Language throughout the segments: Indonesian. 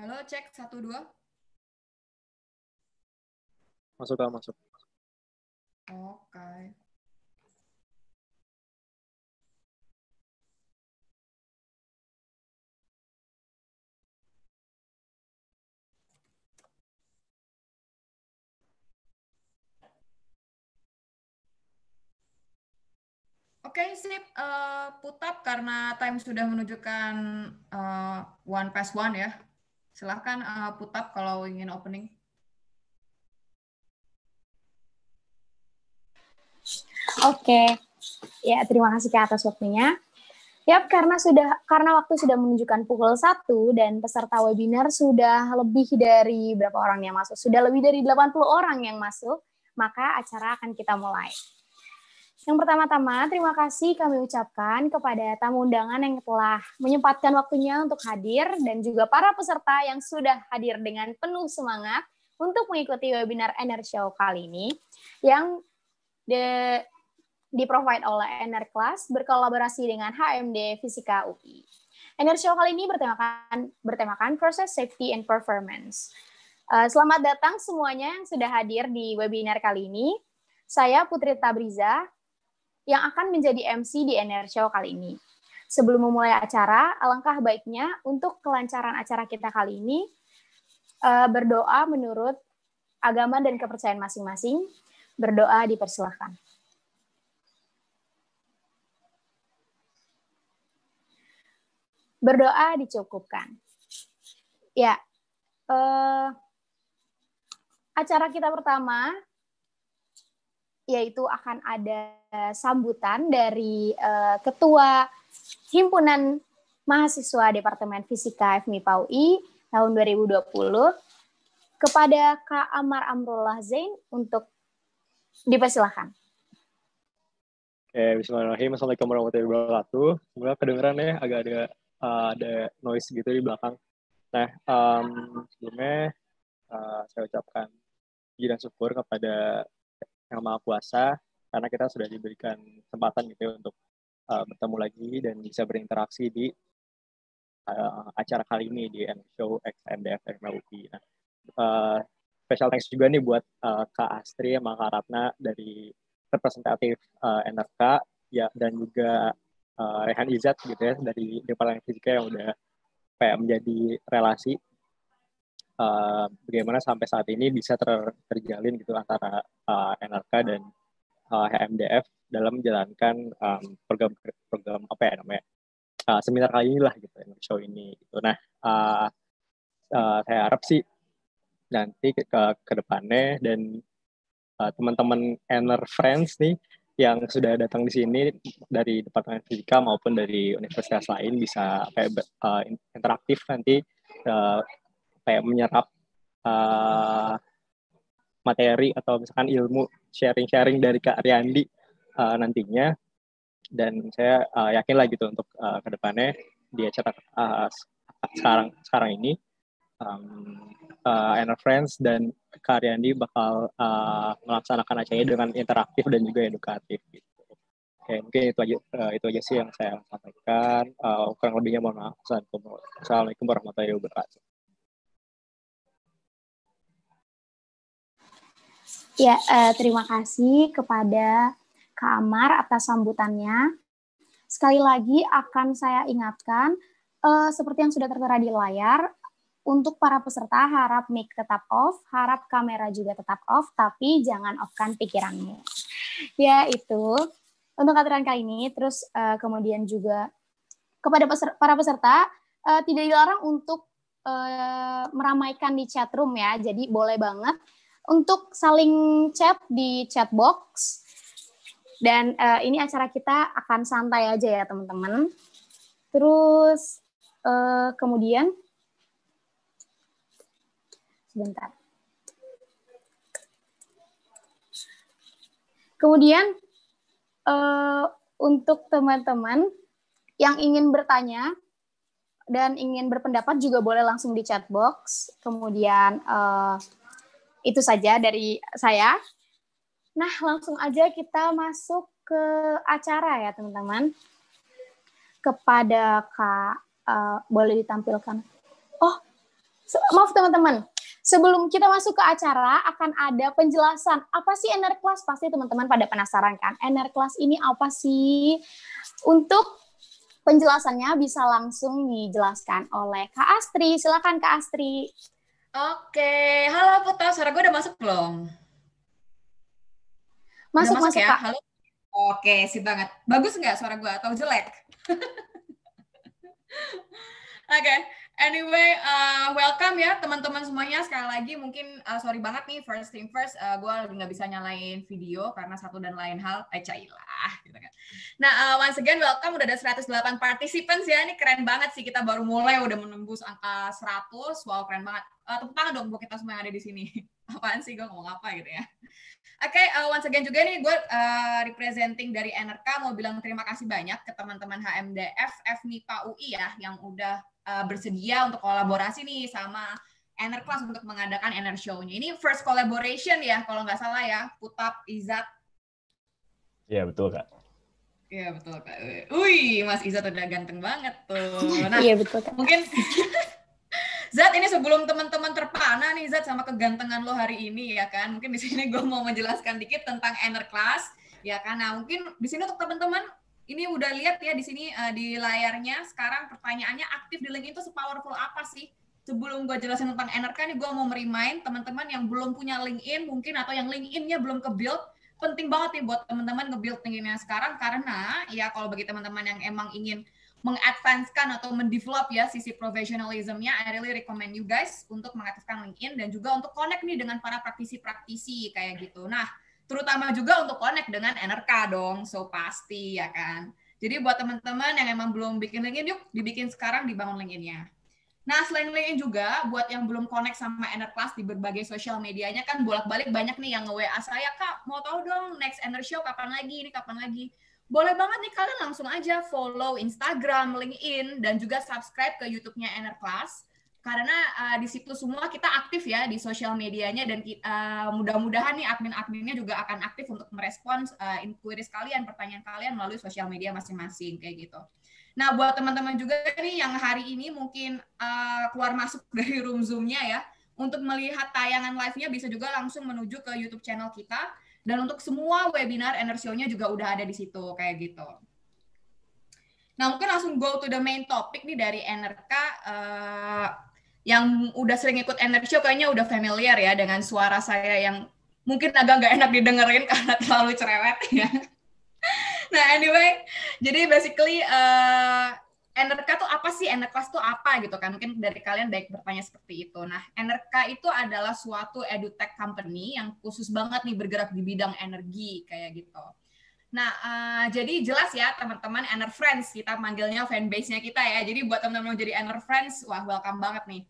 Halo, cek satu dua. Masuk kak, masuk. Oke. Okay. Oke, okay, sip. Uh, eh, put karena time sudah menunjukkan uh, one past one ya. Silahkan uh, eh, put up kalau ingin opening. Oke, okay. ya terima kasih ke atas waktunya. Yap, karena sudah karena waktu sudah menunjukkan pukul 1 dan peserta webinar sudah lebih dari berapa orang yang masuk? Sudah lebih dari 80 orang yang masuk, maka acara akan kita mulai. Yang pertama-tama, terima kasih kami ucapkan kepada tamu undangan yang telah menyempatkan waktunya untuk hadir dan juga para peserta yang sudah hadir dengan penuh semangat untuk mengikuti webinar Ener Show kali ini yang di, di provide oleh NR Class berkolaborasi dengan HMD Fisika UI. Ener Show kali ini bertemakan bertemakan proses safety and performance. Eh, selamat datang semuanya yang sudah hadir di webinar kali ini. Saya Putri Tabriza, yang akan menjadi MC di NR Show kali ini. Sebelum memulai acara, alangkah baiknya untuk kelancaran acara kita kali ini eh, berdoa menurut agama dan kepercayaan masing-masing. Berdoa dipersilahkan. Berdoa dicukupkan. Ya, eh, acara kita pertama yaitu akan ada sambutan dari uh, Ketua Himpunan Mahasiswa Departemen Fisika FMIPA UI tahun 2020 kepada Kak Amar Amrullah Zain untuk dipersilahkan. Oke, bismillahirrahmanirrahim. Assalamualaikum warahmatullahi wabarakatuh. Semoga ya, agak ada uh, ada noise gitu di belakang. Nah, um, sebelumnya uh, saya ucapkan puji dan syukur kepada yang Maha Kuasa karena kita sudah diberikan kesempatan gitu ya untuk uh, bertemu lagi dan bisa berinteraksi di uh, acara kali ini di M Show X MDF Nah, uh, special thanks juga nih buat uh, Kak Astri sama Kak Ratna dari representatif uh, NRK ya dan juga uh, Rehan Izat gitu ya dari Departemen Fisika yang udah kayak menjadi relasi uh, bagaimana sampai saat ini bisa ter, terjalin gitu antara uh, eh, NRK dan uh, eh, HMDF dalam menjalankan um, program program apa ya namanya uh, seminar kali ini lah gitu show ini gitu. Nah uh, uh, saya harap sih nanti ke, ke, depannya dan teman teman-teman Ener Friends nih yang sudah datang di sini dari Departemen Fisika maupun dari universitas lain bisa uh, interaktif nanti uh, kayak menyerap uh, materi atau misalkan ilmu sharing-sharing dari Kak Ariandi uh, eh, nantinya dan saya uh, yakin lah gitu untuk uh, kedepannya di acara uh, sekarang sekarang ini um, uh, Anna Friends dan Kak Ariandi bakal uh, melaksanakan acaranya dengan interaktif dan juga edukatif gitu. Oke, mungkin itu aja uh, itu aja sih yang saya sampaikan. Uh, kurang lebihnya mohon maaf. Assalamualaikum warahmatullahi wabarakatuh. Ya, eh, terima kasih kepada Kak Amar atas sambutannya. Sekali lagi akan saya ingatkan, eh, seperti yang sudah tertera di layar, untuk para peserta harap mic tetap off, harap kamera juga tetap off, tapi jangan offkan pikiranmu. Ya itu untuk aturan kali ini. Terus uh, kemudian juga kepada peser para peserta uh, tidak dilarang untuk uh, meramaikan di chat room ya. Jadi boleh banget untuk saling chat di chat box. Dan uh, ini acara kita akan santai aja ya teman-teman. Terus uh, kemudian sebentar. Kemudian uh, untuk teman-teman yang ingin bertanya dan ingin berpendapat juga boleh langsung di chat box. Kemudian uh, itu saja dari saya. Nah, langsung aja kita masuk ke acara ya, teman-teman. Kepada Kak, uh, boleh ditampilkan. Oh, maaf teman-teman. Sebelum kita masuk ke acara, akan ada penjelasan. Apa sih NR Class? Pasti teman-teman pada penasaran kan? NR Class ini apa sih? Untuk penjelasannya bisa langsung dijelaskan oleh Kak Astri. Silakan Kak Astri. Oke, halo Putra, suara gue udah masuk belum? Masuk, masuk, masuk ya. Kak. Halo. Oke, sih banget. Bagus nggak suara gue atau jelek? Oke, okay. anyway, uh, welcome ya teman-teman semuanya. Sekali lagi mungkin uh, sorry banget nih, first thing first, uh, gue lagi nggak bisa nyalain video karena satu dan lain hal, eh cailah. Gitu kan. Nah, uh, once again welcome, udah ada 108 participants ya, ini keren banget sih, kita baru mulai udah menembus angka 100, wow keren banget uh, tepuk tangan dong buat kita semua yang ada di sini. Apaan sih gue ngomong apa gitu ya. Oke, okay, uh, eh, once again juga nih gue uh, representing dari NRK mau bilang terima kasih banyak ke teman-teman HMDF FMIPA UI ya yang udah uh, bersedia untuk kolaborasi nih sama Ener Class untuk mengadakan Ener Show-nya. Ini first collaboration ya kalau nggak salah ya, Putap, Izat. Iya, betul Kak. Iya betul kak. Wih, Mas Izat udah ganteng banget tuh. Nah, iya betul kak. Mungkin Zat ini sebelum teman-teman terpana nih Zat sama kegantengan lo hari ini ya kan. Mungkin di sini gue mau menjelaskan dikit tentang Ener class ya kan. Nah mungkin di sini untuk teman-teman ini udah lihat ya di sini uh, di layarnya sekarang pertanyaannya aktif di link itu sepowerful apa sih? Sebelum gue jelasin tentang NRK nih, gue mau merimain teman-teman yang belum punya LinkedIn mungkin atau yang LinkedIn-nya belum ke-build, penting banget nih buat teman-teman nge-build LinkedIn-nya sekarang karena ya kalau bagi teman-teman yang emang ingin mengadvanskan atau mendevelop ya sisi profesionalismnya, I really recommend you guys untuk mengaktifkan LinkedIn dan juga untuk connect nih dengan para praktisi-praktisi kayak gitu. Nah, terutama juga untuk connect dengan NRK dong, so pasti ya kan. Jadi buat teman-teman yang emang belum bikin LinkedIn, yuk dibikin sekarang dibangun LinkedIn-nya. Nah, selain LinkedIn juga, buat yang belum connect sama Ener Class di berbagai sosial medianya kan bolak-balik banyak nih yang nge-WA saya, Kak, mau tahu dong next Ener Show kapan lagi, ini kapan lagi boleh banget nih kalian langsung aja follow Instagram, LinkedIn, dan juga subscribe ke YouTube-nya Ener Class. Karena uh, di situ semua kita aktif ya di sosial medianya dan uh, mudah-mudahan nih admin-adminnya juga akan aktif untuk merespons uh, eh, inquiries kalian, pertanyaan kalian melalui sosial media masing-masing kayak gitu. Nah, buat teman-teman juga nih yang hari ini mungkin uh, keluar masuk dari room zoomnya ya, untuk melihat tayangan live-nya bisa juga langsung menuju ke YouTube channel kita dan untuk semua webinar enersio juga udah ada di situ kayak gitu. Nah, mungkin langsung go to the main topic nih dari NRK uh, eh, yang udah sering ikut energi kayaknya udah familiar ya dengan suara saya yang mungkin agak nggak enak didengerin karena terlalu cerewet ya. nah, anyway, jadi basically uh, NRK tuh apa sih? NRK tuh apa gitu kan? Mungkin dari kalian baik bertanya seperti itu. Nah, NRK itu adalah suatu edutech company yang khusus banget nih bergerak di bidang energi kayak gitu. Nah, uh, jadi jelas ya teman-teman Ener Friends, kita manggilnya fanbase-nya kita ya. Jadi buat teman-teman yang jadi Ener Friends, wah welcome banget nih.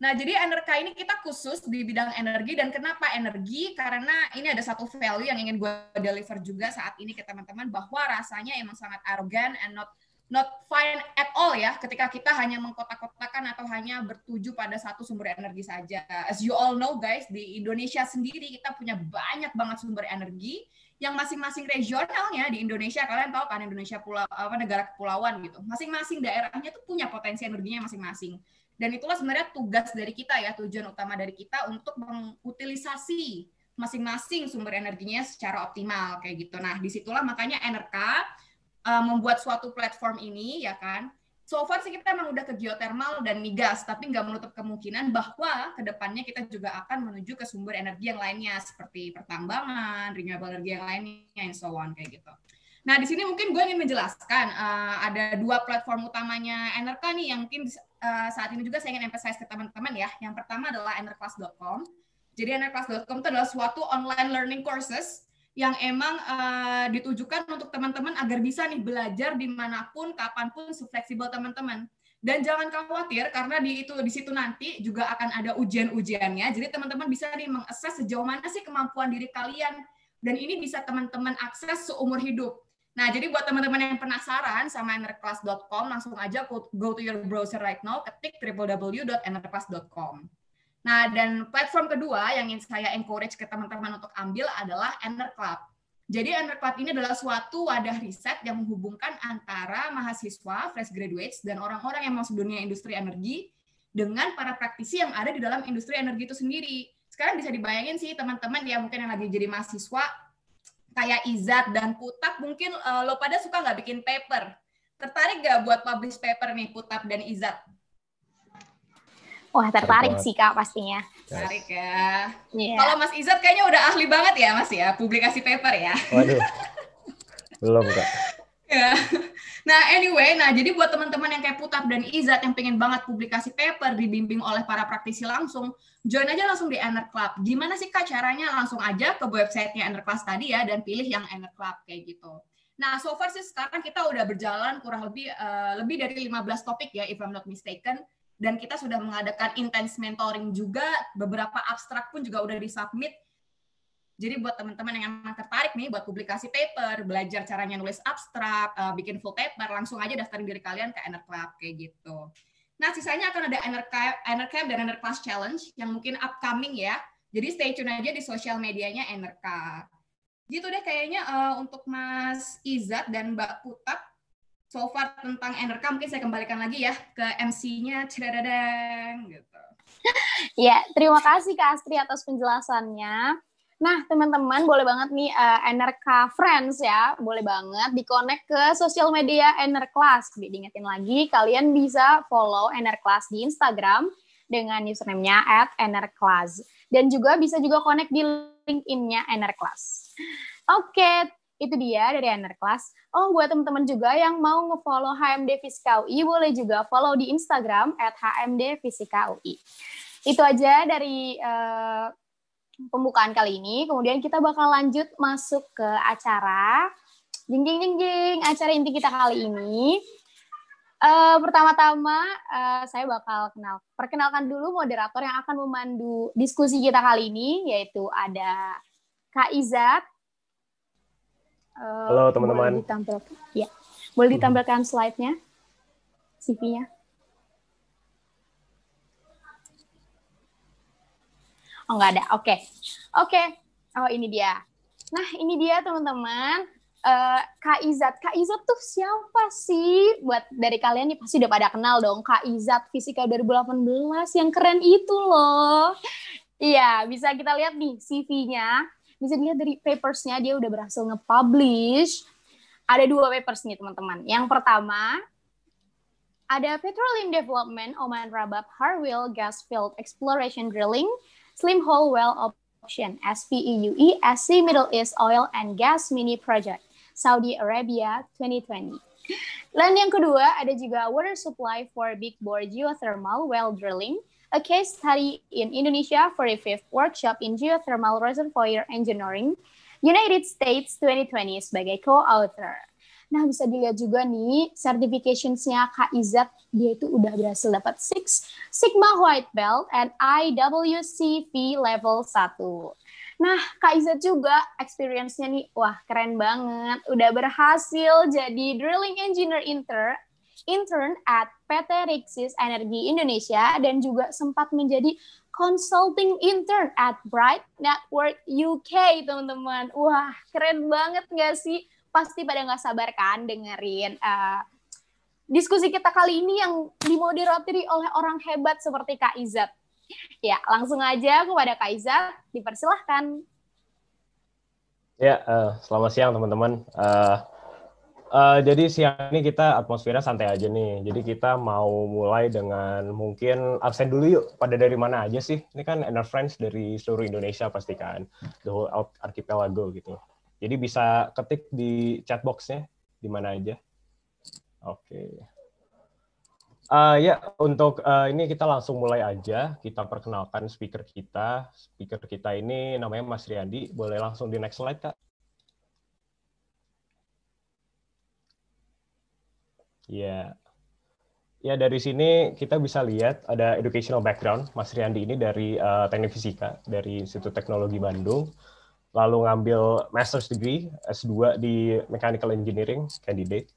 Nah, jadi NRK ini kita khusus di bidang energi dan kenapa energi? Karena ini ada satu value yang ingin gue deliver juga saat ini ke teman-teman bahwa rasanya emang sangat arogan and not not fine at all ya ketika kita hanya mengkotak-kotakan atau hanya bertuju pada satu sumber energi saja. As you all know guys, di Indonesia sendiri kita punya banyak banget sumber energi yang masing-masing regionalnya di Indonesia kalian tahu kan Indonesia pulau apa negara kepulauan gitu. Masing-masing daerahnya tuh punya potensi energinya masing-masing. Dan itulah sebenarnya tugas dari kita ya, tujuan utama dari kita untuk mengutilisasi masing-masing sumber energinya secara optimal kayak gitu. Nah, disitulah makanya Enerka uh, membuat suatu platform ini ya kan so far sih kita memang udah ke geothermal dan migas, tapi nggak menutup kemungkinan bahwa kedepannya kita juga akan menuju ke sumber energi yang lainnya seperti pertambangan, renewable energi yang lainnya, yang so on kayak gitu. Nah di sini mungkin gue ingin menjelaskan uh, ada dua platform utamanya Enerka nih yang mungkin uh, saat ini juga saya ingin emphasize ke teman-teman ya. Yang pertama adalah enerclass.com. Jadi enerclass.com itu adalah suatu online learning courses yang emang uh, ditujukan untuk teman-teman agar bisa nih belajar dimanapun, kapanpun, sefleksibel teman-teman. Dan jangan khawatir karena di itu di situ nanti juga akan ada ujian-ujiannya. Jadi teman-teman bisa nih mengakses sejauh mana sih kemampuan diri kalian dan ini bisa teman-teman akses seumur hidup. Nah, jadi buat teman-teman yang penasaran sama enerclass.com, langsung aja go to your browser right now, ketik www.enerclass.com. Nah, dan platform kedua yang ingin saya encourage ke teman-teman untuk ambil adalah Ener Club. Jadi Ener Club ini adalah suatu wadah riset yang menghubungkan antara mahasiswa, fresh graduates, dan orang-orang yang masuk dunia industri energi dengan para praktisi yang ada di dalam industri energi itu sendiri. Sekarang bisa dibayangin sih teman-teman ya mungkin yang lagi jadi mahasiswa kayak Izat dan Putak mungkin eh, lo pada suka nggak bikin paper. Tertarik nggak buat publish paper nih Putak dan Izat? Wah tertarik Sampai. sih kak pastinya. Tertarik ya. Yeah. Kalau Mas Izat kayaknya udah ahli banget ya Mas ya, publikasi paper ya. Waduh, belum kak. ya. Nah anyway, nah jadi buat teman-teman yang kayak Putap dan Izat yang pengen banget publikasi paper dibimbing oleh para praktisi langsung, join aja langsung di Ener Club. Gimana sih kak caranya? Langsung aja ke websitenya Ener Class tadi ya dan pilih yang Ener Club kayak gitu. Nah, so far sih sekarang kita udah berjalan kurang lebih uh, lebih dari 15 topik ya, if I'm not mistaken dan kita sudah mengadakan intense mentoring juga beberapa abstrak pun juga udah disubmit jadi buat teman-teman yang emang tertarik nih buat publikasi paper belajar caranya nulis abstrak uh, bikin full paper langsung aja daftarin diri kalian ke Ener Club kayak gitu nah sisanya akan ada Ener Camp, Ener dan Ener Class Challenge yang mungkin upcoming ya jadi stay tune aja di sosial medianya Enerka gitu deh kayaknya uh, untuk Mas Izat dan Mbak Putat so far tentang NRK mungkin saya kembalikan lagi ya ke MC-nya Ciradadang gitu. ya, terima kasih Kak Astri atas penjelasannya. Nah, teman-teman boleh banget nih uh, eh, NRK Friends ya, boleh banget di-connect ke sosial media NRK Class. Diingetin lagi, kalian bisa follow NRK Class di Instagram dengan username-nya at Class. Dan juga bisa juga connect di LinkedIn-nya Class. Oke, okay, itu dia dari Class. Oh, buat teman-teman juga yang mau nge-follow HMD Fisika UI, boleh juga follow di Instagram at HMD Fisika UI. Itu aja dari uh, pembukaan kali ini. Kemudian kita bakal lanjut masuk ke acara. Jing jing jing jing, acara inti kita kali ini. Uh, pertama-tama uh, saya bakal kenal perkenalkan dulu moderator yang akan memandu diskusi kita kali ini yaitu ada Kak Izat Eh, Halo teman-teman. Boleh ditampilkan? Ya. Boleh ditampilkan slide-nya? CV-nya? Oh, nggak ada. Oke. Okay. Oke. Okay. Oh, ini dia. Nah, ini dia teman-teman. Uh, Kak Izat. Kak Izat tuh siapa sih? Buat dari kalian nih pasti udah pada kenal dong. Kak Izat Fisika 2018 yang keren itu loh. Iya, bisa kita lihat nih CV-nya bisa dilihat dari papersnya dia udah berhasil nge-publish. Ada dua papers nih teman-teman. Yang pertama ada Petroleum Development Oman Rabab Harwil Gas Field Exploration Drilling Slim Hole Well Option SPEUE SC Middle East Oil and Gas Mini Project Saudi Arabia 2020. Dan yang kedua ada juga Water Supply for Big Bore Geothermal Well Drilling a case study in Indonesia for a fifth workshop in geothermal reservoir engineering, United States 2020 sebagai co-author. Nah, bisa dilihat juga nih, certifications-nya Kak Izzat, dia itu udah berhasil dapat Six Sigma White Belt and IWCV Level 1. Nah, Kak Izzat juga experience-nya nih, wah keren banget. Udah berhasil jadi Drilling Engineer Inter, intern at PT Rixis Energi Indonesia dan juga sempat menjadi consulting intern at Bright Network UK, teman-teman. Wah, keren banget nggak sih? Pasti pada nggak sabar kan dengerin uh, diskusi kita kali ini yang dimoderatori oleh orang hebat seperti Kak Izat. Ya, langsung aja kepada Kak Izat, dipersilahkan. Ya, uh, selamat siang teman-teman. Uh, Uh, jadi siang ini kita atmosfernya santai aja nih. Jadi kita mau mulai dengan mungkin absen dulu yuk. Pada dari mana aja sih? Ini kan inner friends dari seluruh Indonesia pastikan. The whole archipelago gitu. Jadi bisa ketik di chat boxnya di mana aja. Oke. Okay. Uh, eh, ya untuk uh, ini kita langsung mulai aja. Kita perkenalkan speaker kita. Speaker kita ini namanya Mas Riyandi. Boleh langsung di next slide kak. Ya. Ya dari sini kita bisa lihat ada educational background Mas Riandi ini dari uh, Teknik Fisika dari Institut Teknologi Bandung. Lalu ngambil master's degree S2 di Mechanical Engineering candidate.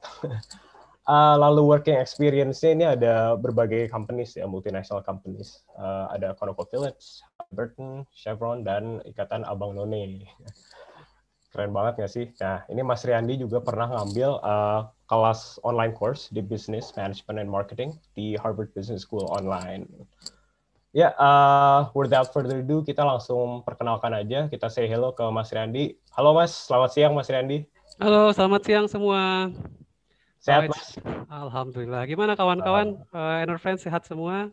uh, lalu working experience-nya ini ada berbagai companies ya multinational companies. Uh, ada ConocoPhillips, Burton, Chevron dan Ikatan Abang None. Keren banget nggak sih? Nah, ini Mas Riandi juga pernah ngambil uh, kelas online course di Business Management and Marketing di Harvard Business School online. Ya, yeah, uh, without further ado, kita langsung perkenalkan aja. Kita say hello ke Mas Randy. Halo Mas, selamat siang Mas Randy. Halo, selamat siang semua. Sehat Mas? Alhamdulillah. Gimana kawan-kawan? Uh, and eh, friends sehat semua?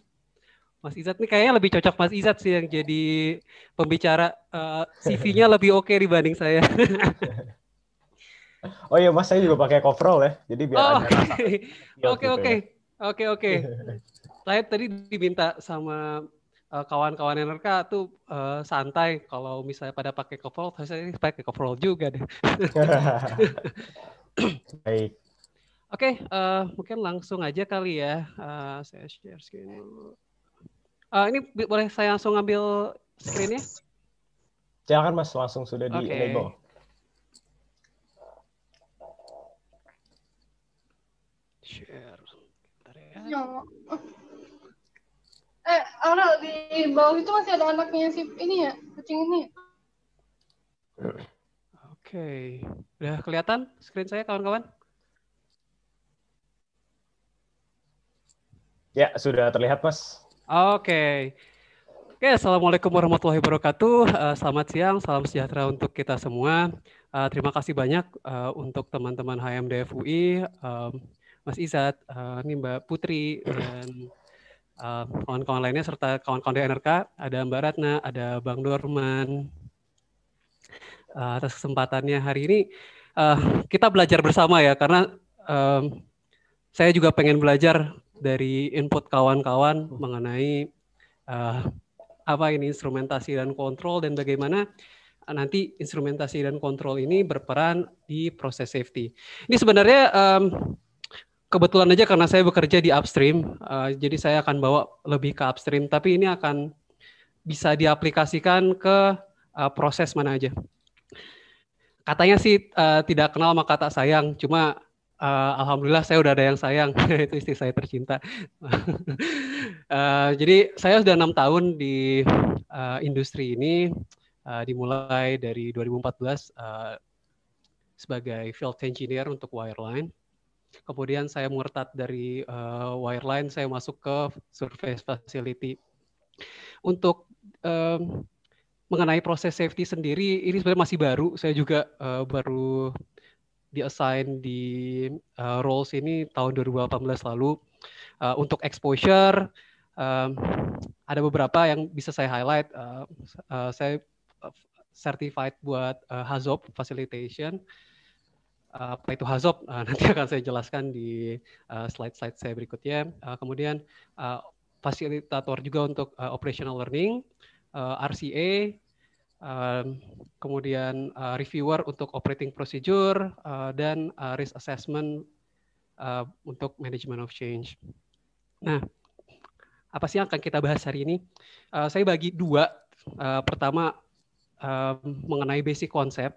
Mas Izat nih kayaknya lebih cocok Mas Izat sih yang jadi pembicara. Uh, eh, CV-nya lebih oke okay dibanding saya. oh iya mas saya juga pakai coverall ya jadi biar oh, oke oke gitu ya. oke oke saya tadi diminta sama kawan eh, kawan-kawan NRK tuh uh, santai kalau misalnya pada pakai coverall saya ini pakai coverall juga deh baik oke okay, uh, eh, mungkin langsung aja kali ya uh, saya share screen dulu uh, ini boleh saya langsung ambil screen screennya silakan mas langsung sudah di okay. enable eh Aura di bawah itu masih ada anaknya si ini ya kucing ini oke okay. udah kelihatan screen saya kawan-kawan ya sudah terlihat mas oke okay. Oke, okay, Assalamualaikum warahmatullahi wabarakatuh. Eh, selamat siang, salam sejahtera untuk kita semua. Eh, terima kasih banyak eh, untuk teman-teman HMDFUI, Mas Izat, uh, ini Mbak Putri, dan uh, kawan-kawan lainnya, serta kawan-kawan dari NRK, ada Mbak Ratna, ada Bang Dorman, uh, atas kesempatannya hari ini. Uh, kita belajar bersama ya, karena um, saya juga pengen belajar dari input kawan-kawan mengenai uh, apa ini instrumentasi dan kontrol dan bagaimana nanti instrumentasi dan kontrol ini berperan di proses safety. Ini sebenarnya um, kebetulan aja karena saya bekerja di upstream, uh, jadi saya akan bawa lebih ke upstream, tapi ini akan bisa diaplikasikan ke uh, proses mana aja. Katanya sih uh, tidak kenal maka tak sayang, cuma uh, alhamdulillah saya udah ada yang sayang, itu istri saya tercinta. uh, jadi saya sudah enam tahun di uh, industri ini, uh, dimulai dari 2014 uh, sebagai field engineer untuk wireline Kemudian saya murtad dari uh, eh, wireline, saya masuk ke surface facility. Untuk um, mengenai proses safety sendiri, ini sebenarnya masih baru. Saya juga uh, baru diassign di uh, roles ini tahun 2018 lalu. Uh, untuk exposure, um, ada beberapa yang bisa saya highlight. Uh, uh, saya certified buat uh, HAZOP facilitation. Eh, apa itu HAZOP eh, nanti akan saya jelaskan di eh, slide-slide saya berikutnya. kemudian fasilitator juga untuk operational learning, RCA, kemudian reviewer untuk operating procedure dan risk assessment untuk management of change. Nah, apa sih yang akan kita bahas hari ini? saya bagi dua. pertama mengenai basic konsep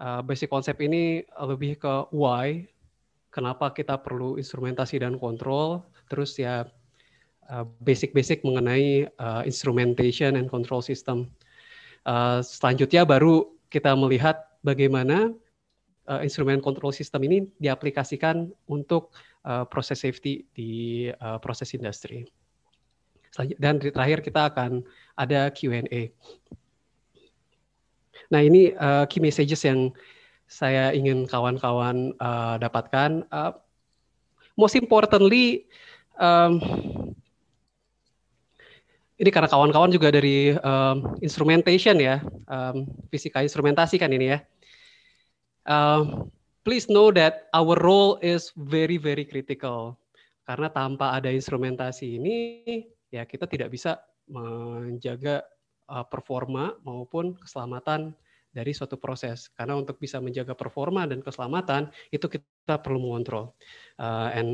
uh, basic konsep ini lebih ke why, kenapa kita perlu instrumentasi dan kontrol, terus ya eh, basic-basic uh, mengenai uh, instrumentation and control system. Uh, selanjutnya baru kita melihat bagaimana uh, instrumen control system ini diaplikasikan untuk uh, proses safety di uh, proses industri. Dan terakhir kita akan ada Q&A. Nah ini uh, key messages yang saya ingin kawan-kawan uh, dapatkan. Uh, most importantly, um, ini karena kawan-kawan juga dari um, instrumentation ya, um, fisika instrumentasi kan ini ya. Uh, please know that our role is very very critical. Karena tanpa ada instrumentasi ini, ya kita tidak bisa menjaga uh, performa maupun keselamatan dari suatu proses. Karena untuk bisa menjaga performa dan keselamatan itu kita perlu mengontrol. Uh, and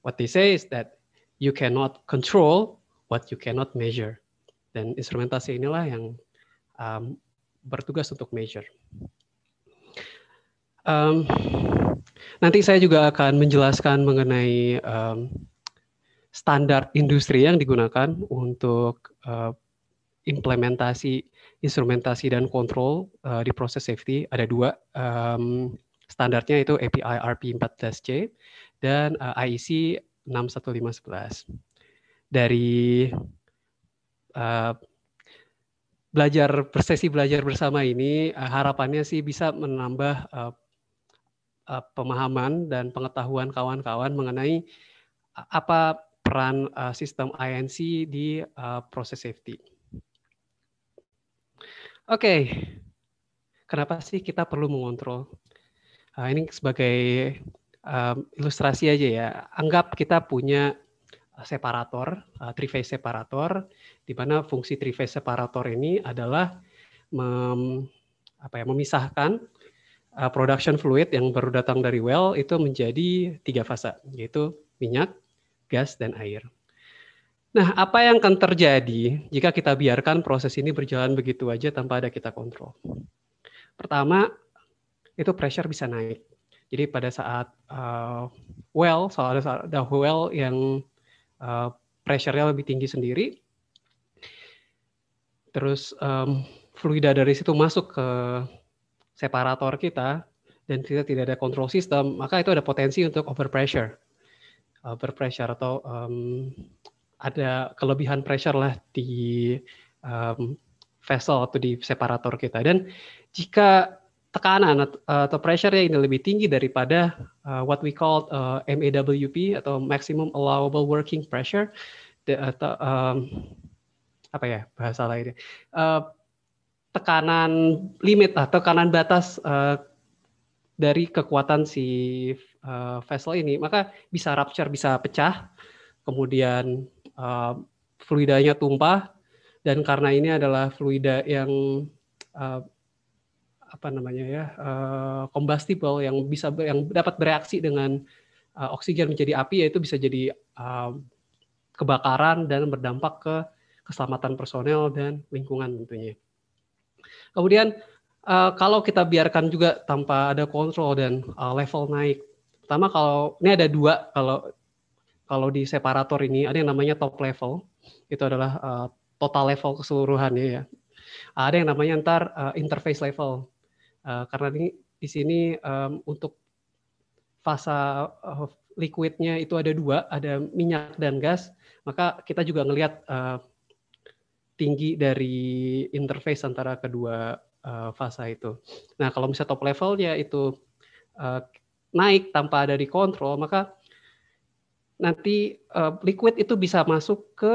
what they say is that you cannot control what you cannot measure. Dan instrumentasi inilah yang um, bertugas untuk measure. Um, nanti saya juga akan menjelaskan mengenai um, standar industri yang digunakan untuk uh, implementasi instrumentasi dan kontrol uh, di proses safety ada dua um, standarnya itu API RP14C dan uh, IEC 61511 dari uh, belajar persesi belajar bersama ini uh, harapannya sih bisa menambah uh, pemahaman dan pengetahuan kawan-kawan mengenai apa peran sistem INC di proses safety. Oke, okay. kenapa sih kita perlu mengontrol? Uh, ini sebagai um, ilustrasi aja ya. Anggap kita punya ah, separator, uh, three-phase separator, di mana fungsi three-phase separator ini adalah mem, apa ya, memisahkan uh, production fluid yang baru datang dari well itu menjadi tiga fase, yaitu minyak, gas, dan air. Nah, apa yang akan terjadi jika kita biarkan proses ini berjalan begitu aja tanpa ada kita kontrol? Pertama, itu pressure bisa naik. Jadi pada saat uh, well, soal ada, ada well yang uh, pressure-nya lebih tinggi sendiri, terus um, fluida dari situ masuk ke separator kita, dan kita tidak ada kontrol sistem, maka itu ada potensi untuk overpressure. Overpressure atau um, ada kelebihan pressure lah di um, vessel atau di separator kita. Dan jika tekanan eh, atau pressure ini lebih tinggi daripada uh, what we call uh, eh, MAWP atau maximum allowable working pressure the, atau um, apa ya bahasa lainnya uh, tekanan limit atau tekanan batas uh, dari kekuatan si uh, vessel ini maka bisa rupture bisa pecah kemudian uh, fluidanya tumpah dan karena ini adalah fluida yang uh, apa namanya ya uh, combustible yang bisa yang dapat bereaksi dengan uh, oksigen menjadi api yaitu bisa jadi uh, kebakaran dan berdampak ke keselamatan personel dan lingkungan tentunya. Kemudian uh, kalau kita biarkan juga tanpa ada kontrol dan uh, level naik, pertama kalau ini ada dua kalau kalau di separator ini ada yang namanya top level, itu adalah uh, total level keseluruhannya ya. Ada yang namanya ntar uh, interface level, uh, karena ini di sini um, untuk fase uh, liquidnya itu ada dua, ada minyak dan gas, maka kita juga ngelihat uh, tinggi dari interface antara kedua uh, fase itu. Nah, kalau misalnya top levelnya itu uh, naik tanpa ada di kontrol, maka nanti uh, liquid itu bisa masuk ke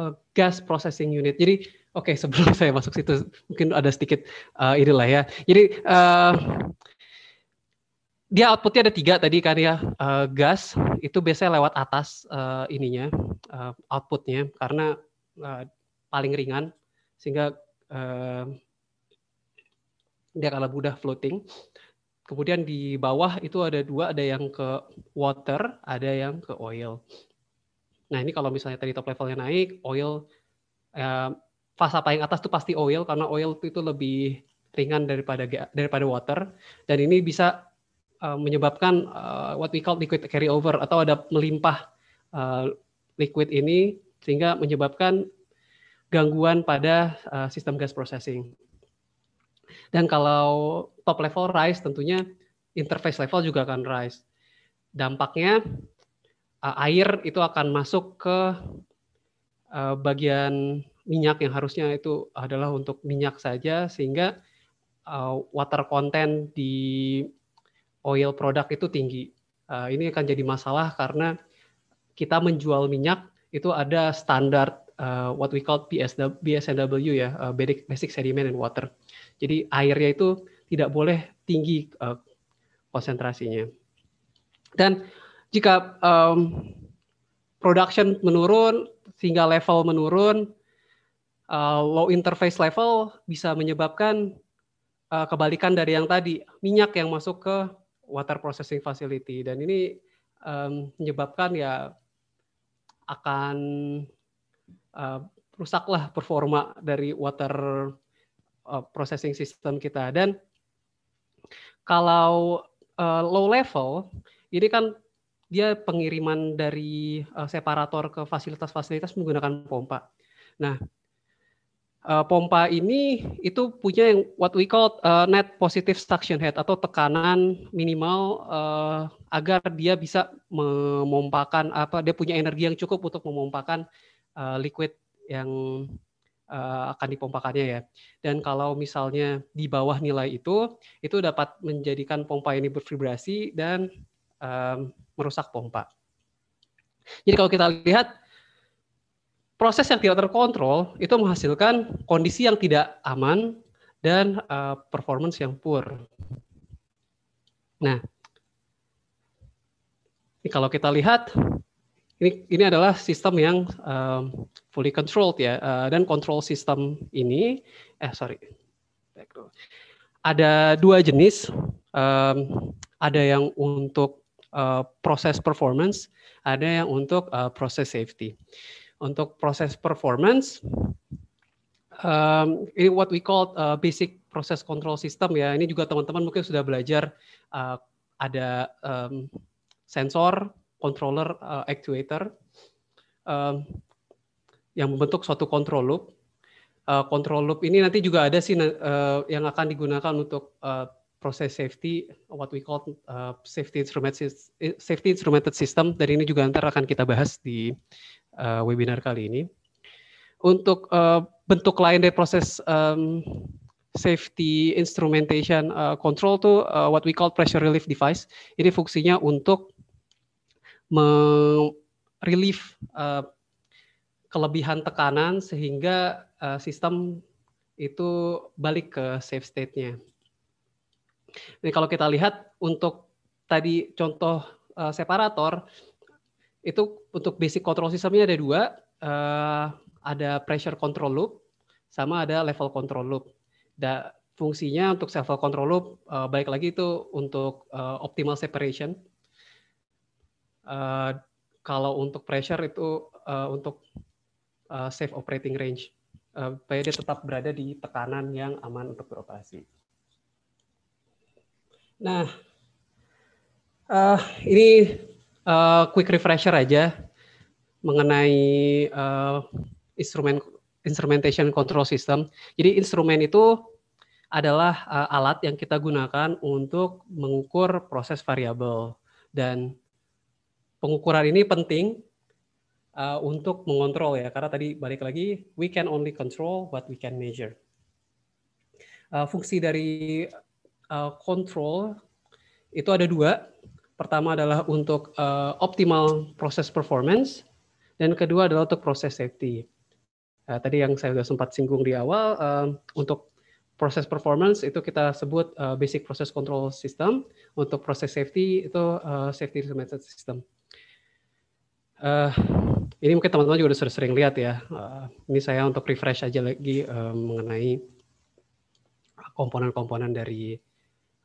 uh, gas processing unit. Jadi oke okay, sebelum saya masuk situ mungkin ada sedikit uh, eh, inilah ya. Jadi uh, dia outputnya ada tiga tadi kan ya uh, gas itu biasanya lewat atas uh, ininya uh, outputnya karena uh, paling ringan sehingga uh, dia kalau mudah floating. Kemudian di bawah itu ada dua, ada yang ke water, ada yang ke oil. Nah ini kalau misalnya tadi top levelnya naik, oil eh, fase yang atas itu pasti oil karena oil itu lebih ringan daripada daripada water dan ini bisa uh, menyebabkan uh, what we call liquid carryover atau ada melimpah uh, liquid ini sehingga menyebabkan gangguan pada uh, sistem gas processing. Dan kalau top level rise tentunya interface level juga akan rise. Dampaknya eh, air itu akan masuk ke eh, bagian minyak yang harusnya itu adalah untuk minyak saja sehingga eh, water content di oil product itu tinggi. Ini akan jadi masalah karena kita menjual minyak itu ada standar uh, what we call BSW, BSNW ya, uh, basic sediment and water. Jadi airnya itu tidak boleh tinggi uh, konsentrasinya. Dan jika um, production menurun sehingga level menurun, uh, low interface level bisa menyebabkan uh, kebalikan dari yang tadi, minyak yang masuk ke water processing facility dan ini um, menyebabkan ya akan uh, rusaklah performa dari water Eh, processing system kita. Dan kalau uh, low level, ini kan dia pengiriman dari uh, separator ke fasilitas-fasilitas menggunakan pompa. Nah, uh, pompa ini itu punya yang what we call uh, net positive suction head atau tekanan minimal uh, agar dia bisa memompakan apa dia punya energi yang cukup untuk memompakan uh, liquid yang Eh, akan dipompakannya ya. Dan kalau misalnya di bawah nilai itu, itu dapat menjadikan pompa ini berfibrasi dan um, merusak pompa. Jadi kalau kita lihat proses yang tidak terkontrol itu menghasilkan kondisi yang tidak aman dan uh, performance yang poor. Nah, ini kalau kita lihat ini ini adalah sistem yang um, fully controlled ya uh, dan control system ini eh sorry ada dua jenis um, ada yang untuk uh, proses performance ada yang untuk uh, proses safety untuk proses performance um, ini what we call uh, basic process control system ya ini juga teman-teman mungkin sudah belajar uh, ada um, sensor controller uh, actuator um, yang membentuk suatu control loop. Uh, control loop ini nanti juga ada sih uh, yang akan digunakan untuk uh, proses safety, what we call uh, safety instrument safety instrumented system. Dan ini juga nanti akan kita bahas di uh, webinar kali ini. Untuk uh, bentuk lain dari proses um, safety instrumentation uh, control tuh uh, what we call pressure relief device. Ini fungsinya untuk merelief uh, kelebihan tekanan sehingga uh, sistem itu balik ke safe state-nya. Ini kalau kita lihat untuk tadi contoh uh, separator itu untuk basic control sistemnya ada dua, uh, ada pressure control loop sama ada level control loop. Da, fungsinya untuk level control loop uh, baik lagi itu untuk uh, optimal separation Eh, kalau untuk pressure itu uh, untuk uh, safe operating range, uh, dia tetap berada di tekanan yang aman untuk beroperasi. Nah, uh, ini uh, quick refresher aja mengenai uh, instrumen instrumentation control system. Jadi instrumen itu adalah uh, alat yang kita gunakan untuk mengukur proses variabel dan pengukuran ini penting uh, untuk mengontrol ya karena tadi balik lagi we can only control what we can measure. Uh, fungsi dari uh, control itu ada dua. Pertama adalah untuk uh, optimal proses performance dan kedua adalah untuk proses safety. Uh, tadi yang saya sudah sempat singgung di awal uh, untuk proses performance itu kita sebut uh, basic process control system untuk proses safety itu uh, safety automated system. Uh, ini mungkin teman-teman juga sudah sering lihat ya. Uh, ini saya untuk refresh aja lagi uh, mengenai komponen-komponen dari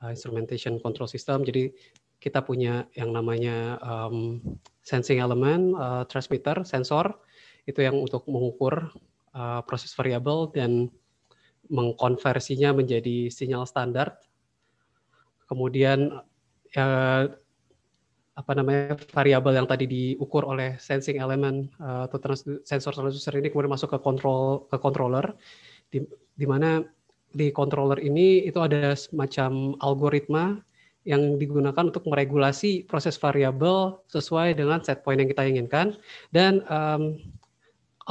uh, instrumentation control system. Jadi kita punya yang namanya um, sensing element, uh, transmitter, sensor itu yang untuk mengukur uh, proses variabel dan mengkonversinya menjadi sinyal standar. Kemudian uh, apa namanya variabel yang tadi diukur oleh sensing element uh, atau trans sensor transducer ini kemudian masuk ke kontrol ke controller di, di mana di controller ini itu ada semacam algoritma yang digunakan untuk meregulasi proses variabel sesuai dengan set point yang kita inginkan dan um,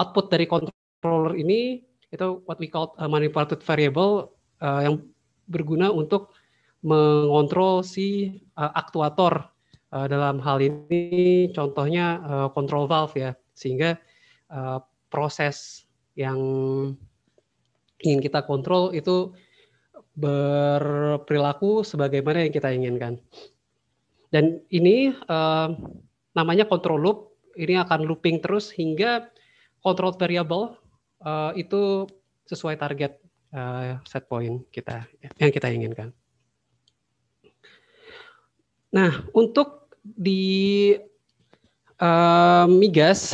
output dari controller ini itu what we call eh, manipulated variable uh, yang berguna untuk mengontrol si uh, aktuator Eh, dalam hal ini contohnya uh, control valve ya, sehingga uh, proses yang ingin kita kontrol itu berperilaku sebagaimana yang kita inginkan. Dan ini uh, namanya control loop, ini akan looping terus hingga control variable uh, itu sesuai target uh, set point kita yang kita inginkan. Nah, untuk di uh, migas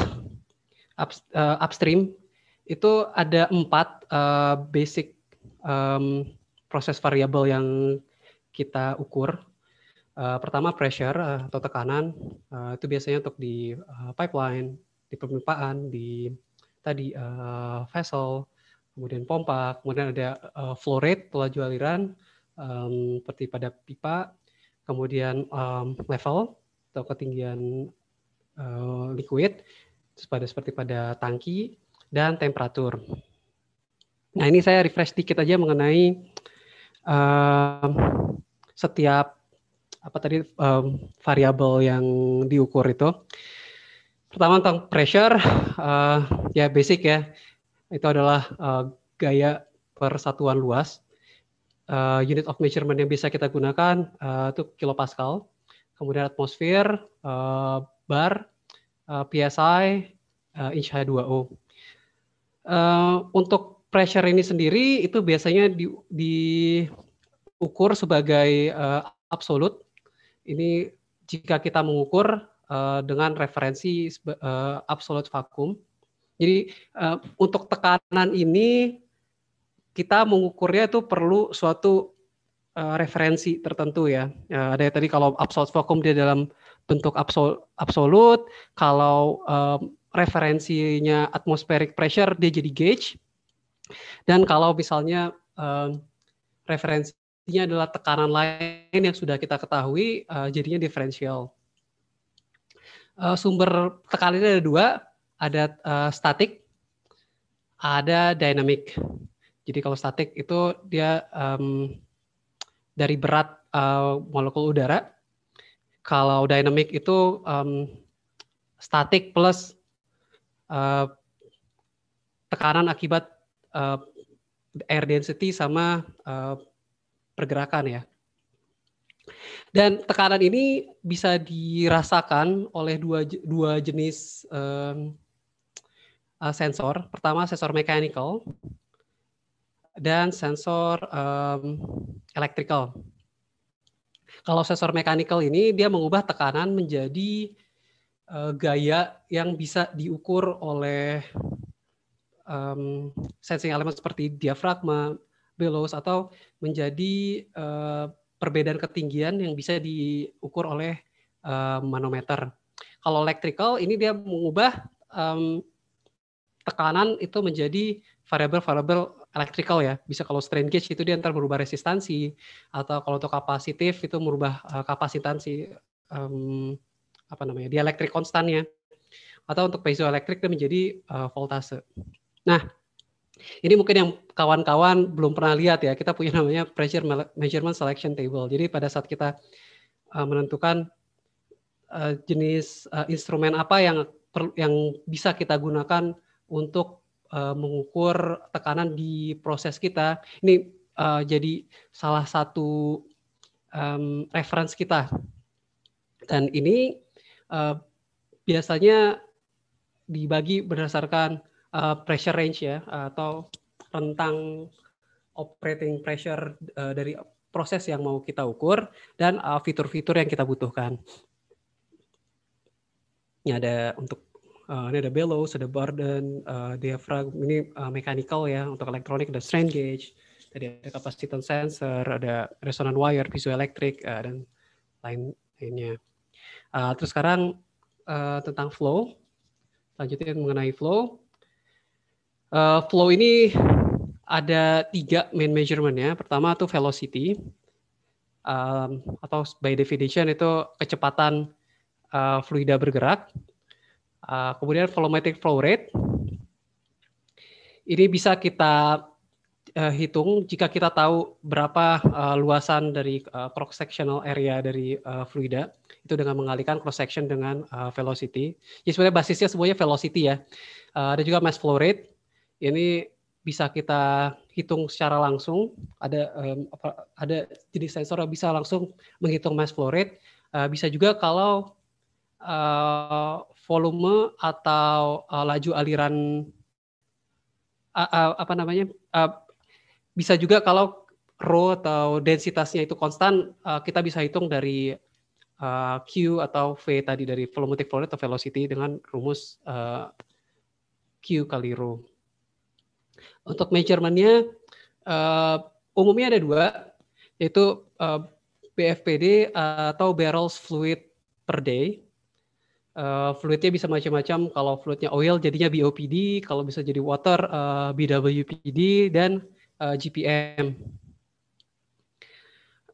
up, uh, eh, upstream itu ada empat uh, basic um, proses variabel yang kita ukur. Uh, pertama pressure uh, atau tekanan uh, itu biasanya untuk di uh, pipeline, di pemipaan di tadi uh, vessel, kemudian pompa, kemudian ada uh, flow rate atau laju aliran um, seperti pada pipa, kemudian um, level, atau ketinggian uh, liquid pada seperti pada tangki dan temperatur. Nah ini saya refresh sedikit aja mengenai uh, setiap apa tadi um, variabel yang diukur itu. Pertama tentang pressure, uh, ya basic ya, itu adalah uh, gaya persatuan luas. Uh, unit of measurement yang bisa kita gunakan uh, itu kilopascal kemudian atmosfer, uh, bar, uh, PSI, uh, h 2 o Uh, untuk pressure ini sendiri itu biasanya di, diukur sebagai uh, eh, absolut. Ini jika kita mengukur uh, dengan referensi uh, absolut vakum. Jadi uh, untuk tekanan ini kita mengukurnya itu perlu suatu Eh, referensi tertentu ya. ya. Ada tadi kalau absolute vacuum dia dalam bentuk absol absolut, kalau um, referensinya atmospheric pressure dia jadi gauge. Dan kalau misalnya um, referensinya adalah tekanan lain yang sudah kita ketahui uh, jadinya differential Uh, sumber tekanan ada dua, ada uh, statik, ada dynamic. Jadi kalau statik itu dia um, dari berat uh, molekul udara. Kalau dynamic itu um, statik plus uh, tekanan akibat uh, air density sama uh, pergerakan ya. Dan tekanan ini bisa dirasakan oleh dua, dua jenis um, uh, sensor. Pertama sensor mechanical dan sensor um, electrical. Kalau sensor mechanical ini dia mengubah tekanan menjadi uh, gaya yang bisa diukur oleh um, sensing elemen seperti diafragma, bellows atau menjadi uh, perbedaan ketinggian yang bisa diukur oleh uh, manometer. Kalau electrical ini dia mengubah um, tekanan itu menjadi variabel-variabel electrical ya. Bisa kalau strain gauge itu dia ntar merubah resistansi atau kalau untuk kapasitif itu merubah eh, kapasitansi um, apa namanya dielektrik konstannya atau untuk piezoelectric dia menjadi uh, voltase. Nah, ini mungkin yang kawan-kawan belum pernah lihat ya. Kita punya namanya pressure measurement selection table. Jadi pada saat kita uh, menentukan uh, jenis uh, instrumen apa yang perlu, yang bisa kita gunakan untuk Eh, mengukur tekanan di proses kita. Ini uh, jadi salah satu um, reference kita. Dan ini uh, biasanya dibagi berdasarkan uh, pressure range ya atau rentang operating pressure uh, dari proses yang mau kita ukur dan fitur-fitur uh, yang kita butuhkan. Ini ada untuk Uh, eh, ini ada bellows, ada burden, uh, eh, diaphragm, ini uh, mechanical ya untuk elektronik ada strain gauge, tadi ada kapasitan sensor, ada resonan wire, piezoelectric uh, dan lain lainnya. Uh, terus sekarang uh, tentang flow, lanjutin mengenai flow. Uh, flow ini ada tiga main measurement ya. Pertama itu velocity, um, atau by definition itu kecepatan uh, fluida bergerak. Eh, kemudian volumetric flow rate. Ini bisa kita uh, hitung jika kita tahu berapa uh, luasan dari uh, cross sectional area dari uh, fluida itu dengan mengalihkan cross section dengan uh, velocity. Jadi sebenarnya basisnya semuanya velocity ya. Uh, ada juga mass flow rate. Ini bisa kita hitung secara langsung. Ada um, apa, ada jenis sensor yang bisa langsung menghitung mass flow rate. Uh, bisa juga kalau uh, volume atau uh, laju aliran uh, uh, apa namanya uh, bisa juga kalau rho atau densitasnya itu konstan uh, kita bisa hitung dari uh, q atau v tadi dari volumetric flow rate atau velocity dengan rumus uh, q kali rho. Untuk measurementnya uh, umumnya ada dua yaitu uh, BFPD atau barrels fluid per day Uh, fluidnya bisa macam-macam. Kalau fluidnya oil jadinya BOPD, kalau bisa jadi water uh, eh, BWPD dan uh, eh, GPM.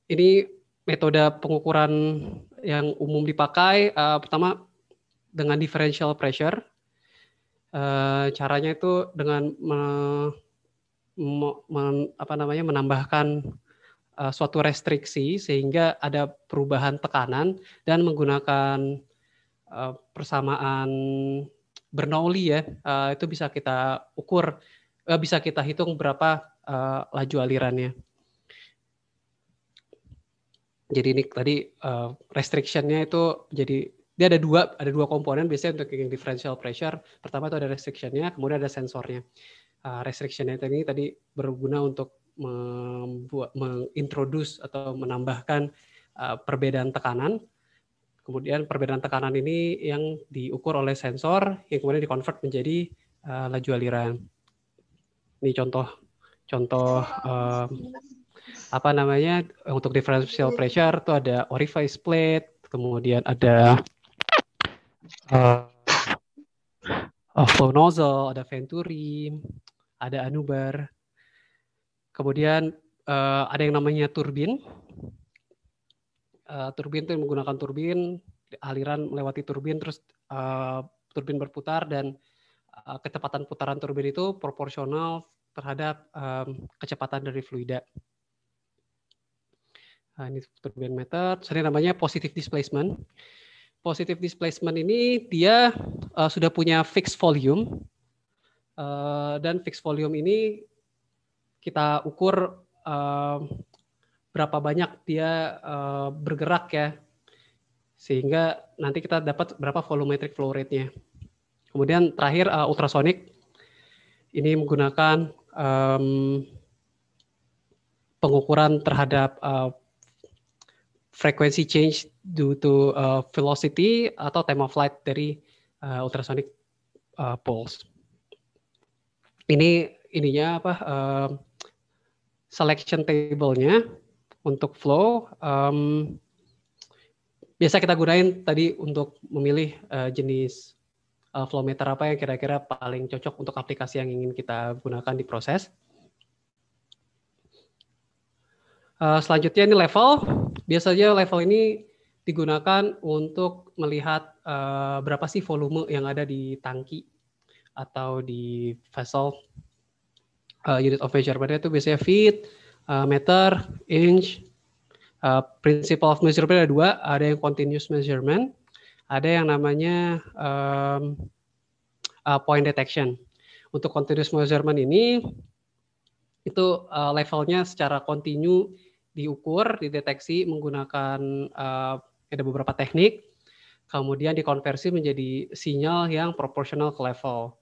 Ini metode pengukuran yang umum dipakai. Uh, pertama dengan differential pressure. Uh, caranya itu dengan me, me, me, apa namanya menambahkan uh, suatu restriksi sehingga ada perubahan tekanan dan menggunakan Eh, persamaan Bernoulli ya, eh, itu bisa kita ukur, eh, bisa kita hitung berapa laju alirannya. Jadi ini tadi uh, restriction-nya itu jadi dia ada dua ada dua komponen biasanya untuk yang differential pressure. Pertama itu ada restriction-nya, kemudian ada sensornya. Uh, restriction nya tadi tadi berguna untuk membuat mengintroduce atau menambahkan perbedaan tekanan Kemudian perbedaan tekanan ini yang diukur oleh sensor yang kemudian dikonvert menjadi uh, laju aliran. Ini contoh contoh um, apa namanya untuk differential pressure itu ada orifice plate, kemudian ada uh, flow nozzle, ada venturi, ada anubar. Kemudian uh, ada yang namanya turbin uh, turbin itu menggunakan turbin, aliran melewati turbin, terus uh, turbin berputar dan uh, kecepatan putaran turbin itu proporsional terhadap um, kecepatan dari fluida. Nah, ini turbin meter. Sering namanya positive displacement. Positive displacement ini dia uh, sudah punya fixed volume uh, dan fixed volume ini kita ukur uh, berapa banyak dia uh, bergerak ya sehingga nanti kita dapat berapa volumetric flow rate-nya. Kemudian terakhir uh, eh, ultrasonik ini menggunakan um, pengukuran terhadap uh, frequency change due to uh, velocity atau time of flight dari uh, ultrasonic uh, pulse. Ini ininya apa uh, selection table-nya untuk flow um, biasa kita gunain tadi untuk memilih uh, jenis uh, flow meter apa yang kira-kira paling cocok untuk aplikasi yang ingin kita gunakan di proses. Uh, selanjutnya ini level. Biasanya level ini digunakan untuk melihat uh, berapa sih volume yang ada di tangki atau di vessel. Uh, unit of measurement itu biasanya feet, uh, meter, inch. Uh, principle of measurement ada dua, ada yang continuous measurement, ada yang namanya um, uh, point detection. Untuk continuous measurement ini, itu uh, levelnya secara kontinu diukur, dideteksi menggunakan uh, ada beberapa teknik, kemudian dikonversi menjadi sinyal yang proporsional ke level.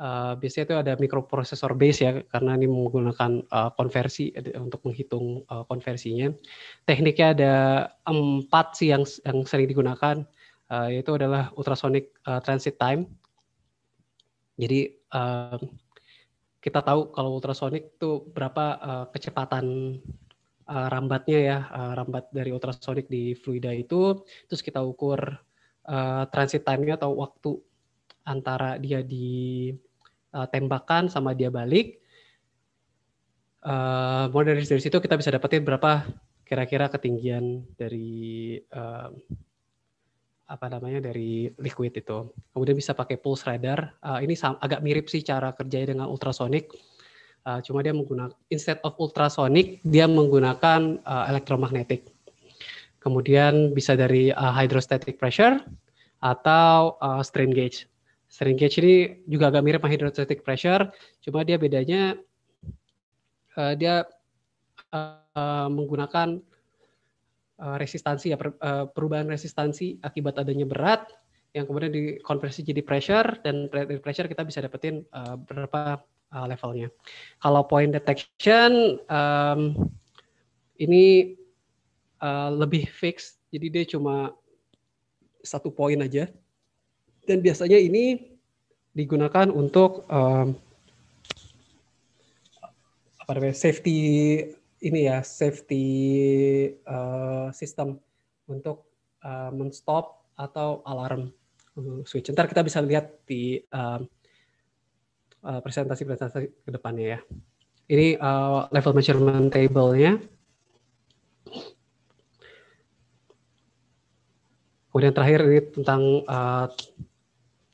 Uh, biasanya itu ada mikroprosesor base ya karena ini menggunakan uh, konversi eh, untuk menghitung uh, konversinya. Tekniknya ada empat sih yang yang sering digunakan uh, yaitu adalah ultrasonic uh, transit time. Jadi uh, kita tahu kalau ultrasonic itu berapa uh, kecepatan uh, rambatnya ya uh, rambat dari ultrasonic di fluida itu terus kita ukur uh, transit time-nya atau waktu antara dia di uh, tembakan sama dia balik. Uh, eh, dari, dari situ kita bisa dapetin berapa kira-kira ketinggian dari uh, apa namanya dari liquid itu. Kemudian bisa pakai pulse radar. Uh, ini agak mirip sih cara kerjanya dengan ultrasonik Uh, cuma dia menggunakan instead of ultrasonic dia menggunakan uh, elektromagnetik. Kemudian bisa dari uh, hydrostatic pressure atau uh, strain gauge. Strain gauge ini juga agak mirip hydrostatic pressure, cuma dia bedanya uh, dia uh, menggunakan uh, resistansi ya per, uh, perubahan resistansi akibat adanya berat yang kemudian dikonversi jadi pressure dan dari pressure kita bisa dapetin uh, berapa uh, levelnya. Kalau point detection um, ini uh, lebih fix, jadi dia cuma satu poin aja dan biasanya ini digunakan untuk um, apa namanya safety ini ya safety uh, system untuk uh, menstop atau alarm hmm, switch. Ntar kita bisa lihat di uh, presentasi-presentasi kedepannya ya. Ini uh, level measurement table-nya. Kemudian terakhir ini tentang uh,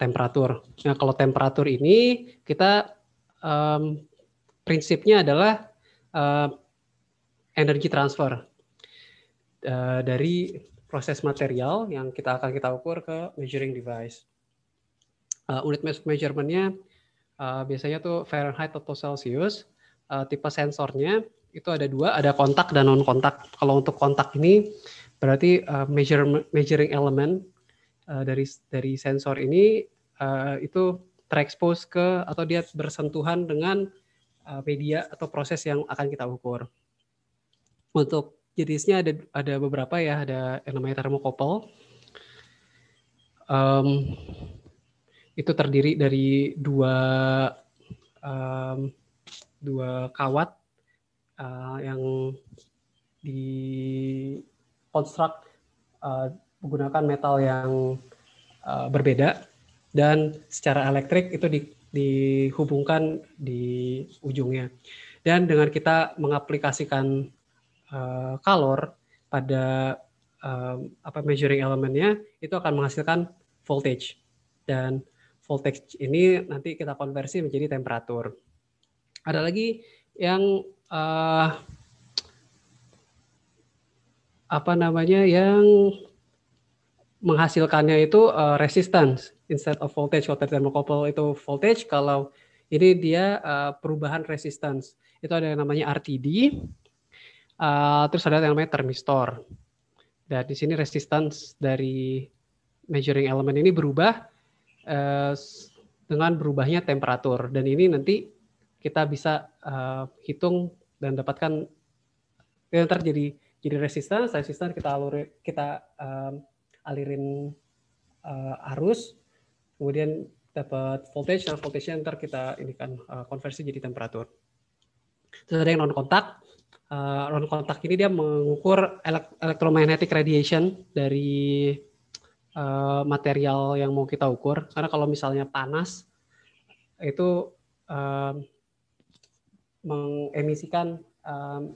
temperatur. Nah, kalau temperatur ini kita um, prinsipnya adalah uh, energi transfer uh, dari proses material yang kita akan kita ukur ke measuring device. Uh, unit measurementnya uh, biasanya tuh Fahrenheit atau Celsius. Uh, tipe sensornya itu ada dua, ada kontak dan non kontak. Kalau untuk kontak ini berarti uh, measure, measuring element Eh, dari dari sensor ini uh, itu terekspos ke atau dia bersentuhan dengan uh, media atau proses yang akan kita ukur. Untuk jenisnya ada ada beberapa ya, ada yang namanya termokopel. Um, itu terdiri dari dua um, dua kawat uh, yang konstruk uh, menggunakan metal yang uh, berbeda dan secara elektrik itu di, dihubungkan di ujungnya. Dan dengan kita mengaplikasikan uh, kalor pada uh, apa measuring elemennya itu akan menghasilkan voltage dan voltage ini nanti kita konversi menjadi temperatur. Ada lagi yang uh, apa namanya yang menghasilkannya itu uh, resistance instead of voltage. Kalau thermocouple itu voltage, kalau ini dia uh, perubahan resistance. Itu ada yang namanya RTD, uh, eh, terus ada yang namanya termistor. Dan di sini resistance dari measuring element ini berubah uh, dengan berubahnya temperatur. Dan ini nanti kita bisa uh, hitung dan dapatkan yang terjadi jadi jadi resistance, resistance kita alur kita um, alirin uh, arus, kemudian dapat voltage, nah voltage ntar kita ini kan uh, konversi jadi temperatur. Terus ada yang non kontak. Uh, non kontak ini dia mengukur electromagnetic radiation dari uh, material yang mau kita ukur. Karena kalau misalnya panas itu uh, mengemisikan um,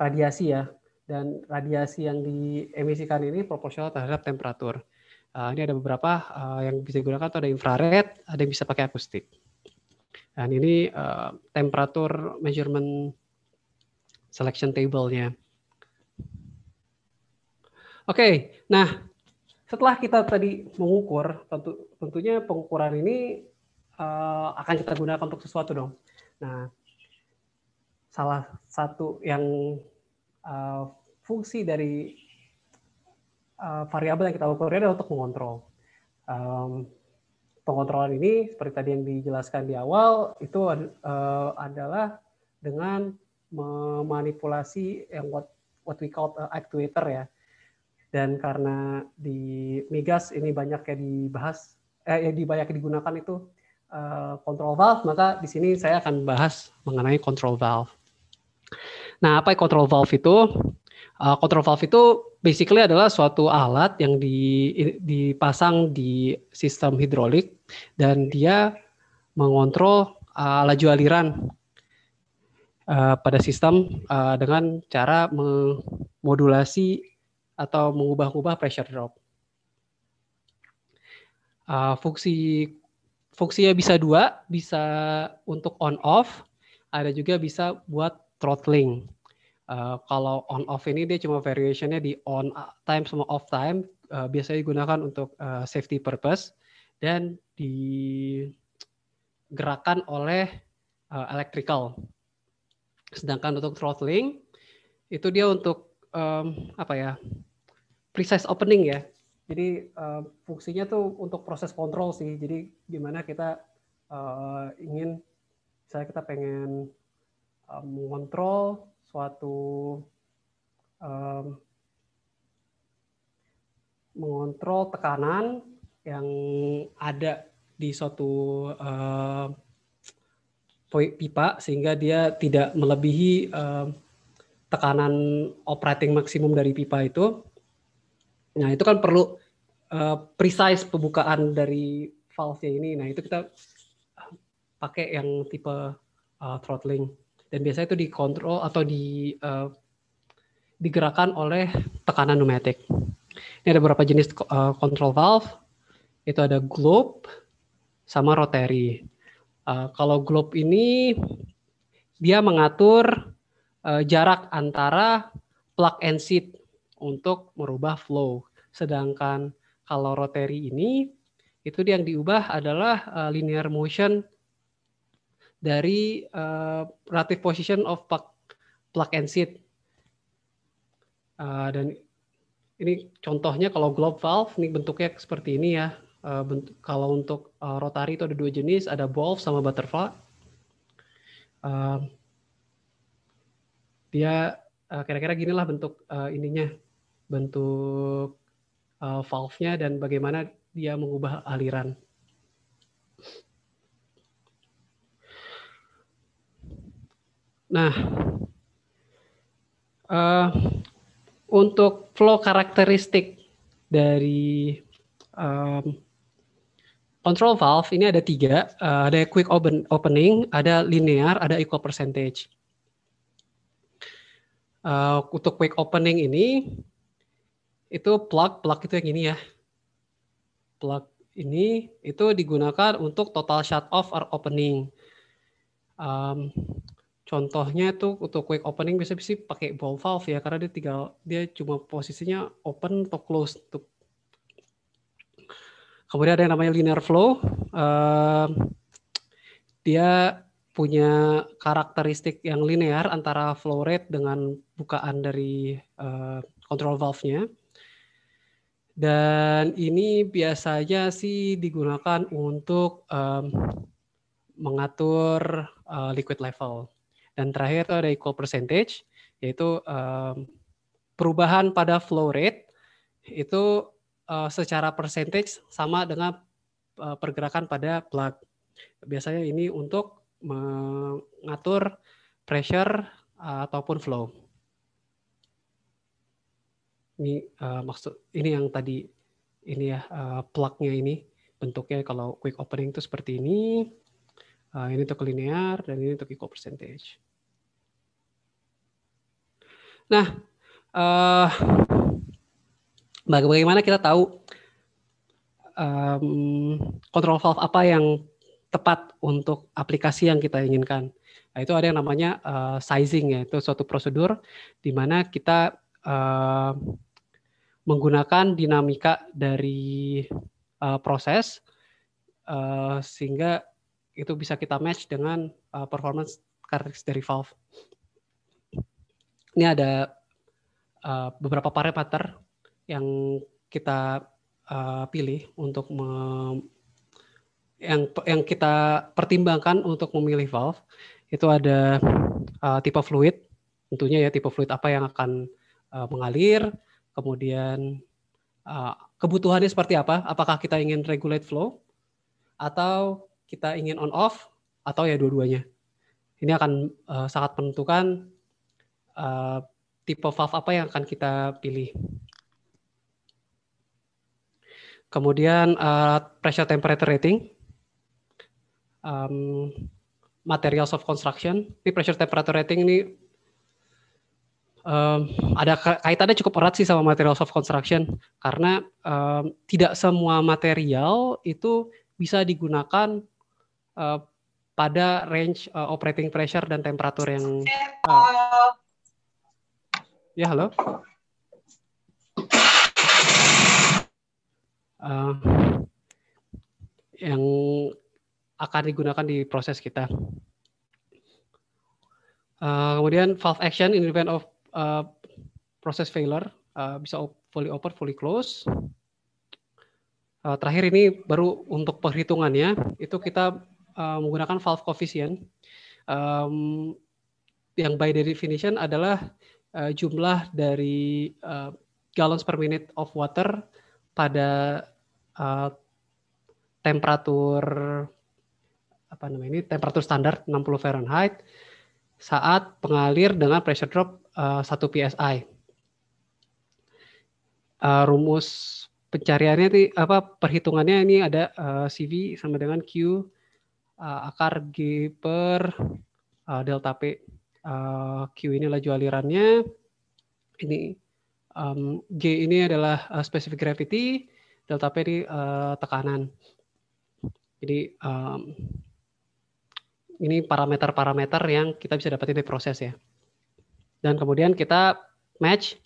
radiasi ya dan radiasi yang diemisikan ini proporsional terhadap temperatur. Uh, ini ada beberapa uh, yang bisa digunakan atau ada infrared, ada yang bisa pakai akustik. Dan ini uh, temperatur measurement selection table-nya. Oke, okay, nah setelah kita tadi mengukur, tentu, tentunya pengukuran ini uh, akan kita gunakan untuk sesuatu dong. Nah, salah satu yang uh, fungsi dari uh, variabel yang kita ukur adalah untuk mengontrol. Um, pengontrolan ini seperti tadi yang dijelaskan di awal itu uh, adalah dengan memanipulasi yang what, what we call actuator ya. Dan karena di migas ini banyak yang dibahas, eh, yang banyak digunakan itu uh, control valve, maka di sini saya akan bahas mengenai control valve. Nah, apa control valve itu? Uh, control valve itu basically adalah suatu alat yang di, dipasang di sistem hidrolik dan dia mengontrol uh, laju aliran uh, pada sistem uh, dengan cara memodulasi atau mengubah-ubah pressure drop. Uh, fungsi fungsinya bisa dua, bisa untuk on off, ada juga bisa buat throttling. Uh, kalau on off ini dia cuma variationnya di on time sama off time uh, biasanya digunakan untuk uh, safety purpose dan digerakkan oleh uh, electrical. Sedangkan untuk throttling itu dia untuk um, apa ya precise opening ya. Jadi uh, fungsinya tuh untuk proses kontrol sih. Jadi gimana kita uh, ingin, saya kita pengen Eh, mengontrol suatu mengontrol tekanan yang ada di suatu uh, pipa sehingga dia tidak melebihi tekanan operating maksimum dari pipa itu. Nah itu kan perlu uh, precise pembukaan dari valve-nya ini. Nah itu kita eh, pakai yang tipe throttling dan biasanya itu dikontrol atau di uh, digerakkan oleh tekanan pneumatik. Ini ada beberapa jenis uh, control valve. Itu ada globe sama rotary. Uh, kalau globe ini dia mengatur uh, jarak antara plug and seat untuk merubah flow. Sedangkan kalau rotary ini itu yang diubah adalah uh, linear motion dari uh, relative position of plug, plug and seat. Uh, eh, dan ini contohnya kalau globe valve ini bentuknya seperti ini ya. Uh, eh, bentuk, kalau untuk uh, rotary itu ada dua jenis, ada valve sama butterfly. Uh, dia kira kira-kira ginilah bentuk uh, ininya, bentuk uh, valve-nya dan bagaimana dia mengubah aliran. Nah, uh, untuk flow karakteristik dari um, control valve ini ada tiga, uh, ada quick open opening, ada linear, ada equal percentage. Uh, untuk quick opening ini, itu plug, plug itu yang ini ya. Plug ini itu digunakan untuk total shut off or opening. Um, Contohnya itu untuk quick opening bisa bisa pakai ball valve ya karena dia tinggal dia cuma posisinya open atau close untuk Kemudian ada yang namanya linear flow. Uh, dia punya karakteristik yang linear antara flow rate dengan bukaan dari uh, control valve-nya. Dan ini biasanya sih digunakan untuk um, mengatur uh, liquid level. Dan terakhir itu ada equal percentage, yaitu um, perubahan pada flow rate itu uh, secara percentage sama dengan uh, pergerakan pada plug. Biasanya ini untuk mengatur pressure uh, ataupun flow. Ini uh, maksud ini yang tadi ini ya uh, plugnya ini bentuknya kalau quick opening itu seperti ini. Uh, ini untuk linear dan ini untuk equal percentage. Nah, uh, bagaimana kita tahu um, control valve apa yang tepat untuk aplikasi yang kita inginkan? Nah, itu ada yang namanya uh, sizing yaitu suatu prosedur di mana kita uh, menggunakan dinamika dari uh, proses uh, sehingga itu bisa kita match dengan uh, performance karakteristik dari valve ini ada uh, beberapa parameter yang kita uh, pilih untuk me yang yang kita pertimbangkan untuk memilih valve itu ada uh, tipe fluid tentunya ya tipe fluid apa yang akan uh, mengalir kemudian uh, kebutuhannya seperti apa apakah kita ingin regulate flow atau kita ingin on off atau ya dua-duanya ini akan uh, sangat menentukan Eh, tipe valve apa yang akan kita pilih. Kemudian uh, pressure temperature rating, um, materials of construction. Ini pressure temperature rating ini um, ada kaitannya cukup erat sih sama materials of construction karena um, tidak semua material itu bisa digunakan uh, pada range uh, operating pressure dan temperatur yang uh, Ya, halo. Uh, yang akan digunakan di proses kita. Uh, kemudian valve action in event of uh, process failure uh, bisa fully open, fully close. Uh, terakhir ini baru untuk perhitungannya itu kita uh, menggunakan valve coefficient um, yang by definition adalah uh, jumlah dari uh, gallons per minute of water pada uh, temperatur apa namanya ini temperatur standar 60 Fahrenheit saat pengalir dengan pressure drop uh, 1 psi. Uh, rumus pencariannya ini apa perhitungannya ini ada uh, CV sama dengan Q uh, akar G per uh, delta P. Eh, Q ini laju alirannya, ini um, G ini adalah uh, specific gravity, delta P ini uh, eh, tekanan. Jadi um, ini parameter-parameter yang kita bisa dapetin dari proses ya. Dan kemudian kita match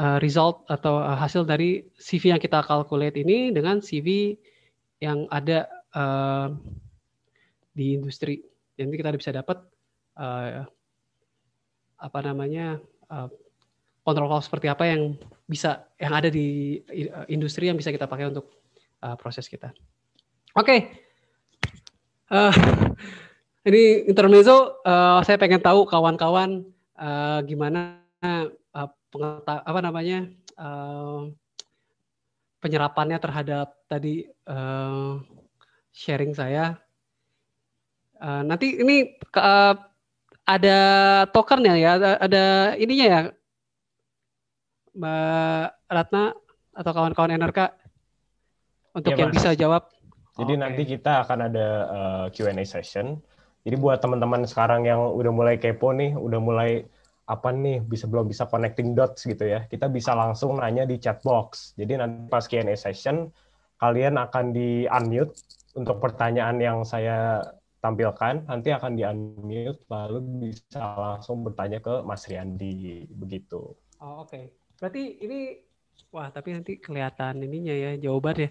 uh, result atau uh, hasil dari CV yang kita calculate ini dengan CV yang ada uh, di industri. Jadi kita bisa dapat uh, apa namanya uh, kontrol cost seperti apa yang bisa yang ada di eh, industri yang bisa kita pakai untuk uh, proses kita. Oke, okay. uh, ini intermezzo. Uh, saya pengen tahu kawan-kawan uh, gimana uh, apa namanya uh, penyerapannya terhadap tadi uh, sharing saya. Uh, nanti ini uh, ada tokernya ya, ada, ada ininya ya, Mbak Ratna atau kawan-kawan NRK untuk ya, yang bisa jawab. Jadi okay. nanti kita akan ada uh, eh, Q&A session. Jadi buat teman-teman sekarang yang udah mulai kepo nih, udah mulai apa nih bisa belum bisa connecting dots gitu ya. Kita bisa langsung nanya di chat box. Jadi nanti pas Q&A session kalian akan di unmute untuk pertanyaan yang saya tampilkan, nanti akan di-unmute, lalu bisa langsung bertanya ke Mas Riandi, begitu. Oh, oke. Okay. Berarti ini, wah tapi nanti kelihatan ininya ya, jawabannya.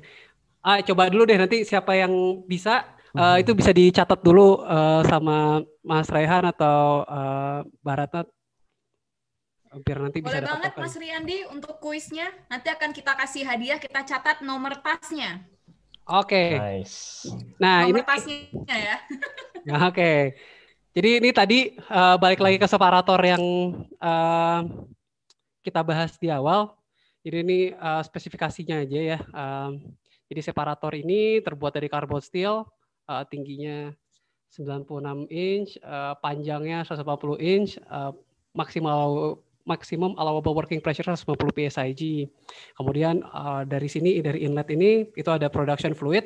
Ah, coba dulu deh, nanti siapa yang bisa, mm-hmm. uh, itu bisa dicatat dulu uh, sama Mas Rehan atau uh, eh, Baratna, biar nanti Boleh bisa Boleh banget Mas Riandi untuk kuisnya, nanti akan kita kasih hadiah, kita catat nomor tasnya. Oke. Okay. Nice. Nah, Nomor ini tasnya ya. Nah, oke. Okay. Jadi ini tadi uh, balik lagi ke separator yang uh, kita bahas di awal. Jadi ini uh, spesifikasinya aja ya. Um, jadi separator ini terbuat dari karbon steel, uh, tingginya 96 inch, uh, panjangnya 140 inch, uh, maksimal maksimum allowable working pressure 150 psig. Kemudian uh, dari sini dari inlet ini itu ada production fluid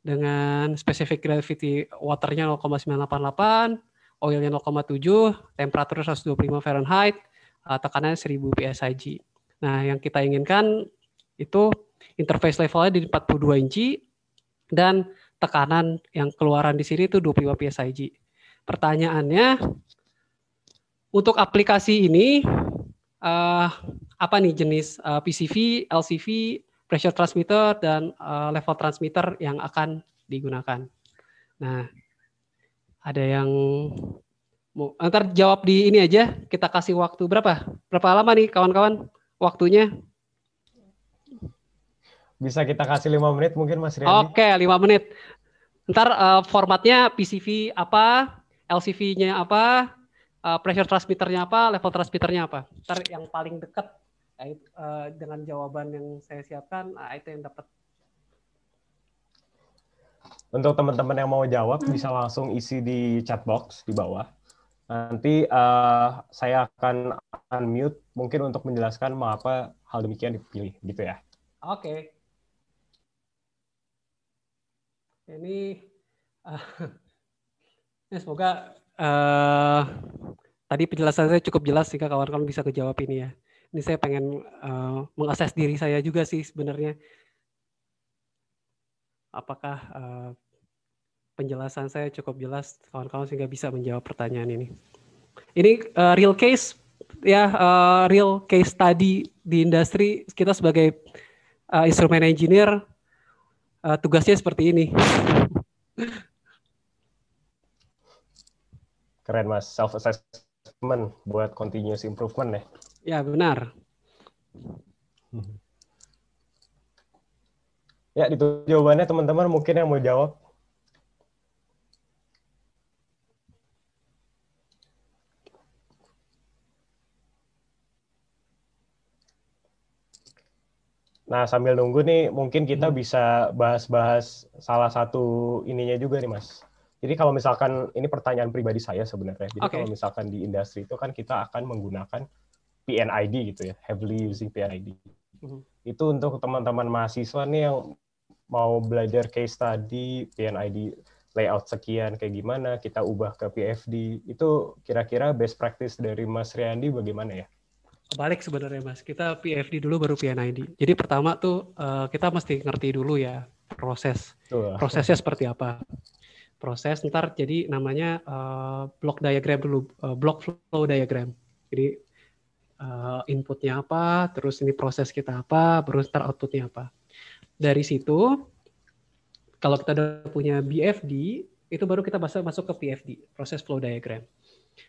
dengan specific gravity waternya 0,988, oilnya 0,7, temperatur 125 Fahrenheit, uh, tekanannya 1000 psig. Nah, yang kita inginkan itu interface levelnya di 42 inci dan tekanan yang keluaran di sini itu 25 psig. Pertanyaannya, untuk aplikasi ini uh, apa nih jenis uh, eh, PCV, LCV, pressure transmitter dan uh, level transmitter yang akan digunakan. Nah, ada yang mau antar jawab di ini aja. Kita kasih waktu berapa? Berapa lama nih kawan-kawan waktunya? Bisa kita kasih lima menit mungkin Mas Rian. Oke, lima menit. Ntar uh, formatnya PCV apa, LCV-nya apa, uh, pressure transmitternya apa, level transmitternya apa. Ntar yang paling dekat uh, eh, eh, dengan jawaban yang saya siapkan, uh, itu yang dapat. Untuk teman-teman yang mau jawab, hmm. bisa langsung isi di chat box di bawah. Nanti uh, saya akan unmute mungkin untuk menjelaskan mengapa hal demikian dipilih, gitu ya. Oke. Okay. Ini, uh, ini semoga uh, tadi penjelasan saya cukup jelas sih kawan-kawan bisa kejawab ini ya. Ini saya pengen uh, mengakses diri saya juga sih sebenarnya. Apakah uh, penjelasan saya cukup jelas kawan-kawan sehingga bisa menjawab pertanyaan ini. Ini uh, real case ya uh, real case study di industri kita sebagai uh, instrumen engineer uh, tugasnya seperti ini. Keren mas, self assessment buat continuous improvement ya. Ya benar. Hmm. Ya itu jawabannya teman-teman mungkin yang mau jawab. Nah, sambil nunggu nih, mungkin kita hmm. bisa bahas-bahas salah satu ininya juga nih, Mas. Jadi kalau misalkan ini pertanyaan pribadi saya sebenarnya. Jadi okay. kalau misalkan di industri itu kan kita akan menggunakan PNID gitu ya, heavily using PNID. Mm-hmm. Itu untuk teman-teman mahasiswa nih yang mau belajar case study PNID layout sekian kayak gimana, kita ubah ke PFD. Itu kira-kira best practice dari Mas Riyandi bagaimana ya? balik sebenarnya mas kita PFD dulu baru PNID jadi pertama tuh eh, kita mesti ngerti dulu ya proses prosesnya seperti apa proses ntar jadi namanya uh, block diagram dulu uh, block flow diagram jadi uh, inputnya apa terus ini proses kita apa terus ntar outputnya apa dari situ kalau kita udah punya BFD itu baru kita masuk masuk ke PFD proses flow diagram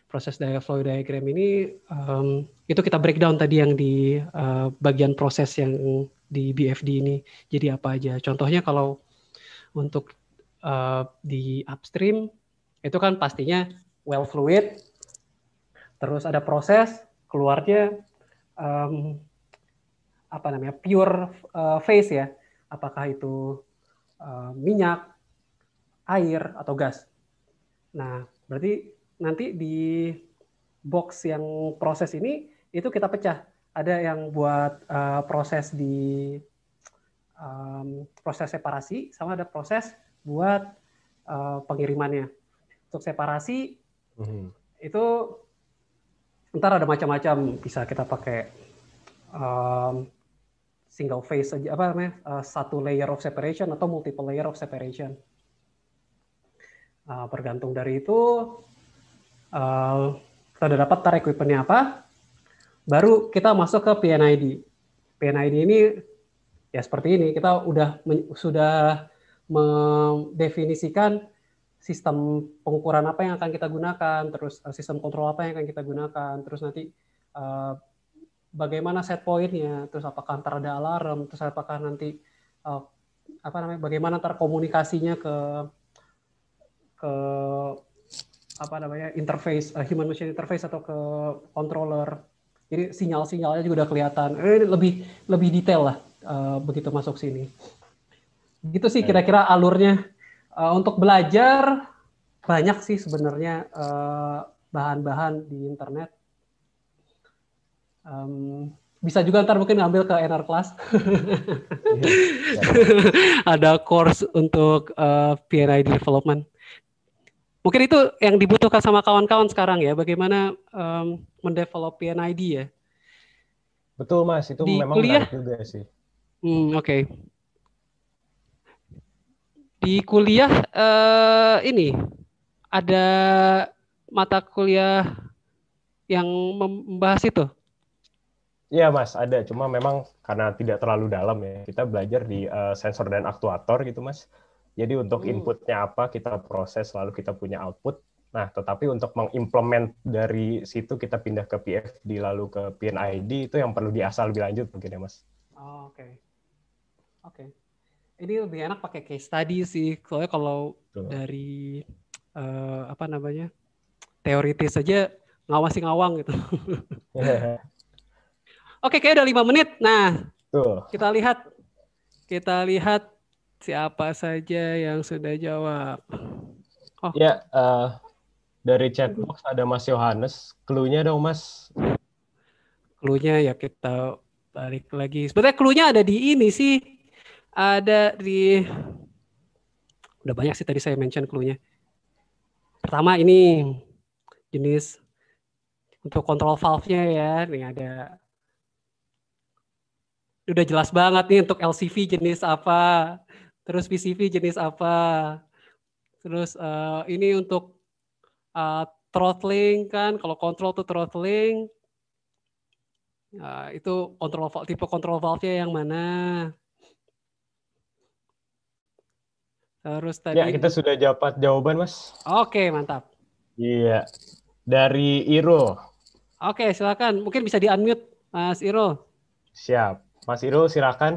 proses daya flow diagram ini um, itu kita breakdown tadi yang di uh, bagian proses yang di BFD ini jadi apa aja contohnya kalau untuk Eh, di upstream itu kan pastinya well fluid, terus ada proses keluarnya um, apa namanya pure uh, phase ya, apakah itu uh, minyak, air atau gas. Nah berarti nanti di box yang proses ini itu kita pecah. Ada yang buat uh, proses di um, proses separasi, sama ada proses buat uh, pengirimannya. Untuk separasi hmm. itu ntar ada macam-macam bisa kita pakai um, single phase aja apa namanya uh, satu layer of separation atau multiple layer of separation. Uh, bergantung dari itu uh, kita udah dapat tar equipmentnya apa, baru kita masuk ke PNID. PNID ini ya seperti ini kita udah sudah mendefinisikan sistem pengukuran apa yang akan kita gunakan, terus eh, sistem kontrol apa yang akan kita gunakan, terus nanti uh, bagaimana set pointnya, terus apakah antara ada alarm, terus apakah nanti uh, apa namanya, bagaimana terkomunikasinya komunikasinya ke ke apa namanya interface uh, human machine interface atau ke controller. Jadi sinyal-sinyalnya juga udah kelihatan. Eh, lebih lebih detail lah uh, begitu masuk sini gitu sih iya. kira-kira alurnya uh, untuk belajar banyak sih sebenarnya bahan eh, bahan-bahan di internet um, bisa juga ntar mungkin ngambil ke NR Class. Iya, iya. Ada course untuk uh, eh, PNI development. Mungkin itu yang dibutuhkan sama kawan-kawan sekarang ya, bagaimana um, mendevelop PNID ya. Betul mas, itu di memang kuliah, menarik juga sih. Hmm, Oke. Okay. Di kuliah uh, ini ada mata kuliah yang membahas itu. Iya mas, ada. Cuma memang karena tidak terlalu dalam ya, kita belajar di uh, sensor dan aktuator gitu mas. Jadi untuk hmm. inputnya apa kita proses, lalu kita punya output. Nah, tetapi untuk mengimplement dari situ kita pindah ke PFD lalu ke PNID itu yang perlu diasah lebih lanjut mungkin ya mas. Oh, Oke. Okay. Oke. Okay ini lebih enak pakai case study sih. Soalnya kalau Tuh. dari uh, apa namanya teoritis saja ngawasi ngawang gitu. Oke, kayak udah lima menit. Nah, Tuh. kita lihat kita lihat siapa saja yang sudah jawab. Oh. Ya, yeah, uh, dari chatbox ada Mas Yohanes. clue dong, Mas. clue ya kita balik lagi. Sebenarnya clue ada di ini sih ada di udah banyak sih tadi saya mention clue-nya. Pertama ini jenis untuk kontrol valve-nya ya. Ini ada udah jelas banget nih untuk LCV jenis apa, terus PCV jenis apa. Terus uh, ini untuk uh, throttling kan, kalau kontrol tuh throttling. Uh, itu kontrol tipe kontrol valve-nya yang mana? Terus ya, tadi Ya, kita sudah dapat jawaban, Mas. Oke, mantap. Iya. Dari Iro. Oke, silakan. Mungkin bisa di-unmute Mas Iro. Siap. Mas Iro, silakan.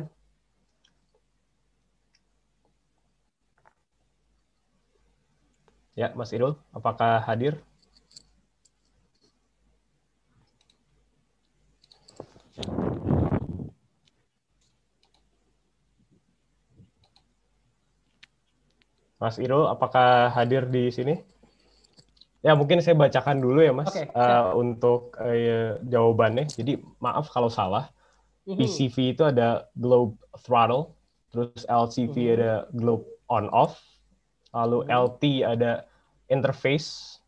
Ya, Mas Iro apakah hadir? Mas Irul, apakah hadir di sini? Ya, mungkin saya bacakan dulu ya, Mas, okay, uh, eh, untuk uh, jawabannya. Jadi, maaf kalau salah. Mm-hmm. PCV itu ada globe throttle, terus LCV mm-hmm. ada globe on-off, lalu mm-hmm. LT ada interface,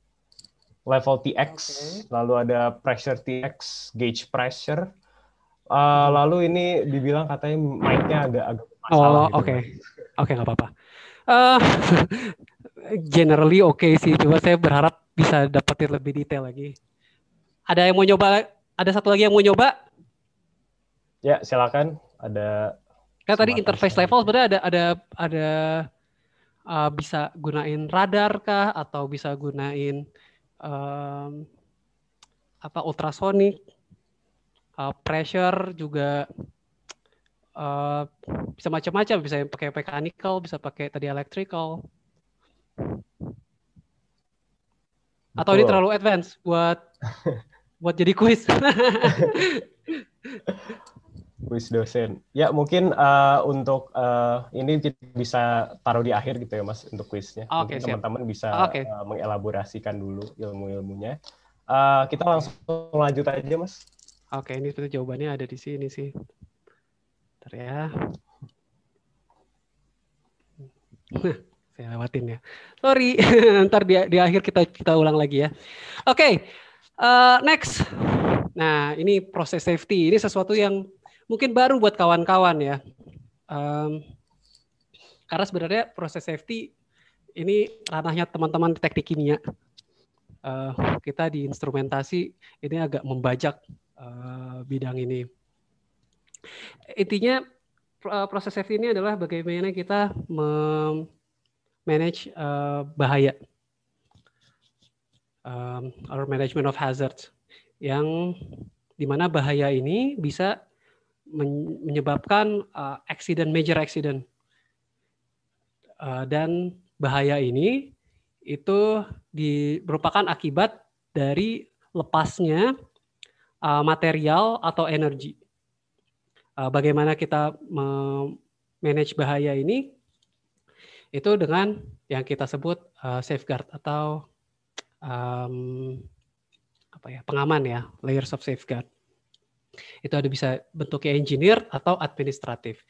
level TX, okay. lalu ada pressure TX, gauge pressure. Uh, lalu ini dibilang katanya mic-nya agak agak masalah. Oh, gitu, oke. Oke, nggak apa-apa. Uh, generally oke okay sih, cuma saya berharap bisa dapetin lebih detail lagi. Ada yang mau nyoba? Ada satu lagi yang mau nyoba? Ya, silakan. Ada. Kan tadi interface level sebenarnya ada ada ada uh, bisa gunain radar kah atau bisa gunain um, apa ultrasonik, uh, eh, pressure juga Eh, bisa macam-macam bisa pakai mechanical bisa pakai tadi electrical atau ini terlalu advance buat buat jadi kuis kuis dosen ya mungkin uh, untuk uh, ini kita bisa taruh di akhir gitu ya mas untuk kuisnya ah, okay, teman-teman bisa ah, okay. uh, mengelaborasikan dulu ilmu-ilmunya uh, kita langsung lanjut aja mas oke ini seperti jawabannya ada di sini sih Bentar ya. saya lewatin ya. Sorry, ntar di, di akhir kita kita ulang lagi ya. Oke, okay. uh, eh, next. Nah, ini proses safety. Ini sesuatu yang mungkin baru buat kawan-kawan ya. Um, karena sebenarnya proses safety ini ranahnya teman-teman teknik kimia. Uh, kita di instrumentasi ini agak membajak uh, bidang ini. Intinya eh, proses safety ini adalah bagaimana kita manage uh, eh, bahaya um, or management of hazards yang dimana bahaya ini bisa menyebabkan uh, accident major accident uh, dan bahaya ini itu di, merupakan akibat dari lepasnya uh, material atau energi Eh, bagaimana kita manage bahaya ini itu dengan yang kita sebut eh, safeguard atau um, apa ya pengaman ya layers of safeguard itu ada bisa bentuknya engineer atau administratif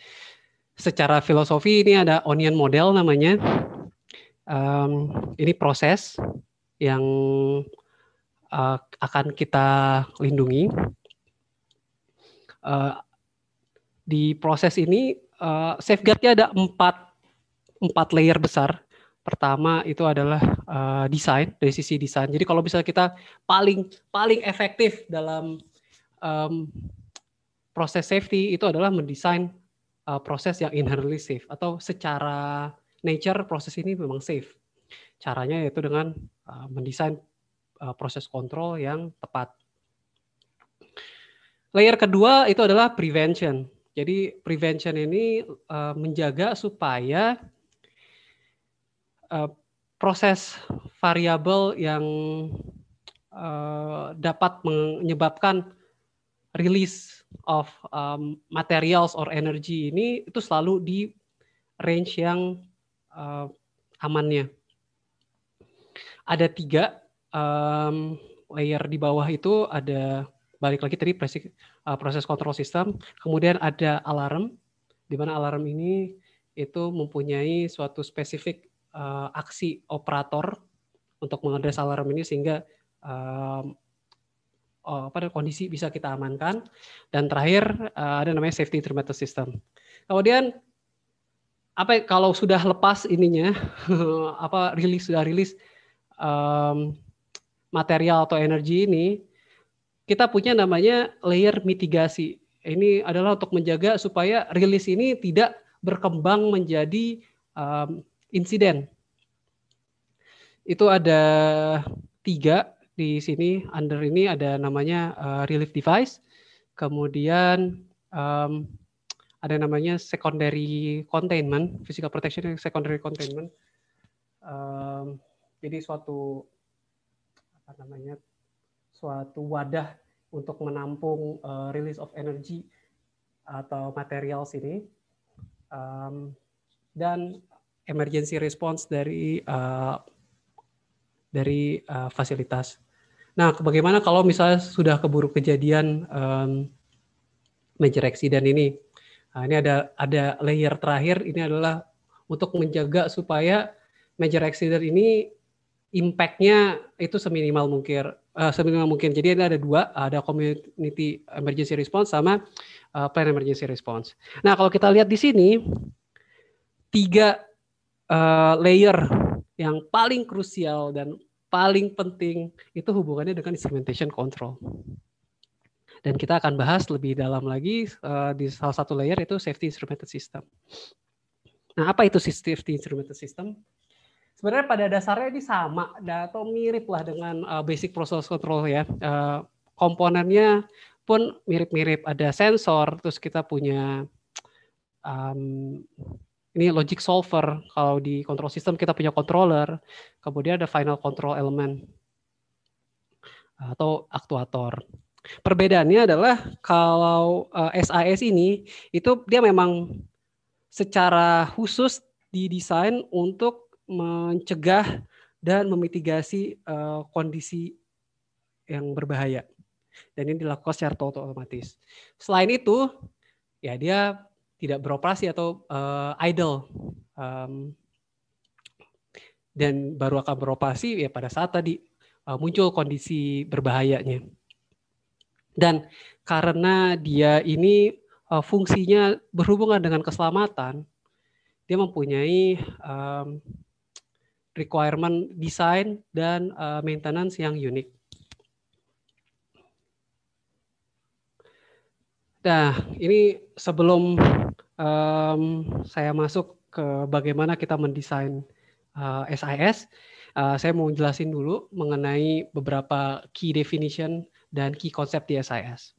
secara filosofi ini ada onion model namanya um, ini proses yang uh, akan kita lindungi di proses ini uh, safeguardnya ada empat empat layer besar. Pertama itu adalah uh, desain dari sisi desain. Jadi kalau bisa kita paling paling efektif dalam um, proses safety itu adalah mendesain uh, proses yang inherently safe atau secara nature proses ini memang safe. Caranya yaitu dengan uh, mendesain uh, proses kontrol yang tepat. Layer kedua itu adalah prevention. Jadi prevention ini uh, menjaga supaya uh, proses variabel yang uh, dapat menyebabkan release of um, materials or energy ini itu selalu di range yang uh, amannya. Ada tiga um, layer di bawah itu ada balik lagi tadi uh, proses kontrol sistem. Kemudian ada alarm, di mana alarm ini itu mempunyai suatu spesifik uh, aksi operator untuk mengadres alarm ini sehingga uh, uh, pada kondisi bisa kita amankan. Dan terakhir uh, ada namanya safety thermometer system. Kemudian apa kalau sudah lepas ininya apa rilis sudah rilis um, material atau energi ini kita punya namanya layer mitigasi. Ini adalah untuk menjaga supaya rilis ini tidak berkembang menjadi um, insiden. Itu ada tiga di sini. Under ini ada namanya uh, relief device, kemudian um, ada namanya secondary containment, physical protection secondary containment. Um, jadi suatu apa namanya suatu wadah untuk menampung uh, release of energy atau materials ini um, dan emergency response dari uh, dari uh, fasilitas. Nah, bagaimana kalau misalnya sudah keburu kejadian um, major accident ini? Nah, ini ada ada layer terakhir ini adalah untuk menjaga supaya major accident ini impactnya itu seminimal mungkin uh, eh, seminimal mungkin. Jadi ini ada dua, ada community emergency response sama uh, plan emergency response. Nah kalau kita lihat di sini tiga uh, layer yang paling krusial dan paling penting itu hubungannya dengan instrumentation control. Dan kita akan bahas lebih dalam lagi uh, di salah satu layer itu safety instrumented system. Nah, apa itu safety instrumented system? sebenarnya pada dasarnya ini sama atau mirip lah dengan uh, basic process control ya. Uh, komponennya pun mirip-mirip. Ada sensor, terus kita punya um, ini logic solver. Kalau di control system kita punya controller, kemudian ada final control element atau aktuator. Perbedaannya adalah kalau uh, eh, SIS ini itu dia memang secara khusus didesain untuk mencegah dan memitigasi uh, kondisi yang berbahaya. Dan ini dilakukan secara otomatis. Selain itu, ya dia tidak beroperasi atau uh, idle. Um, dan baru akan beroperasi ya pada saat tadi uh, muncul kondisi berbahayanya. Dan karena dia ini uh, fungsinya berhubungan dengan keselamatan, dia mempunyai um, requirement design dan uh, maintenance yang unik. Nah, ini sebelum um, saya masuk ke bagaimana kita mendesain uh, eh, SIS, uh, eh, saya mau jelasin dulu mengenai beberapa key definition dan key concept di SIS.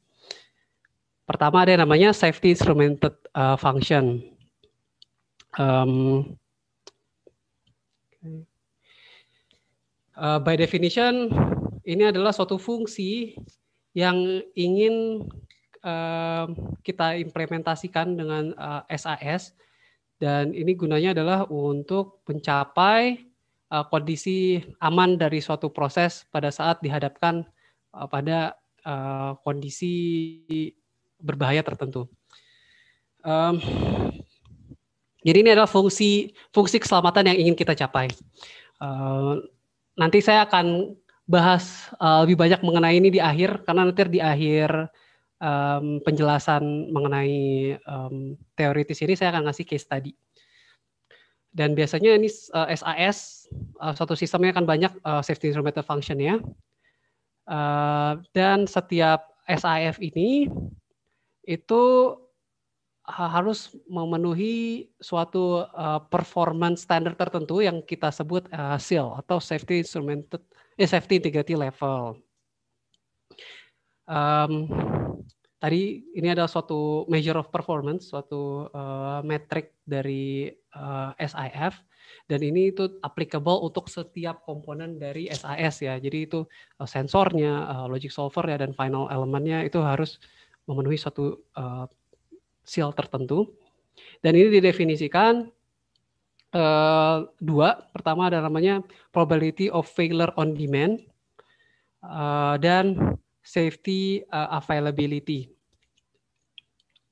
Pertama ada yang namanya safety instrumented uh, function. Um, okay. Uh, by definition, ini adalah suatu fungsi yang ingin uh, kita implementasikan dengan uh, eh, SAS dan ini gunanya adalah untuk mencapai uh, kondisi aman dari suatu proses pada saat dihadapkan uh, pada uh, kondisi berbahaya tertentu. Um, jadi ini adalah fungsi fungsi keselamatan yang ingin kita capai. Uh, nanti saya akan bahas uh, lebih banyak mengenai ini di akhir karena nanti di akhir um, penjelasan mengenai um, teoritis ini saya akan ngasih case tadi. Dan biasanya ini uh, eh, SAS uh, eh, suatu sistemnya akan banyak uh, safety instrumented function ya. Uh, dan setiap SAF ini itu harus memenuhi suatu uh, performance standar tertentu yang kita sebut uh, eh, SIL atau safety instrumented eh, safety integrity level. Um, tadi ini adalah suatu measure of performance, suatu uh, metric dari uh, SIF dan ini itu applicable untuk setiap komponen dari SIS ya. Jadi itu uh, sensornya, uh, logic solver ya dan final elemennya itu harus memenuhi suatu uh, sel tertentu. Dan ini didefinisikan Uh, dua. Pertama ada namanya probability of failure on demand uh, dan safety uh, availability.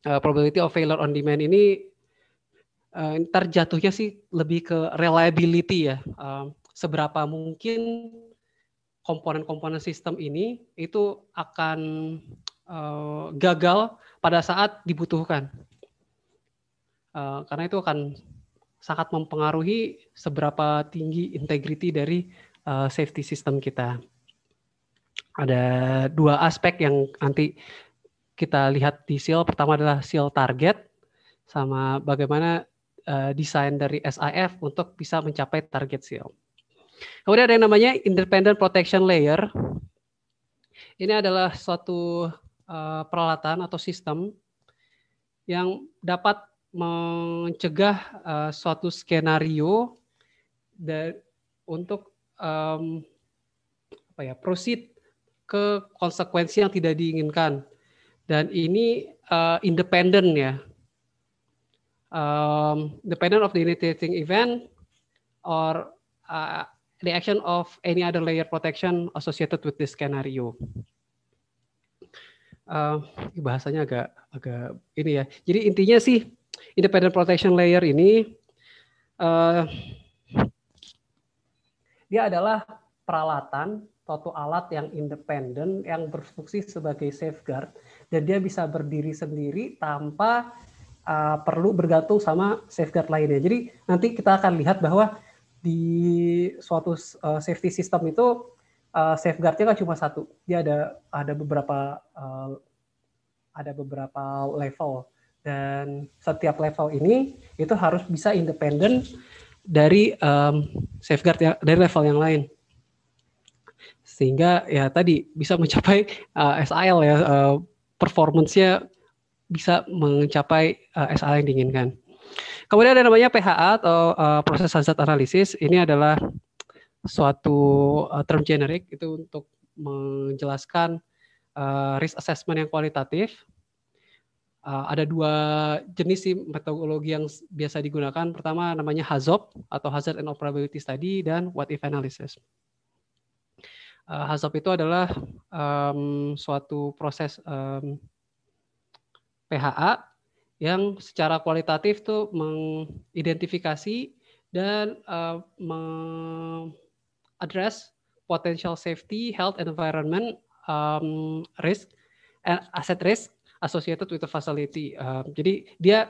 Uh, probability of failure on demand ini uh, terjatuhnya sih lebih ke reliability ya. Uh, seberapa mungkin komponen-komponen sistem ini itu akan uh, gagal pada saat dibutuhkan. Uh, karena itu akan sangat mempengaruhi seberapa tinggi integriti dari uh, safety system kita. Ada dua aspek yang nanti kita lihat di SEAL. Pertama adalah SEAL target sama bagaimana uh, desain dari SIF untuk bisa mencapai target SEAL. Kemudian ada yang namanya Independent Protection Layer. Ini adalah suatu Eh, peralatan atau sistem yang dapat mencegah eh, suatu skenario dan untuk um, apa ya proceed ke konsekuensi yang tidak diinginkan dan ini uh, eh, independen ya um, dependent of the initiating event or uh, the action of any other layer protection associated with this scenario uh, bahasanya agak agak ini ya. Jadi intinya sih independent protection layer ini uh, dia adalah peralatan suatu alat yang independen yang berfungsi sebagai safeguard dan dia bisa berdiri sendiri tanpa uh, perlu bergantung sama safeguard lainnya. Jadi nanti kita akan lihat bahwa di suatu uh, safety system itu uh, safeguardnya kan cuma satu. Dia ada ada beberapa uh, ada beberapa level dan setiap level ini itu harus bisa independen dari um, safeguard ya, dari level yang lain sehingga ya tadi bisa mencapai uh, eh, SIL ya uh, performancenya bisa mencapai uh, SIL yang diinginkan. Kemudian ada namanya PHA atau uh, proses hazard analysis. Ini adalah suatu uh, term generik itu untuk menjelaskan uh, risk assessment yang kualitatif. Uh, ada dua jenis sih metodologi yang biasa digunakan. Pertama namanya HAZOP atau Hazard and Operability Study dan What If Analysis. Uh, HAZOP itu adalah um, suatu proses um, PHA yang secara kualitatif tuh mengidentifikasi dan uh, address potential safety, health, and environment um, risk, and eh, asset risk associated with the facility. Um, jadi dia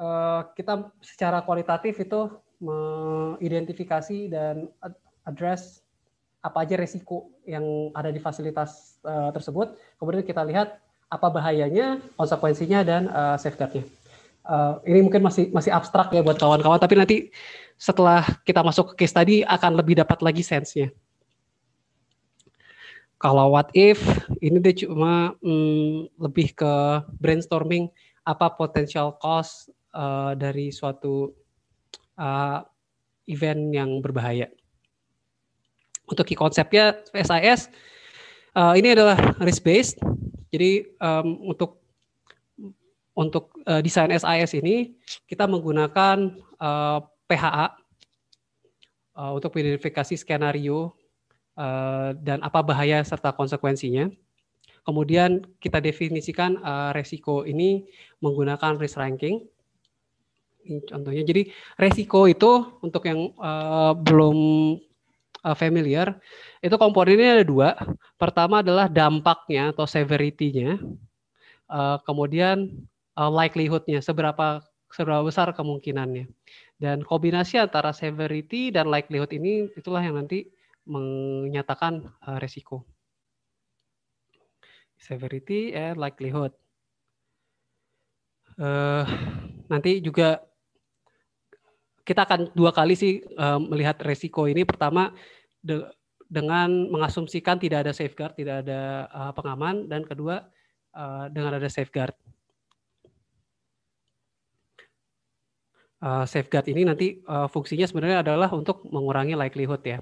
uh, kita secara kualitatif itu mengidentifikasi dan address apa aja resiko yang ada di fasilitas uh, tersebut. Kemudian kita lihat apa bahayanya, konsekuensinya, dan uh, safeguardnya. Uh, ini mungkin masih masih abstrak ya buat kawan-kawan, tapi nanti setelah kita masuk ke case tadi akan lebih dapat lagi sense-nya. Kalau what if ini dia cuma hmm, lebih ke brainstorming apa potential cost uh, dari suatu uh, event yang berbahaya. Untuk key konsepnya SIS uh, eh, ini adalah risk based. Jadi um, untuk untuk uh, desain SIS ini kita menggunakan uh, PHA uh, untuk verifikasi skenario uh, dan apa bahaya serta konsekuensinya. Kemudian kita definisikan uh, resiko ini menggunakan risk ranking. Ini contohnya, jadi resiko itu untuk yang uh, belum uh, familiar, itu komponennya ada dua. Pertama adalah dampaknya atau severity-nya. Uh, kemudian uh, likelihood-nya, seberapa seberapa besar kemungkinannya. Dan kombinasi antara severity dan likelihood ini itulah yang nanti menyatakan uh, resiko. Severity and likelihood. Uh, nanti juga kita akan dua kali sih uh, melihat resiko ini. Pertama de dengan mengasumsikan tidak ada safeguard, tidak ada uh, pengaman, dan kedua uh, dengan ada safeguard. uh, safeguard ini nanti uh, fungsinya sebenarnya adalah untuk mengurangi likelihood ya.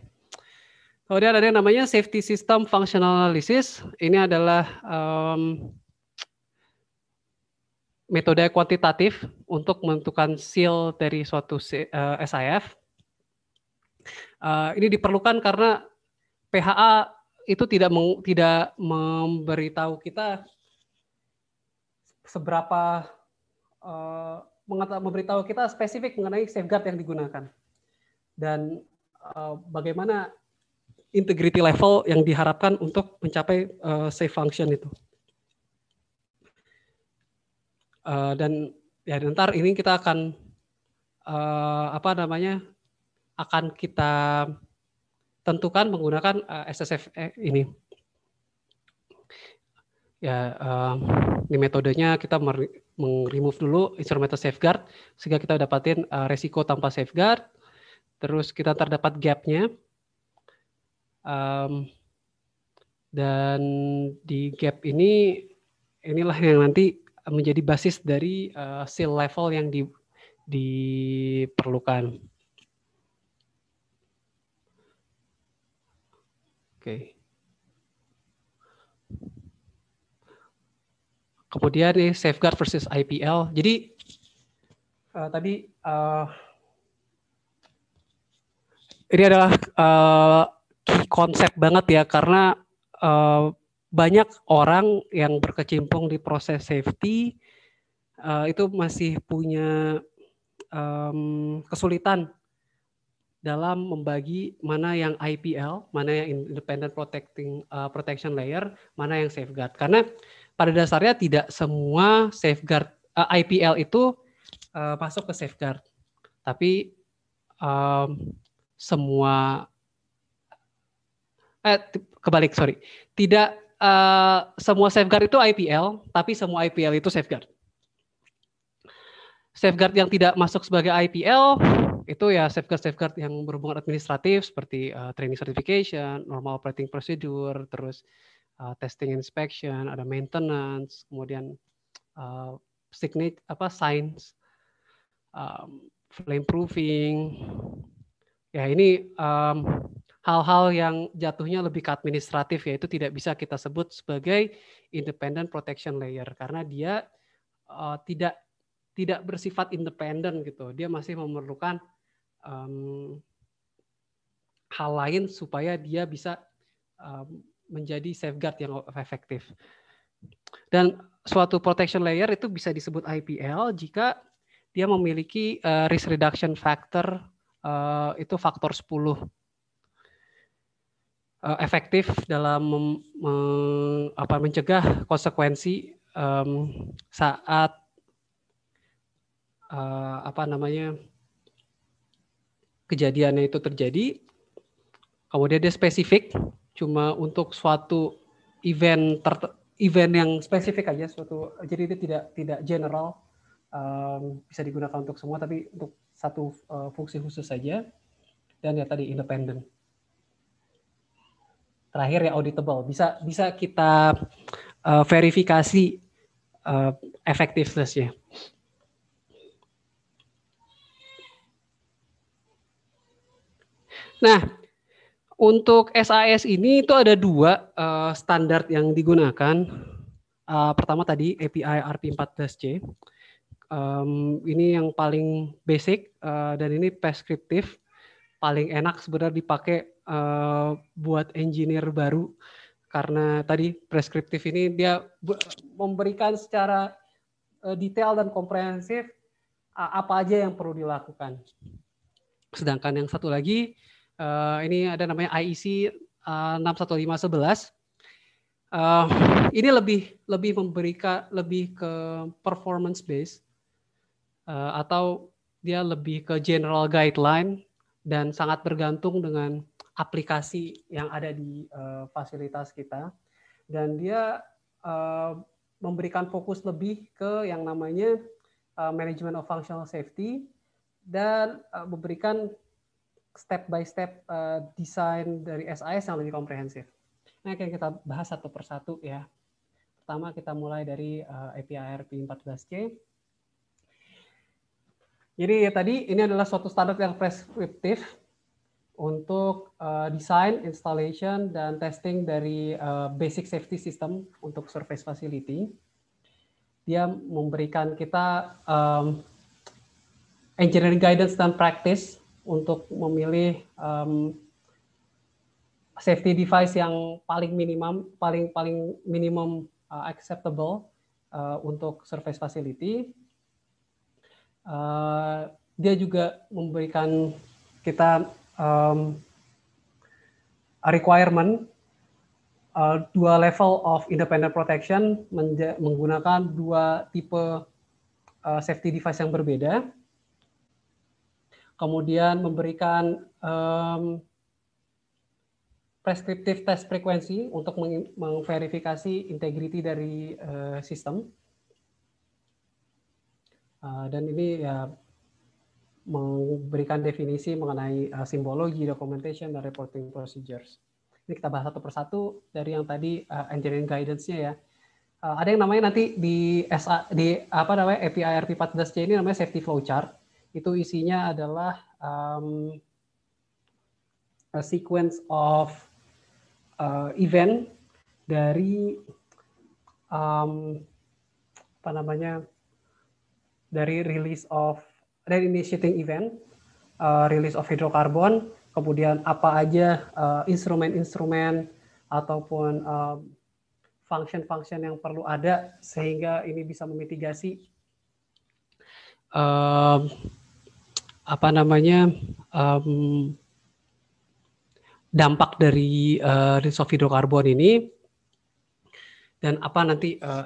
Kemudian ada yang namanya safety system functional analysis. Ini adalah um, metode kuantitatif untuk menentukan seal dari suatu uh, eh, SIF. Uh, ini diperlukan karena PHA itu tidak meng, tidak memberitahu kita seberapa uh, memberitahu kita spesifik mengenai safeguard yang digunakan dan eh, bagaimana integrity level yang diharapkan untuk mencapai eh, safe function itu. Eh, dan ya nanti ini kita akan apa namanya akan kita tentukan menggunakan uh, SSF ini. Ya uh, ini metodenya kita meng-remove dulu instrumental safeguard sehingga kita dapatin uh, resiko tanpa safeguard. Terus kita terdapat gapnya. Um, dan di gap ini inilah yang nanti menjadi basis dari uh, seal level yang di, diperlukan. Oke. Okay. Kemudian di safeguard versus IPL. Jadi uh, tadi uh, ini adalah uh, key konsep banget ya karena uh, banyak orang yang berkecimpung di proses safety uh, itu masih punya um, kesulitan dalam membagi mana yang IPL, mana yang independent protecting uh, protection layer, mana yang safeguard. Karena pada dasarnya tidak semua safeguard uh, eh, IPL itu uh, masuk ke safeguard, tapi um, semua eh kebalik sorry tidak uh, semua safeguard itu IPL, tapi semua IPL itu safeguard. Safeguard yang tidak masuk sebagai IPL itu ya safeguard-safeguard yang berhubungan administratif seperti uh, training certification, normal operating procedure, terus uh, testing inspection, ada maintenance, kemudian uh, apa signs, um, flame proofing. Ya ini hal um, hal-hal yang jatuhnya lebih ke administratif yaitu tidak bisa kita sebut sebagai independent protection layer karena dia uh, tidak tidak bersifat independen gitu dia masih memerlukan um, hal lain supaya dia bisa um, menjadi safeguard yang efektif. Dan suatu protection layer itu bisa disebut IPL jika dia memiliki uh, risk reduction factor uh, itu faktor 10. Uh, eh, efektif dalam mem, mem, apa, mencegah konsekuensi um, saat uh, apa namanya kejadiannya itu terjadi kemudian dia spesifik cuma untuk suatu event ter event yang spesifik aja suatu jadi itu tidak tidak general um, bisa digunakan untuk semua tapi untuk satu uh, fungsi khusus saja dan ya tadi independen terakhir ya auditable bisa bisa kita uh, verifikasi uh, effectivenessnya nah untuk SAS ini itu ada dua uh, standar yang digunakan. Uh, pertama tadi API RP14C. Um, ini yang paling basic uh, dan ini preskriptif. Paling enak sebenarnya dipakai uh, buat engineer baru karena tadi preskriptif ini dia memberikan secara uh, detail dan komprehensif uh, apa aja yang perlu dilakukan. Sedangkan yang satu lagi Uh, ini ada namanya IEC uh, 61511. Uh, ini lebih lebih memberikan lebih ke performance base uh, eh, atau dia lebih ke general guideline dan sangat bergantung dengan aplikasi yang ada di uh, fasilitas kita dan dia uh, memberikan fokus lebih ke yang namanya uh, management of functional safety dan uh, memberikan step by step uh, desain dari SIS yang lebih komprehensif. Nah, akan kita bahas satu persatu ya. Pertama kita mulai dari uh, API RP14C. Jadi ya, tadi ini adalah suatu standar yang preskriptif untuk uh, eh, desain, installation, dan testing dari uh, basic safety system untuk surface facility. Dia memberikan kita um, engineering guidance dan practice untuk memilih um, safety device yang paling minimum paling paling minimum uh, acceptable uh, untuk surface facility. Uh, dia juga memberikan kita um, requirement uh, dua level of independent protection menggunakan dua tipe uh, safety device yang berbeda kemudian memberikan um, preskriptif test frekuensi untuk mengverifikasi integriti dari uh, sistem. Uh, dan ini ya memberikan definisi mengenai uh, simbologi, documentation, dan reporting procedures. Ini kita bahas satu persatu dari yang tadi uh, engineering guidance-nya ya. Uh, ada yang namanya nanti di SA, di apa namanya API RP 14C ini namanya safety flow chart itu isinya adalah um, a sequence of uh, event dari um, apa namanya dari release of dari initiating event, uh, release of hidrokarbon, kemudian apa aja uh, instrumen-instrumen uh, ataupun um, function-function yang perlu ada sehingga ini bisa memitigasi um, apa namanya um, dampak dari uh, eh, resource hidrokarbon ini dan apa nanti uh,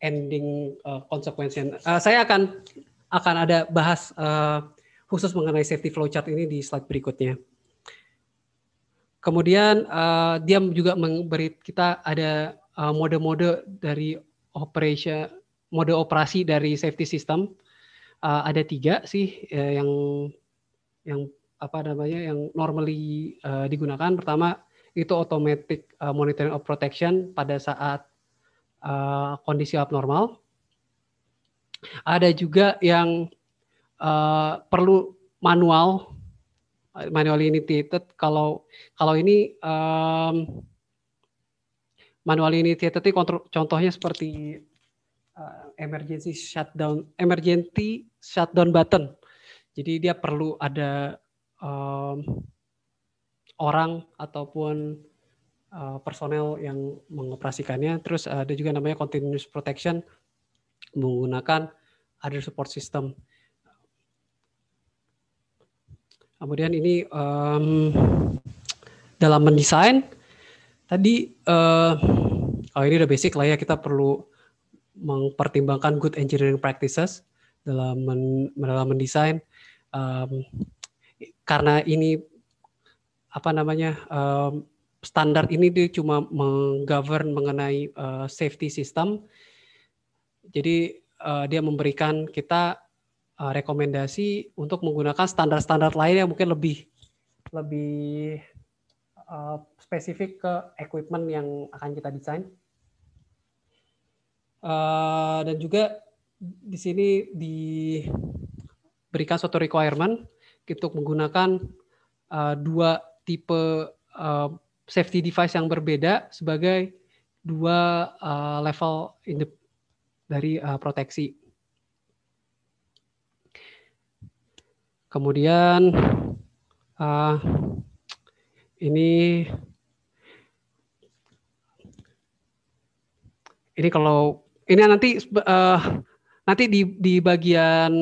ending uh, eh, konsekuensinya. Uh, saya akan akan ada bahas uh, khusus mengenai safety flowchart ini di slide berikutnya. Kemudian uh, dia juga memberi kita ada mode-mode uh, dari operation mode operasi dari safety system uh, ada tiga sih uh, yang yang apa namanya yang normally uh, digunakan. Pertama itu automatic uh, monitoring of protection pada saat uh, kondisi abnormal. Ada juga yang uh, perlu manual manually initiated kalau kalau ini um, manually initiated contohnya seperti emergency shutdown emergency shutdown button. Jadi dia perlu ada um, orang ataupun uh, personel yang mengoperasikannya. Terus eh, ada juga namanya continuous protection menggunakan other support system. Kemudian ini um, dalam mendesain tadi uh, oh ini udah basic lah ya kita perlu mempertimbangkan good engineering practices dalam men, dalam mendesain um, karena ini apa namanya um, standar ini dia cuma menggovern mengenai uh, safety system jadi uh, dia memberikan kita uh, rekomendasi untuk menggunakan standar-standar lain yang mungkin lebih lebih uh, spesifik ke equipment yang akan kita desain. Eh, dan juga di sini diberikan suatu requirement untuk menggunakan uh, dua tipe uh, safety device yang berbeda sebagai dua uh, level in the, dari uh, proteksi. Kemudian uh, ini ini kalau ini nanti uh, nanti di di bagian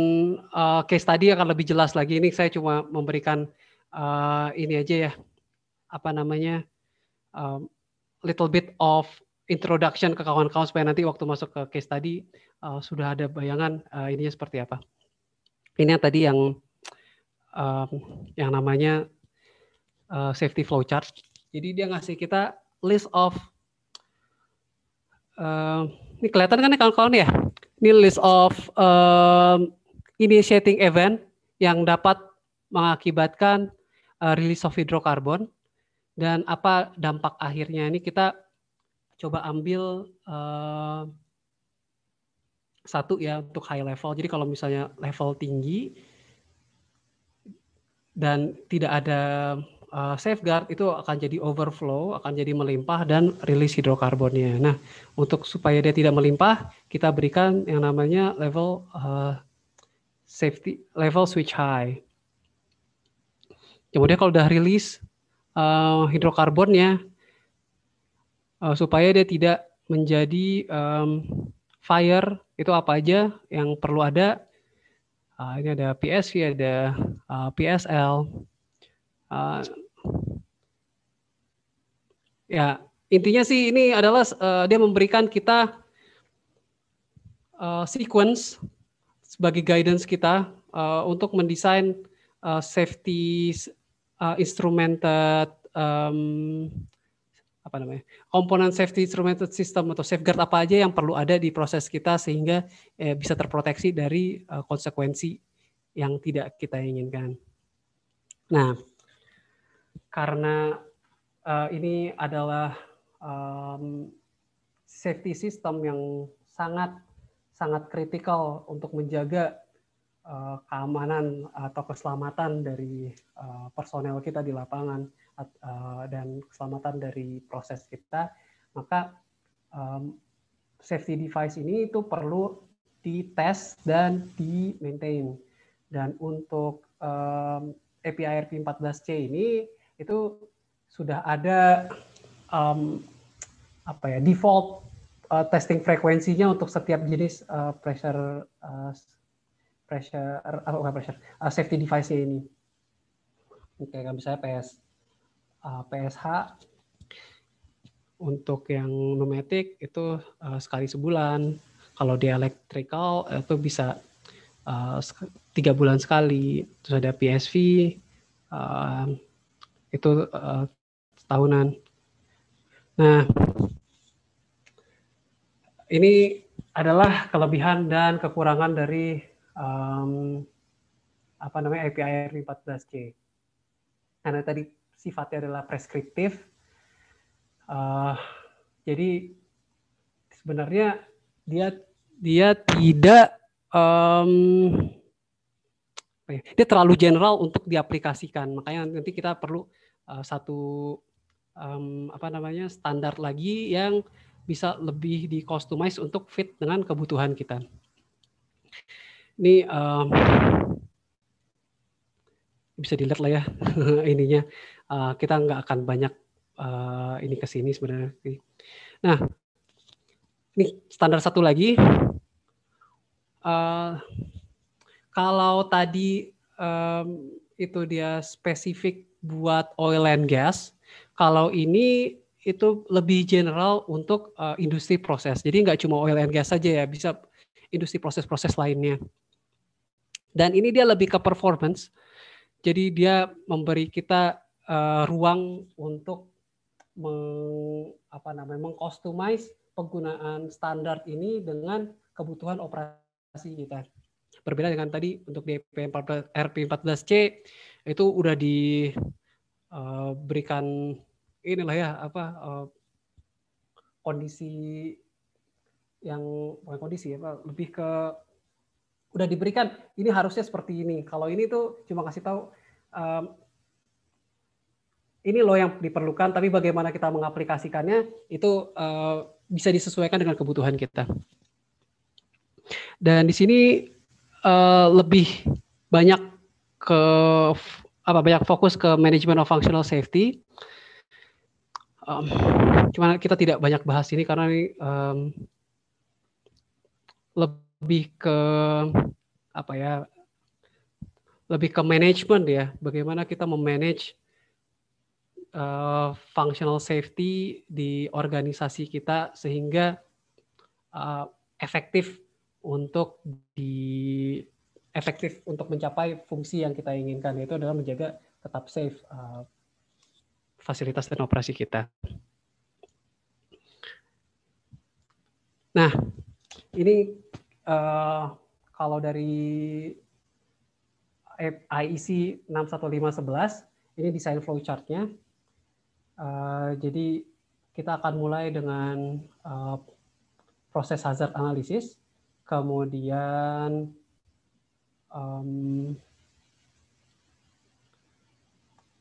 uh, case tadi akan lebih jelas lagi. Ini saya cuma memberikan uh, ini aja ya apa namanya um, little bit of introduction ke kawan-kawan supaya nanti waktu masuk ke case tadi uh, sudah ada bayangan uh, ininya seperti apa. Ini yang tadi yang um, yang namanya uh, safety flow chart. Jadi dia ngasih kita list of Eh, ini kelihatan kan ya kawan-kawan ya? Ini list of um, initiating event yang dapat mengakibatkan uh, release of hidrokarbon dan apa dampak akhirnya. Ini kita coba ambil uh, satu ya untuk high level. Jadi kalau misalnya level tinggi dan tidak ada uh, safeguard itu akan jadi overflow, akan jadi melimpah dan rilis hidrokarbonnya. Nah, untuk supaya dia tidak melimpah, kita berikan yang namanya level uh, safety level switch high. Kemudian kalau sudah rilis uh, eh, hidrokarbonnya uh, supaya dia tidak menjadi um, fire itu apa aja yang perlu ada uh, ini ada PSV ada uh, PSL uh, ya intinya sih ini adalah uh, dia memberikan kita uh, sequence sebagai guidance kita uh, untuk mendesain uh, safety uh, instrumented um, apa namanya komponen safety instrumented system atau safeguard apa aja yang perlu ada di proses kita sehingga eh, bisa terproteksi dari uh, konsekuensi yang tidak kita inginkan. Nah, karena uh, ini adalah um, safety system yang sangat sangat kritikal untuk menjaga uh, keamanan atau keselamatan dari uh, personel kita di lapangan uh, dan keselamatan dari proses kita, maka um, safety device ini itu perlu dites dan di maintain. Dan untuk um, API RP14C ini itu sudah ada um, apa ya default uh, testing frekuensinya untuk setiap jenis uh, pressure uh, pressure apa uh, pressure uh, safety device ini. Oke, okay, misalnya PS uh, PSH untuk yang pneumatic itu uh, sekali sebulan. Kalau di electrical itu bisa uh, tiga bulan sekali. Terus ada PSV uh, itu uh, eh, tahunan. Nah, ini adalah kelebihan dan kekurangan dari um, apa namanya API R14C. Karena tadi sifatnya adalah preskriptif, uh, jadi sebenarnya dia dia tidak um, dia terlalu general untuk diaplikasikan. Makanya nanti kita perlu Eh, satu um, apa namanya standar lagi yang bisa lebih di untuk fit dengan kebutuhan kita. Ini um, bisa dilihat lah ya ininya. Uh, kita nggak akan banyak uh, ini ke sini sebenarnya. Nah, ini standar satu lagi. Uh, kalau tadi um, itu dia spesifik buat oil and gas. Kalau ini itu lebih general untuk uh, industri proses. Jadi nggak cuma oil and gas saja ya, bisa industri proses-proses lainnya. Dan ini dia lebih ke performance. Jadi dia memberi kita uh, ruang untuk meng, apa namanya mengcustomize penggunaan standar ini dengan kebutuhan operasi kita. Berbeda dengan tadi untuk di RP14C itu udah diberikan eh, uh, inilah ya apa uh, kondisi yang bukan kondisi ya, apa lebih ke udah diberikan ini harusnya seperti ini kalau ini tuh cuma kasih tahu um, ini loh yang diperlukan tapi bagaimana kita mengaplikasikannya itu uh, bisa disesuaikan dengan kebutuhan kita dan di sini uh, lebih banyak ke apa banyak fokus ke management of functional safety. Um, cuman kita tidak banyak bahas ini karena ini um, lebih ke apa ya lebih ke management ya bagaimana kita memanage uh, functional safety di organisasi kita sehingga uh, efektif untuk di efektif untuk mencapai fungsi yang kita inginkan yaitu adalah menjaga tetap safe uh, fasilitas dan operasi kita. Nah, ini uh, kalau dari IEC 61511 ini desain flowchartnya. Uh, jadi kita akan mulai dengan uh, proses hazard analysis, kemudian um,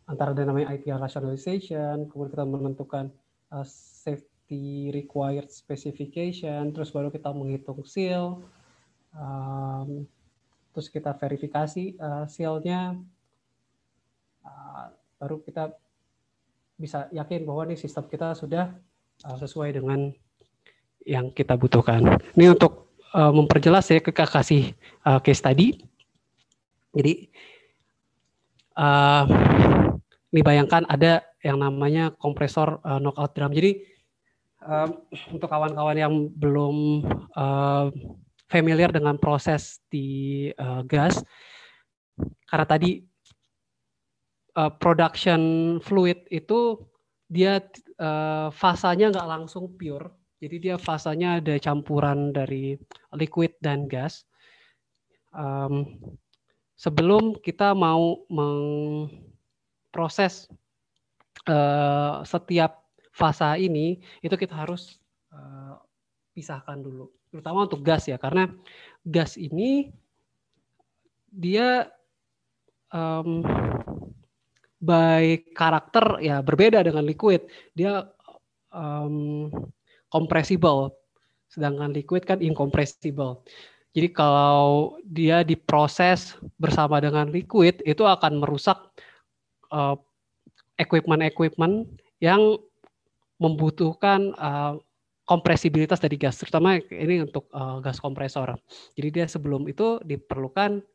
antara namanya IPR rationalization, kemudian kita menentukan uh, safety required specification, terus baru kita menghitung seal, um, terus kita verifikasi uh, sealnya, uh, baru kita bisa yakin bahwa nih sistem kita sudah uh, sesuai dengan yang kita butuhkan. Ini untuk uh, memperjelas ya kekasih kasih uh, case tadi jadi uh, eh, bayangkan ada yang namanya kompresor uh, knockout drum. Jadi uh, untuk kawan-kawan yang belum uh, familiar dengan proses di uh, gas, karena tadi uh, production fluid itu dia uh, fasanya nggak langsung pure, jadi dia fasanya ada campuran dari liquid dan gas. Um, sebelum kita mau memproses uh, setiap fase ini, itu kita harus uh, pisahkan dulu, terutama untuk gas ya, karena gas ini dia um, by karakter ya berbeda dengan liquid, dia um, sedangkan liquid kan incompressible. Jadi kalau dia diproses bersama dengan liquid itu akan merusak equipment eh, equipment-equipment yang membutuhkan uh, kompresibilitas dari gas, terutama ini untuk uh, gas kompresor. Jadi dia sebelum itu diperlukan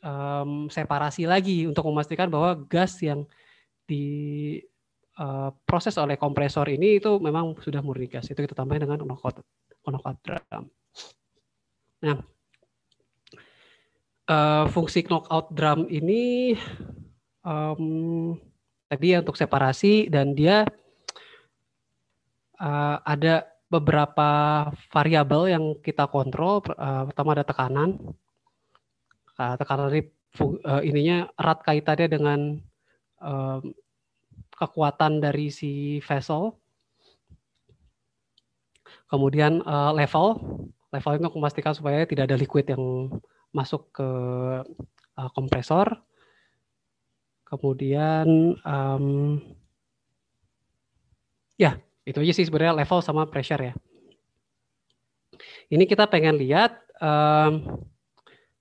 um, separasi lagi untuk memastikan bahwa gas yang diproses oleh kompresor ini itu memang sudah murni gas. Itu kita tambahin dengan unokodram. Nah, uh, fungsi knockout drum ini um, tadi ya untuk separasi dan dia uh, ada beberapa variabel yang kita kontrol. Uh, pertama ada tekanan. Uh, tekanan ini uh, ininya erat kaitannya dengan um, kekuatan dari si vessel. Kemudian uh, level Level itu untuk memastikan supaya tidak ada liquid yang masuk ke uh, kompresor. Kemudian um, ya itu aja sih sebenarnya level sama pressure ya. Ini kita pengen lihat um,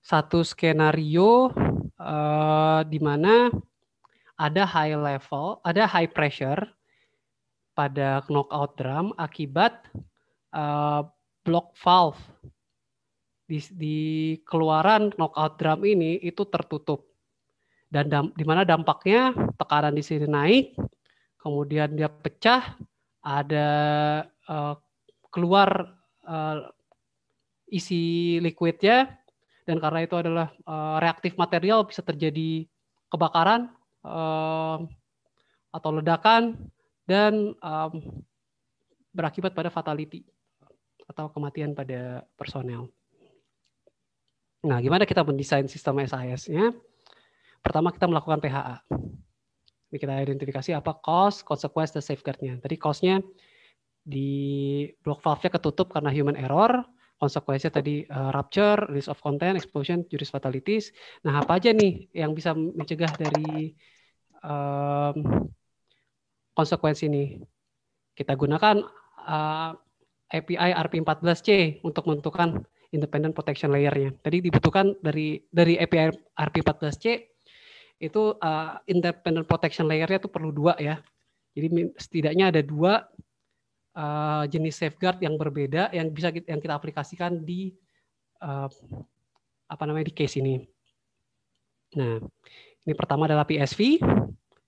satu skenario uh, di mana ada high level, ada high pressure pada knockout drum akibat uh, block valve di, di keluaran knockout drum ini itu tertutup dan dam, di mana dampaknya tekanan di sini naik, kemudian dia pecah, ada uh, keluar uh, isi liquidnya dan karena itu adalah uh, reaktif material bisa terjadi kebakaran uh, atau ledakan dan um, berakibat pada fatality atau kematian pada personel. Nah, gimana kita mendesain sistem SIS-nya? Pertama, kita melakukan PHA. Ini kita identifikasi apa cost, consequence, dan safeguard-nya. Tadi cost-nya di block valve-nya ketutup karena human error, konsekuensinya tadi uh, rupture, risk of content, explosion, juris fatalities. Nah, apa aja nih yang bisa mencegah dari um, eh, konsekuensi ini? Kita gunakan eh, API RP14C untuk menentukan independent protection layer-nya. Tadi dibutuhkan dari dari API RP14C itu uh, independent protection layer-nya itu perlu dua ya. Jadi setidaknya ada dua uh, jenis safeguard yang berbeda yang bisa kita, yang kita aplikasikan di uh, apa namanya di case ini. Nah, ini pertama adalah PSV.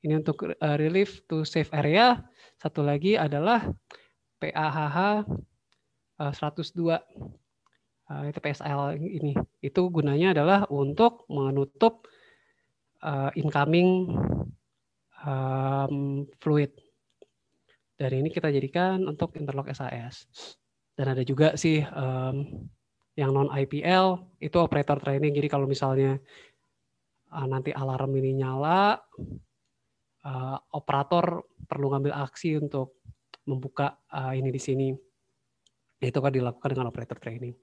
Ini untuk uh, relief to safe area. Satu lagi adalah PAHH 102 eh, eh, itu PSL ini itu gunanya adalah untuk menutup uh, incoming um, fluid dan ini kita jadikan untuk interlock SAS dan ada juga sih um, yang non IPL itu operator training jadi kalau misalnya uh, nanti alarm ini nyala uh, operator perlu ngambil aksi untuk membuka uh, ini di sini Ya, itu kan dilakukan dengan operator training.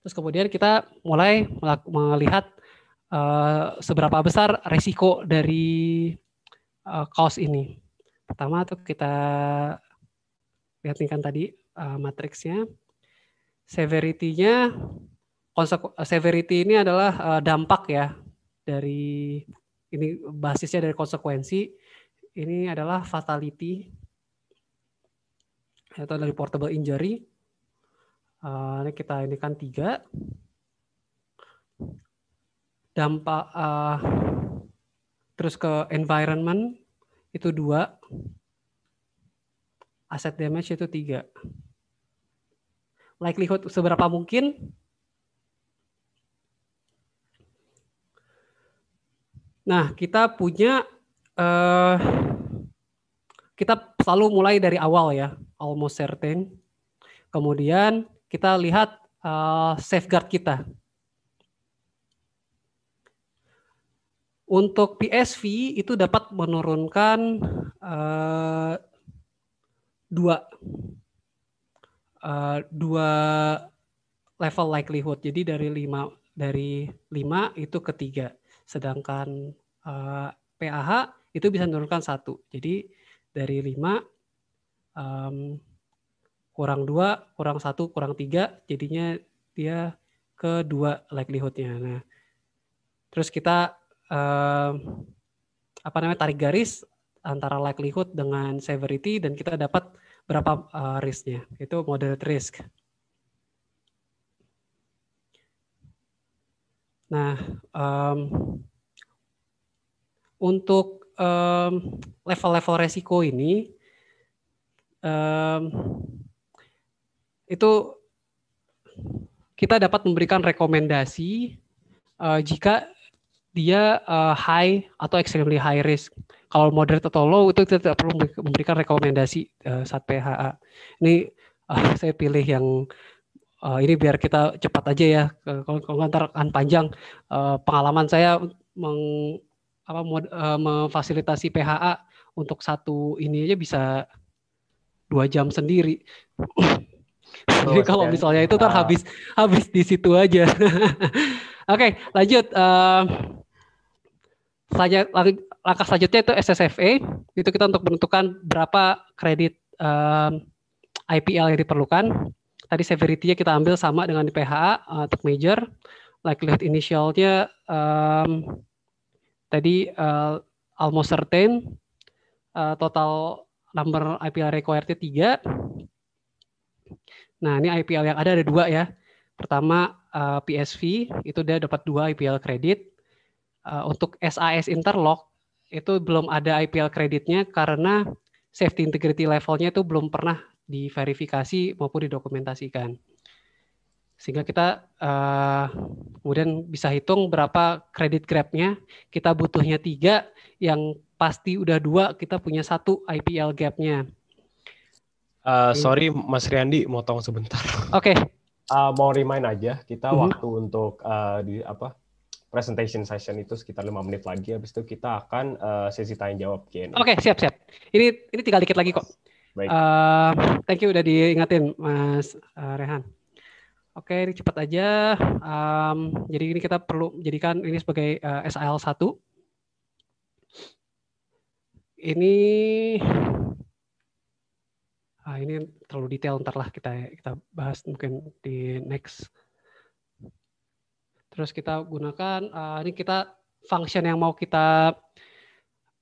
Terus kemudian kita mulai melihat uh, seberapa besar resiko dari uh, eh, cost ini. Pertama tuh kita lihat kan tadi uh, matriksnya. Severity-nya severity ini adalah uh, dampak ya dari ini basisnya dari konsekuensi. Ini adalah fatality yaitu dari portable injury. Uh, ini kita ini kan tiga. Dampak uh, terus ke environment itu dua. aset damage itu tiga. Likelihood seberapa mungkin? Nah, kita punya uh, kita selalu mulai dari awal ya almost certain. Kemudian kita lihat uh, safeguard kita. Untuk PSV itu dapat menurunkan uh, dua uh, dua level likelihood. Jadi dari lima dari lima itu ketiga, sedangkan uh, PAH itu bisa menurunkan satu. Jadi dari lima um, kurang dua, kurang satu, kurang tiga, jadinya dia kedua dua likelihoodnya. Nah, terus kita um, apa namanya tarik garis antara likelihood dengan severity dan kita dapat berapa uh, risknya. Itu moderate risk. Nah, um, untuk level-level um, resiko ini um, itu kita dapat memberikan rekomendasi uh, jika dia uh, high atau extremely high risk. Kalau moderate atau low itu kita tidak perlu memberikan rekomendasi uh, saat PHA. Ini uh, saya pilih yang uh, ini biar kita cepat aja ya. Kalau ngantar kan panjang uh, pengalaman saya meng apa mod, uh, memfasilitasi PHA untuk satu ini aja bisa dua jam sendiri. Jadi kalau misalnya itu ntar ah. habis habis di situ aja. Oke, okay, lanjut. Uh, langkah selanjutnya itu SSFA. E. Itu kita untuk menentukan berapa kredit um, eh, IPL yang diperlukan. Tadi severity-nya kita ambil sama dengan di PHA uh, eh, untuk major. Likelihood initialnya um, tadi uh, almost certain. Uh, total number IPL required-nya 3. Nah, ini IPL yang ada ada dua ya. Pertama eh, PSV itu dia dapat dua IPL kredit. Eh, untuk SAS Interlock itu belum ada IPL kreditnya karena safety integrity levelnya itu belum pernah diverifikasi maupun didokumentasikan. Sehingga kita eh, kemudian bisa hitung berapa kredit grabnya. Kita butuhnya tiga, yang pasti udah dua kita punya satu IPL gapnya. Uh, sorry Mas Riandi, motong sebentar. Oke. Okay. Uh, eh, mau remind aja kita uh-huh. waktu untuk uh, di apa presentation session itu sekitar lima menit lagi. Habis itu kita akan uh, sesi tanya jawab Oke, okay, siap siap. Ini ini tinggal dikit lagi kok. Baik. Uh, thank you udah diingatin Mas uh, Rehan. Oke, ini cepat aja. Um, jadi ini kita perlu jadikan ini sebagai uh, SIL 1 ini ah, ini terlalu detail ntar lah kita kita bahas mungkin di next. Terus kita gunakan uh, ini kita function yang mau kita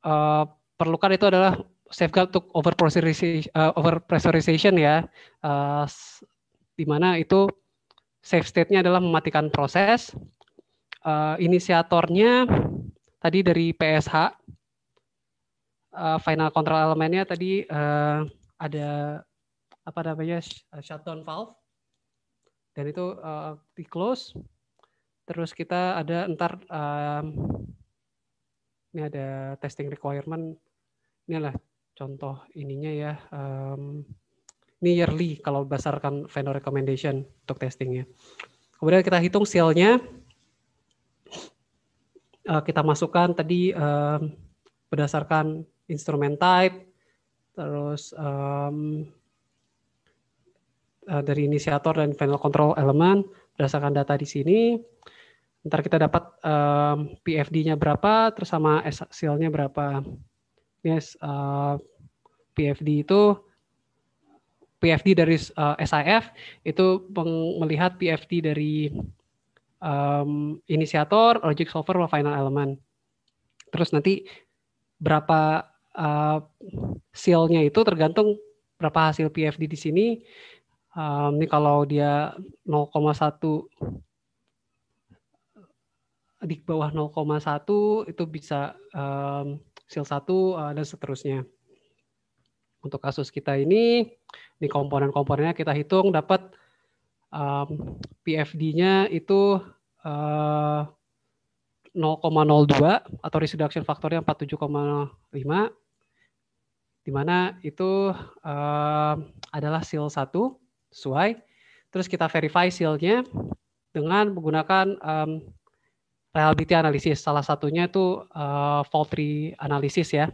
uh, perlukan itu adalah safeguard untuk over pressurization, uh, over pressurization ya, uh, di mana itu safe state-nya adalah mematikan proses. Uh, inisiatornya tadi dari PSH uh, final control elemennya tadi uh, ada apa namanya eh, shutdown valve dan itu uh, di close terus kita ada ntar um, ini ada testing requirement inilah contoh ininya ya um, ini yearly kalau berdasarkan vendor recommendation untuk testingnya kemudian kita hitung sealnya uh, kita masukkan tadi um, berdasarkan instrument type, terus um, dari inisiator dan final control element berdasarkan data di sini. Ntar kita dapat um, PFD-nya berapa, terus sama hasilnya berapa. Yes, uh, eh, PFD itu PFD dari uh, eh, SIF itu melihat PFD dari um, inisiator, logic solver, final element. Terus nanti berapa uh, sealnya itu tergantung berapa hasil PFD di sini. Um, ini kalau dia 0,1 di bawah 0,1 itu bisa um, seal 1 uh, dan seterusnya. Untuk kasus kita ini, di komponen-komponennya kita hitung dapat um, PFD-nya itu 0,02 atau risk reduction faktornya 47,5 di mana itu uh, adalah sil 1 sesuai terus kita verify sealnya dengan menggunakan um, reliability analysis salah satunya itu uh, fault tree analysis ya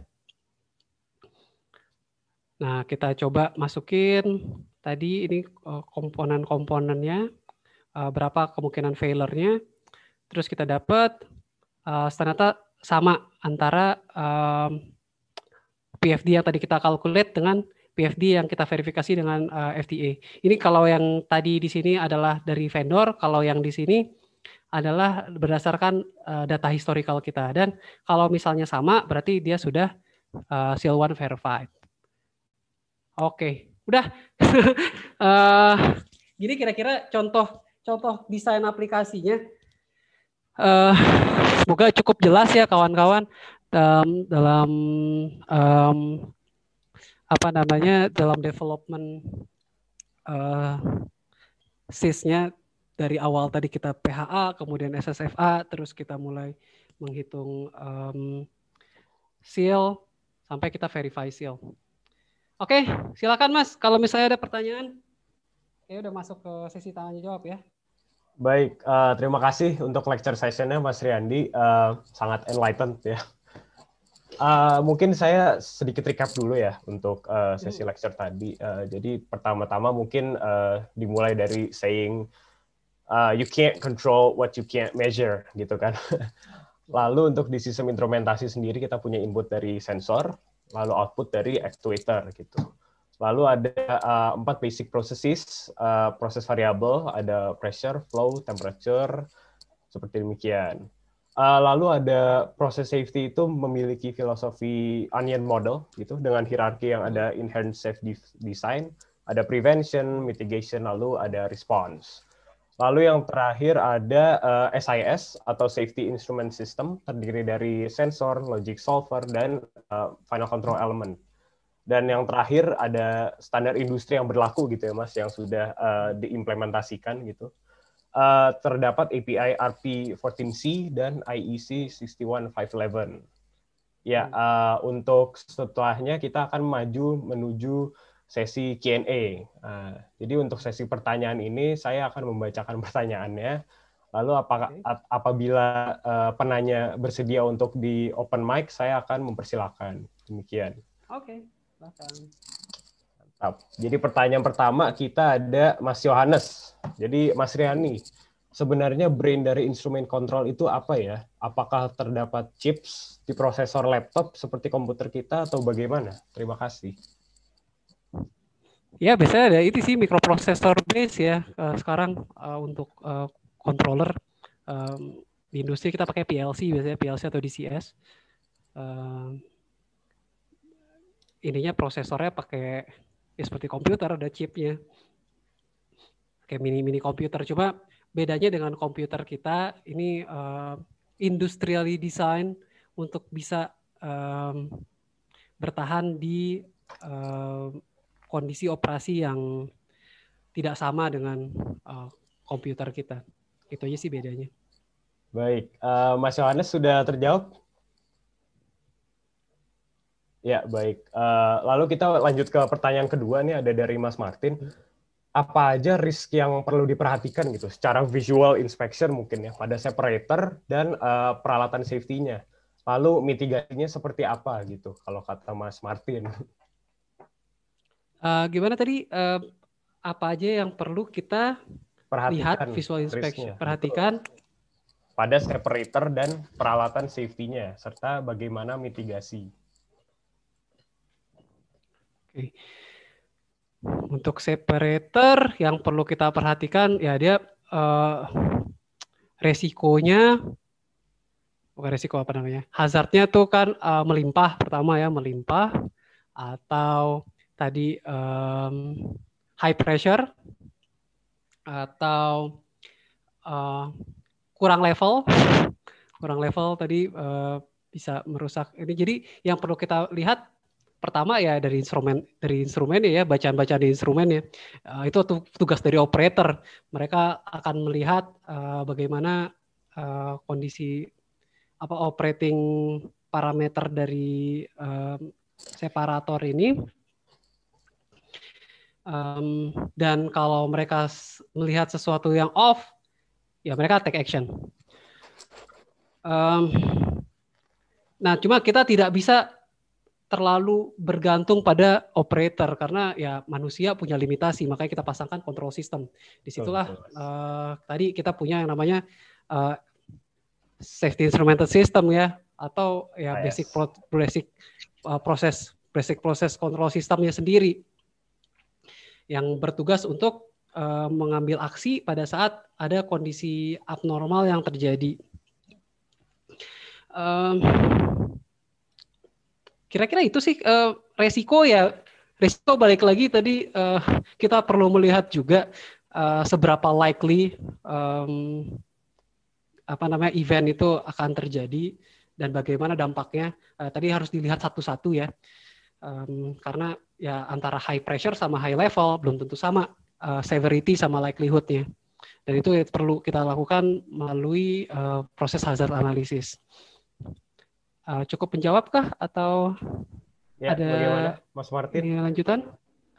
nah kita coba masukin tadi ini uh, komponen-komponennya uh, berapa kemungkinan failure terus kita dapat uh, ternyata sama antara um, PFD yang tadi kita calculate dengan PFD yang kita verifikasi dengan uh, eh, FTA. Ini kalau yang tadi di sini adalah dari vendor, kalau yang di sini adalah berdasarkan uh, data historical kita. Dan kalau misalnya sama, berarti dia sudah uh, seal one verified. Oke, okay. udah. uh, jadi kira-kira contoh contoh desain aplikasinya uh, semoga cukup jelas ya kawan-kawan um, dalam um, apa namanya dalam development uh, eh, sisnya dari awal tadi kita PHA kemudian SSFA terus kita mulai menghitung um, seal sampai kita verify seal. Oke, silakan Mas kalau misalnya ada pertanyaan. Ya udah masuk ke sesi tanya jawab ya. Baik, uh, terima kasih untuk lecture sessionnya Mas Riyandi, uh, sangat enlightened ya. Uh, mungkin saya sedikit recap dulu ya untuk uh, sesi hmm. lecture tadi. Uh, jadi pertama-tama mungkin uh, dimulai dari saying uh, you can't control what you can't measure gitu kan. lalu untuk di sistem instrumentasi sendiri kita punya input dari sensor, lalu output dari actuator gitu. Lalu ada uh, empat basic processes, uh, proses variabel, ada pressure, flow, temperature, seperti demikian. Uh, lalu ada proses safety itu memiliki filosofi onion model gitu dengan hierarki yang ada inherent safety design, ada prevention, mitigation, lalu ada response. Lalu yang terakhir ada uh, SIS atau Safety Instrument System terdiri dari sensor, logic solver, dan uh, final control element dan yang terakhir ada standar industri yang berlaku gitu ya Mas yang sudah uh, diimplementasikan gitu. Uh, terdapat API RP14C dan IEC 61511. Ya, uh, untuk setelahnya kita akan maju menuju sesi Q&A. Uh, jadi untuk sesi pertanyaan ini saya akan membacakan pertanyaannya. Lalu apakah okay. apabila uh, penanya bersedia untuk di open mic, saya akan mempersilahkan. Demikian. Oke. Okay. Mantap. Jadi pertanyaan pertama kita ada Mas Yohanes. Jadi Mas Riani, sebenarnya brain dari instrumen kontrol itu apa ya? Apakah terdapat chips di prosesor laptop seperti komputer kita atau bagaimana? Terima kasih. Ya, biasanya ada itu sih mikroprosesor base ya. Eh, sekarang eh, untuk eh, controller di industri kita pakai PLC biasanya PLC atau DCS ininya prosesornya pakai ya seperti komputer ada chipnya kayak mini mini komputer cuma bedanya dengan komputer kita ini uh, industrially design untuk bisa um, bertahan di uh, kondisi operasi yang tidak sama dengan uh, komputer kita. Itu aja sih bedanya. Baik, uh, Mas Yohanes sudah terjawab Ya, baik. Eh, lalu kita lanjut ke pertanyaan kedua nih ada dari Mas Martin. Apa aja risk yang perlu diperhatikan gitu secara visual inspection mungkin ya pada separator dan eh, peralatan safety-nya. Lalu mitigasinya seperti apa gitu kalau kata Mas Martin. Uh, gimana tadi uh, apa aja yang perlu kita perhatikan lihat visual inspection, perhatikan pada separator dan peralatan safety-nya serta bagaimana mitigasi. Okay. Untuk separator yang perlu kita perhatikan ya dia uh, resikonya bukan resiko apa namanya hazardnya tuh kan uh, melimpah pertama ya melimpah atau tadi um, high pressure atau uh, kurang level kurang level tadi uh, bisa merusak ini jadi yang perlu kita lihat pertama ya dari instrumen dari instrumennya ya bacaan-bacaan di instrumennya uh, itu tugas dari operator mereka akan melihat eh, bagaimana eh, kondisi apa operating parameter dari separator ini dan kalau mereka melihat sesuatu yang off ya mereka take action nah cuma kita tidak bisa terlalu bergantung pada operator karena ya manusia punya limitasi makanya kita pasangkan kontrol sistem disitulah uh, tadi kita punya yang namanya uh, safety instrumented system ya atau ya ah, basic yes. pro basic uh, proses basic proses kontrol sistemnya sendiri yang bertugas untuk uh, mengambil aksi pada saat ada kondisi abnormal yang terjadi. Um, Kira-kira itu sih uh, resiko ya. Resiko balik lagi tadi uh, kita perlu melihat juga uh, seberapa likely um, apa namanya event itu akan terjadi dan bagaimana dampaknya. Uh, tadi harus dilihat satu-satu ya. Um, karena ya antara high pressure sama high level belum tentu sama uh, severity sama likelihoodnya dan itu perlu kita lakukan melalui uh, proses hazard analysis. Uh, cukup menjawab atau ya, ada bagaimana? Mas Martin? lanjutan?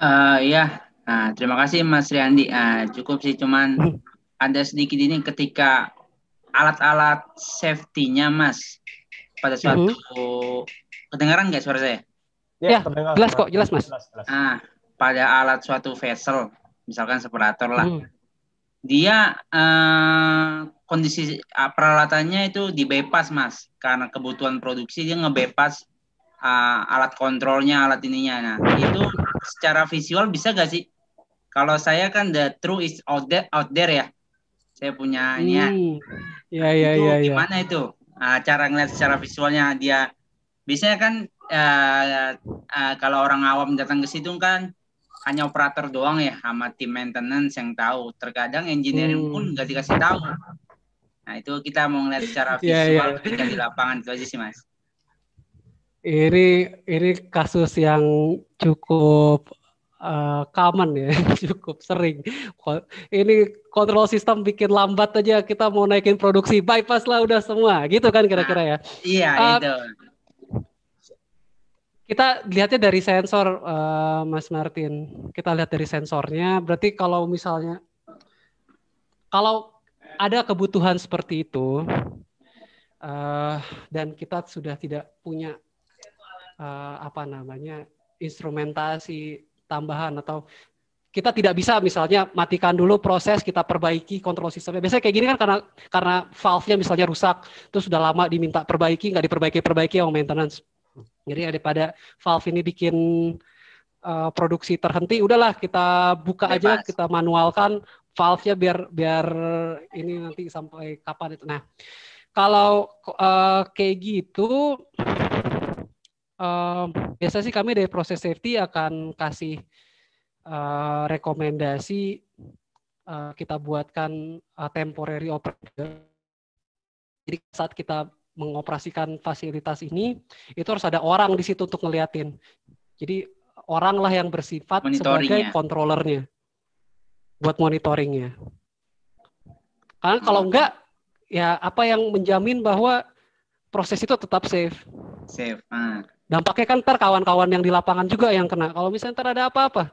Uh, ya, nah, terima kasih Mas Riyandi. Uh, cukup sih cuman hmm. ada sedikit ini ketika alat-alat safety-nya Mas pada suatu uh-huh. kedengaran nggak suara saya? Ya, ya jelas kok, jelas Mas. Jelas, jelas. Uh, pada alat suatu vessel, misalkan separator lah. Uh-huh dia uh, kondisi eh, peralatannya itu dibebas mas karena kebutuhan produksi dia ngebepas uh, eh, alat kontrolnya, alat ininya. Nah, itu secara visual bisa gak sih? Kalau saya kan the true is out there, out there ya. Saya punya ini ya. Hmm. Ya, nah, ya, itu ya, ya. gimana itu? Uh, cara ngeliat secara visualnya dia. Biasanya kan uh, uh, kalau orang awam datang ke situ kan hanya operator doang ya sama tim maintenance yang tahu. Terkadang engineering hmm. pun nggak dikasih tahu. Nah itu kita mau ngeliat secara iya, iya. visual yeah, yeah. di lapangan itu aja sih mas. Ini ini kasus yang cukup uh, common ya, cukup sering. Ini kontrol sistem bikin lambat aja kita mau naikin produksi bypass lah udah semua, gitu kan kira-kira nah, ya? Iya uh, itu kita lihatnya dari sensor uh, Mas Martin. Kita lihat dari sensornya. Berarti kalau misalnya kalau ada kebutuhan seperti itu uh, dan kita sudah tidak punya uh, apa namanya instrumentasi tambahan atau kita tidak bisa misalnya matikan dulu proses kita perbaiki kontrol sistemnya biasanya kayak gini kan karena karena valve-nya misalnya rusak terus sudah lama diminta perbaiki nggak diperbaiki perbaiki yang maintenance jadi daripada Valve ini bikin uh, produksi terhenti, udahlah kita buka Bebas. aja, kita manualkan valve-nya biar biar ini nanti sampai kapan itu. Nah, kalau uh, kayak gitu uh, biasa sih kami dari proses safety akan kasih uh, rekomendasi uh, kita buatkan uh, temporary operator. Jadi saat kita mengoperasikan fasilitas ini itu harus ada orang di situ untuk ngeliatin. Jadi oranglah yang bersifat sebagai kontrolernya buat monitoringnya. Karena kalau hmm. enggak ya apa yang menjamin bahwa proses itu tetap safe. Safe. Ah. Dampaknya kan ntar kawan-kawan yang di lapangan juga yang kena. Kalau misalnya ntar ada apa-apa,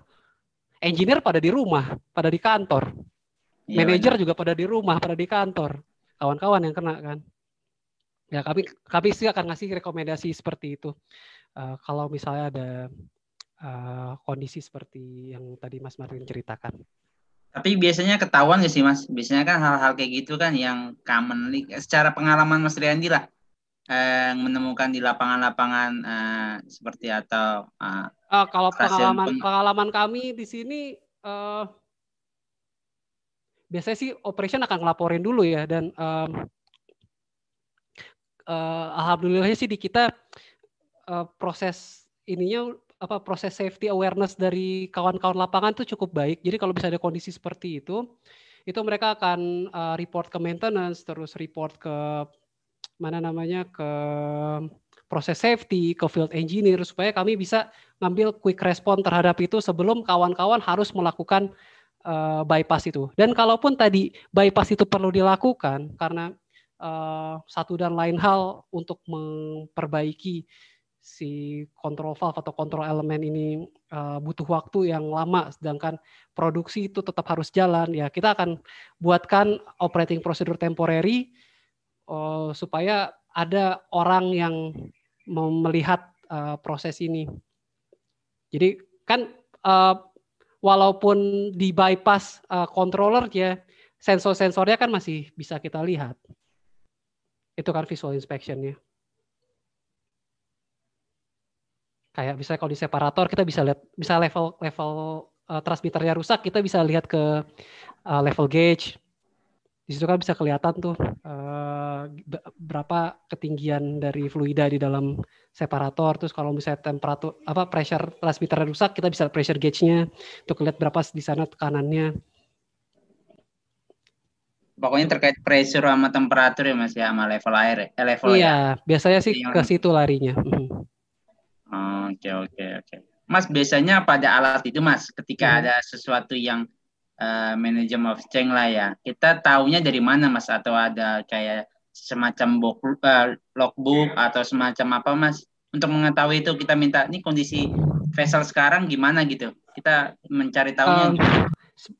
engineer pada di rumah, pada di kantor, iya, manajer juga pada di rumah, pada di kantor, kawan-kawan yang kena kan ya kami kami sih akan ngasih rekomendasi seperti itu uh, kalau misalnya ada uh, kondisi seperti yang tadi Mas Martin ceritakan. Tapi biasanya ketahuan gak sih Mas? Biasanya kan hal-hal kayak gitu kan yang common secara pengalaman Mas Riyandi lah yang eh, menemukan di lapangan-lapangan eh, seperti atau eh, uh, kalau pengalaman pun... pengalaman kami di sini eh, biasanya sih operation akan ngelaporin dulu ya dan um, uh, eh, alhamdulillah sih di kita uh, proses ininya apa proses safety awareness dari kawan-kawan lapangan tuh cukup baik. Jadi kalau bisa ada kondisi seperti itu, itu mereka akan uh, report ke maintenance, terus report ke mana namanya ke proses safety, ke field engineer supaya kami bisa ngambil quick respon terhadap itu sebelum kawan-kawan harus melakukan uh, bypass itu. Dan kalaupun tadi bypass itu perlu dilakukan karena Eh, satu dan lain hal untuk memperbaiki si kontrol valve atau kontrol elemen ini uh, butuh waktu yang lama sedangkan produksi itu tetap harus jalan ya kita akan buatkan operating procedure temporary uh, supaya ada orang yang melihat uh, proses ini jadi kan uh, walaupun di bypass uh, controller ya sensor-sensornya kan masih bisa kita lihat itu kan visual inspection-nya. Kayak bisa kalau di separator kita bisa lihat bisa level level uh, transmitternya rusak, kita bisa lihat ke uh, level gauge. Di situ kan bisa kelihatan tuh uh, berapa ketinggian dari fluida di dalam separator. Terus kalau misalnya temperatur apa pressure transmitternya rusak, kita bisa pressure gauge-nya untuk lihat berapa di sana tekanannya pokoknya terkait pressure sama temperatur ya mas ya sama level air ya. eh, level iya air. Ya. biasanya sih iya. ke situ larinya mhm. oke oke oke mas biasanya pada alat itu mas ketika hmm. ada sesuatu yang uh, eh, manajemen of change lah ya kita taunya dari mana mas atau ada kayak semacam book, uh, eh, logbook atau semacam apa mas untuk mengetahui itu kita minta ini kondisi vessel sekarang gimana gitu kita mencari tahunya um, gitu.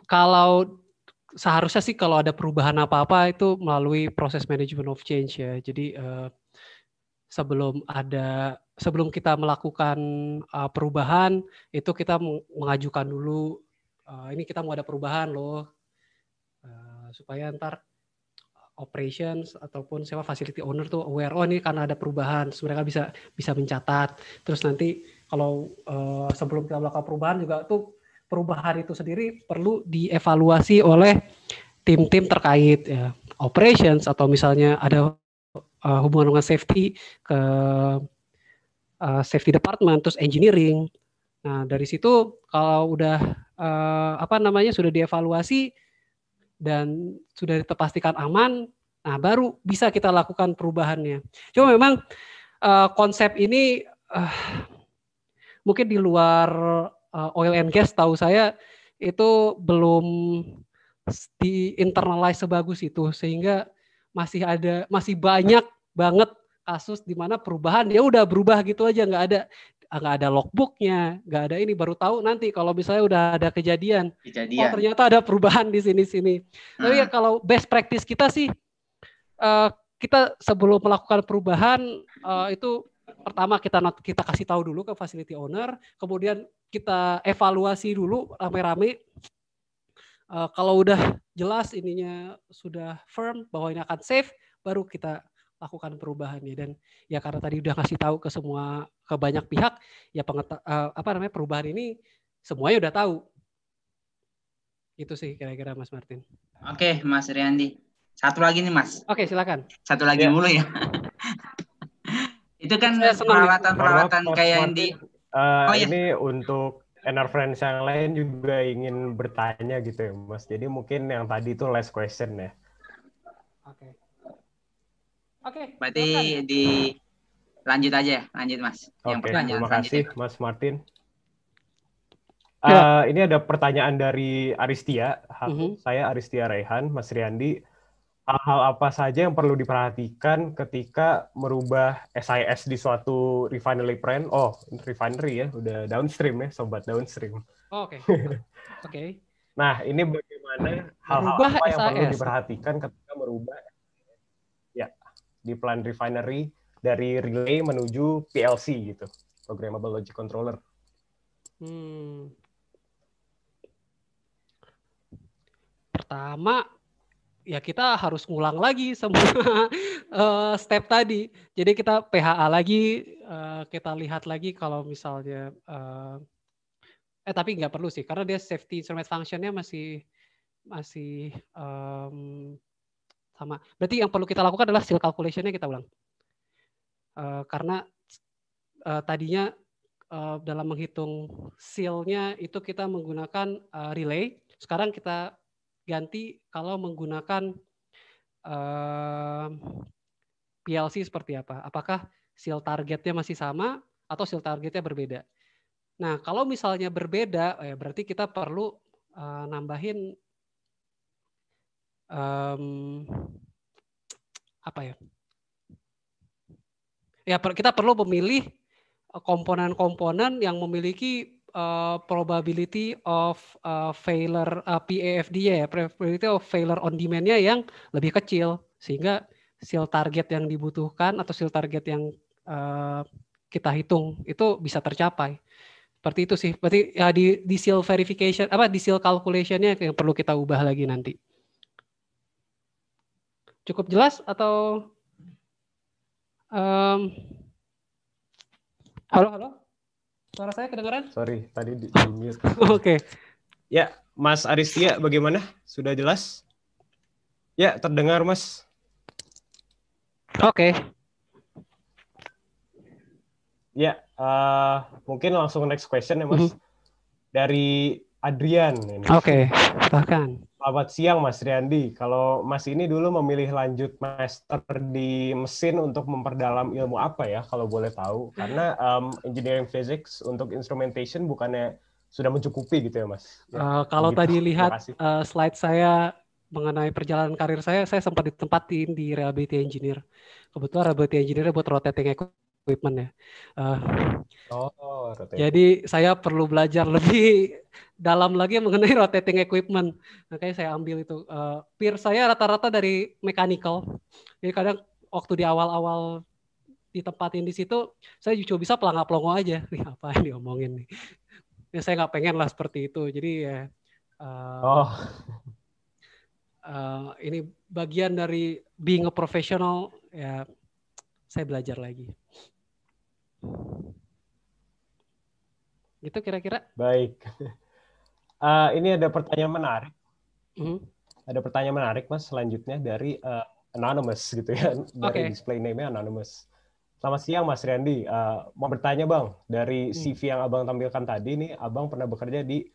kalau seharusnya sih kalau ada perubahan apa-apa itu melalui proses management of change ya. Jadi uh, sebelum ada sebelum kita melakukan uh, perubahan itu kita mengajukan dulu uh, ini kita mau ada perubahan loh uh, supaya ntar operations ataupun sewa facility owner tuh aware oh ini karena ada perubahan terus mereka bisa bisa mencatat terus nanti kalau uh, sebelum kita melakukan perubahan juga tuh perubahan itu sendiri perlu dievaluasi oleh tim-tim oh. terkait ya operations atau misalnya ada uh, hubungan dengan safety ke uh, safety department terus engineering nah dari situ kalau udah uh, apa namanya sudah dievaluasi dan sudah dipastikan aman nah baru bisa kita lakukan perubahannya cuma memang uh, konsep ini uh, mungkin di luar uh, oil and gas tahu saya itu belum di internalize sebagus itu sehingga masih ada masih banyak banget kasus di mana perubahan ya udah berubah gitu aja nggak ada ah, nggak ada logbooknya nggak ada ini baru tahu nanti kalau misalnya udah ada kejadian, oh, kejadian. oh ternyata ada perubahan di sini sini hmm. tapi ya hmm. kalau best practice kita sih uh, kita sebelum melakukan perubahan uh, itu pertama kita kita kasih tahu dulu ke facility owner, kemudian kita evaluasi dulu rame-rame. Uh, kalau udah jelas ininya sudah firm bahwa ini akan safe, baru kita lakukan perubahannya dan ya karena tadi udah kasih tahu ke semua ke banyak pihak ya pengeta, uh, apa namanya perubahan ini semuanya udah tahu itu sih kira-kira Mas Martin. Oke Mas Riyandi satu lagi nih Mas. Oke silakan. Satu lagi ya. mulu ya. Itu kan peralatan-peralatan kayak yang di uh, oh, eh, iya. ini ya. untuk NR friends yang lain juga ingin bertanya gitu ya, Mas. Jadi mungkin yang tadi itu last question ya. Oke. Okay. Oke. Okay, Berarti silakan. di lanjut aja ya, lanjut Mas. Oke, yang pertanyaan terima kasih lanjut. Mas Martin. Uh, ini ada pertanyaan dari Aristia. uh -huh. Mhm. saya Aristia Raihan, Mas Riyandi hal-hal apa saja yang perlu diperhatikan ketika merubah SIS di suatu refinery brand? Oh, refinery ya, udah downstream ya, sobat downstream. Oh, Oke. Okay. Oke. Okay. Nah, ini bagaimana hal-hal apa SIS. yang perlu diperhatikan ketika merubah ya di plan refinery dari relay menuju PLC gitu, programmable logic controller. Hmm. Pertama, ya kita harus ngulang lagi semua uh, step tadi. Jadi kita PHA lagi, uh, kita lihat lagi kalau misalnya uh, eh tapi nggak perlu sih karena dia safety instrument functionnya masih masih um, sama. Berarti yang perlu kita lakukan adalah seal calculationnya kita ulang. Uh, karena uh, tadinya uh, dalam menghitung sealnya itu kita menggunakan uh, relay. Sekarang kita ganti kalau menggunakan uh, PLC seperti apa? Apakah seal targetnya masih sama atau seal targetnya berbeda? Nah, kalau misalnya berbeda, eh, berarti kita perlu uh, nambahin um, apa ya? Ya, per, kita perlu memilih komponen-komponen yang memiliki Eh, probability of uh, failure uh, eh, pafd ya, ya, probability of failure on demand-nya yang lebih kecil sehingga sil target yang dibutuhkan atau sil target yang uh, kita hitung itu bisa tercapai. Seperti itu sih. Berarti ya di, di seal verification apa di seal calculation-nya yang perlu kita ubah lagi nanti. Cukup jelas atau um, halo halo? Suara saya kedengaran? Sorry, tadi di, di oh. mute. Oke. okay. Ya, Mas Aristia bagaimana? Sudah jelas? Ya, terdengar Mas. Oke. Okay. Ya, uh, mungkin langsung next question ya Mas. Mm -hmm. Dari Adrian. Oke, okay. silahkan. Selamat siang Mas Riyandi. Kalau Mas ini dulu memilih lanjut master di mesin untuk memperdalam ilmu apa ya kalau boleh tahu? Karena um, engineering physics untuk instrumentation bukannya sudah mencukupi gitu ya Mas? Ya, uh, kalau gitu. tadi lihat uh, slide saya mengenai perjalanan karir saya, saya sempat ditempatin di reliability engineer. Kebetulan reliability engineer buat rotating equipment equipment ya. Uh, oh, Jadi saya perlu belajar lebih dalam lagi mengenai rotating equipment. Makanya saya ambil itu. Uh, peer saya rata-rata dari mechanical. Jadi kadang waktu di awal-awal ditempatin di situ, saya juga bisa pelangga-pelongo aja. Nih apa yang diomongin nih. Ya, saya nggak pengen lah seperti itu. Jadi ya. Uh, oh. Uh, ini bagian dari being a professional ya saya belajar lagi. Itu kira-kira. Baik. Uh, ini ada pertanyaan menarik. Mm. Ada pertanyaan menarik, Mas, selanjutnya dari uh, Anonymous gitu ya. Dari okay. display name Anonymous. Selamat siang, Mas Randy. Uh, mau bertanya, Bang, dari hmm. CV yang Abang tampilkan tadi nih, Abang pernah bekerja di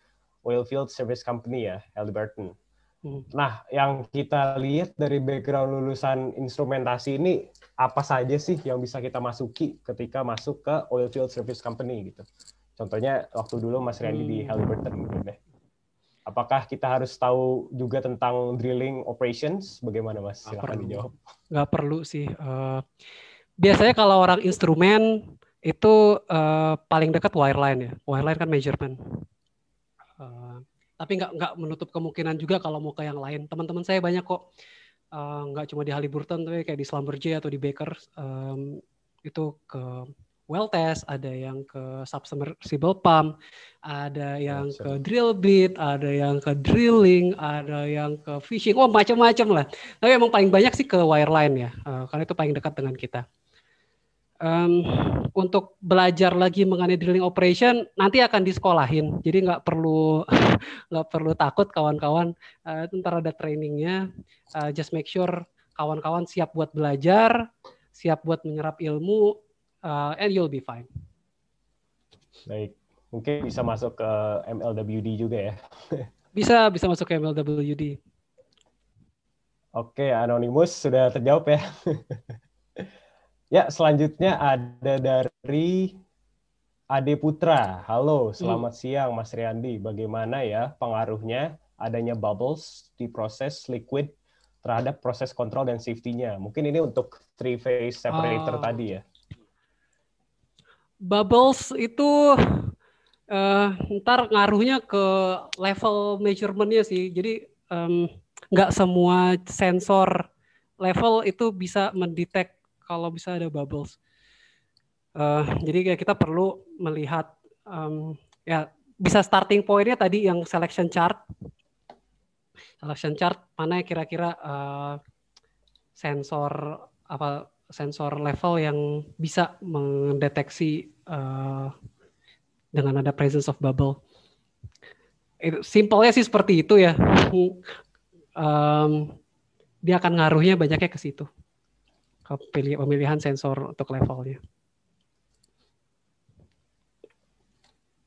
Oilfield Service Company ya, Halliburton. Hmm. Nah, yang kita lihat dari background lulusan instrumentasi ini apa saja sih yang bisa kita masuki ketika masuk ke oil field service company gitu. Contohnya waktu dulu Mas Randy di hmm. Halliburton gitu deh. Apakah kita harus tahu juga tentang drilling operations? Bagaimana Mas? Silahkan perlu dijawab. Nggak perlu sih. Uh, biasanya kalau orang instrumen itu uh, paling dekat wireline ya. Wireline kan measurement. Uh, tapi nggak nggak menutup kemungkinan juga kalau mau ke yang lain teman-teman saya banyak kok eh, nggak uh, cuma di Haliburton tapi kayak di Schlumberger atau di Baker um, itu ke well test ada yang ke submersible pump ada yang ke drill bit ada yang ke drilling ada yang ke fishing oh macam-macam lah tapi emang paling banyak sih ke wireline ya uh, karena itu paling dekat dengan kita um, untuk belajar lagi mengenai drilling operation nanti akan disekolahin jadi nggak perlu nggak perlu takut kawan-kawan uh, ntar ada trainingnya uh, just make sure kawan-kawan siap buat belajar siap buat menyerap ilmu uh, and you'll be fine baik mungkin bisa masuk ke MLWD juga ya bisa bisa masuk ke MLWD oke okay, anonymous sudah terjawab ya Ya, selanjutnya ada dari Ade Putra. Halo, selamat hmm. siang Mas Riyandi. Bagaimana ya pengaruhnya adanya bubbles di proses liquid terhadap proses kontrol dan safety-nya? Mungkin ini untuk three phase separator uh, tadi ya. Bubbles itu uh, ntar ngaruhnya ke level measurementnya sih. Jadi um, nggak semua sensor level itu bisa mendetek kalau bisa ada bubbles. Uh, jadi kayak kita perlu melihat um, ya bisa starting pointnya tadi yang selection chart, selection chart mana kira-kira uh, sensor apa sensor level yang bisa mendeteksi uh, dengan ada presence of bubble. Simpelnya sih seperti itu ya. Um, dia akan ngaruhnya banyaknya ke situ pemilihan sensor untuk levelnya.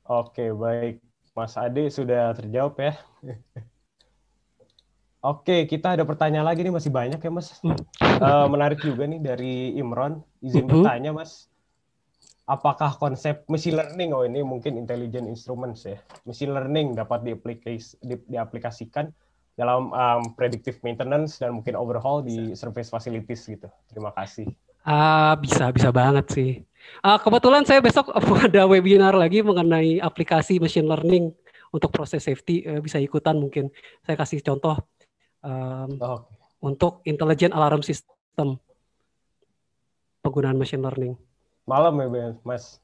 Oke, baik. Mas Ade sudah terjawab ya. Oke, kita ada pertanyaan lagi nih masih banyak ya Mas. Uh, menarik juga nih dari Imron. Izin uh-huh. bertanya Mas, apakah konsep machine learning oh ini mungkin intelligent instruments ya, machine learning dapat diaplikasikan dalam um, predictive maintenance dan mungkin overhaul di service facilities gitu. Terima kasih. Ah, uh, bisa bisa banget sih. Uh, kebetulan saya besok ada webinar lagi mengenai aplikasi machine learning untuk proses safety uh, bisa ikutan mungkin. Saya kasih contoh um, oh. untuk intelligent alarm system penggunaan machine learning. Malam ya, Mas.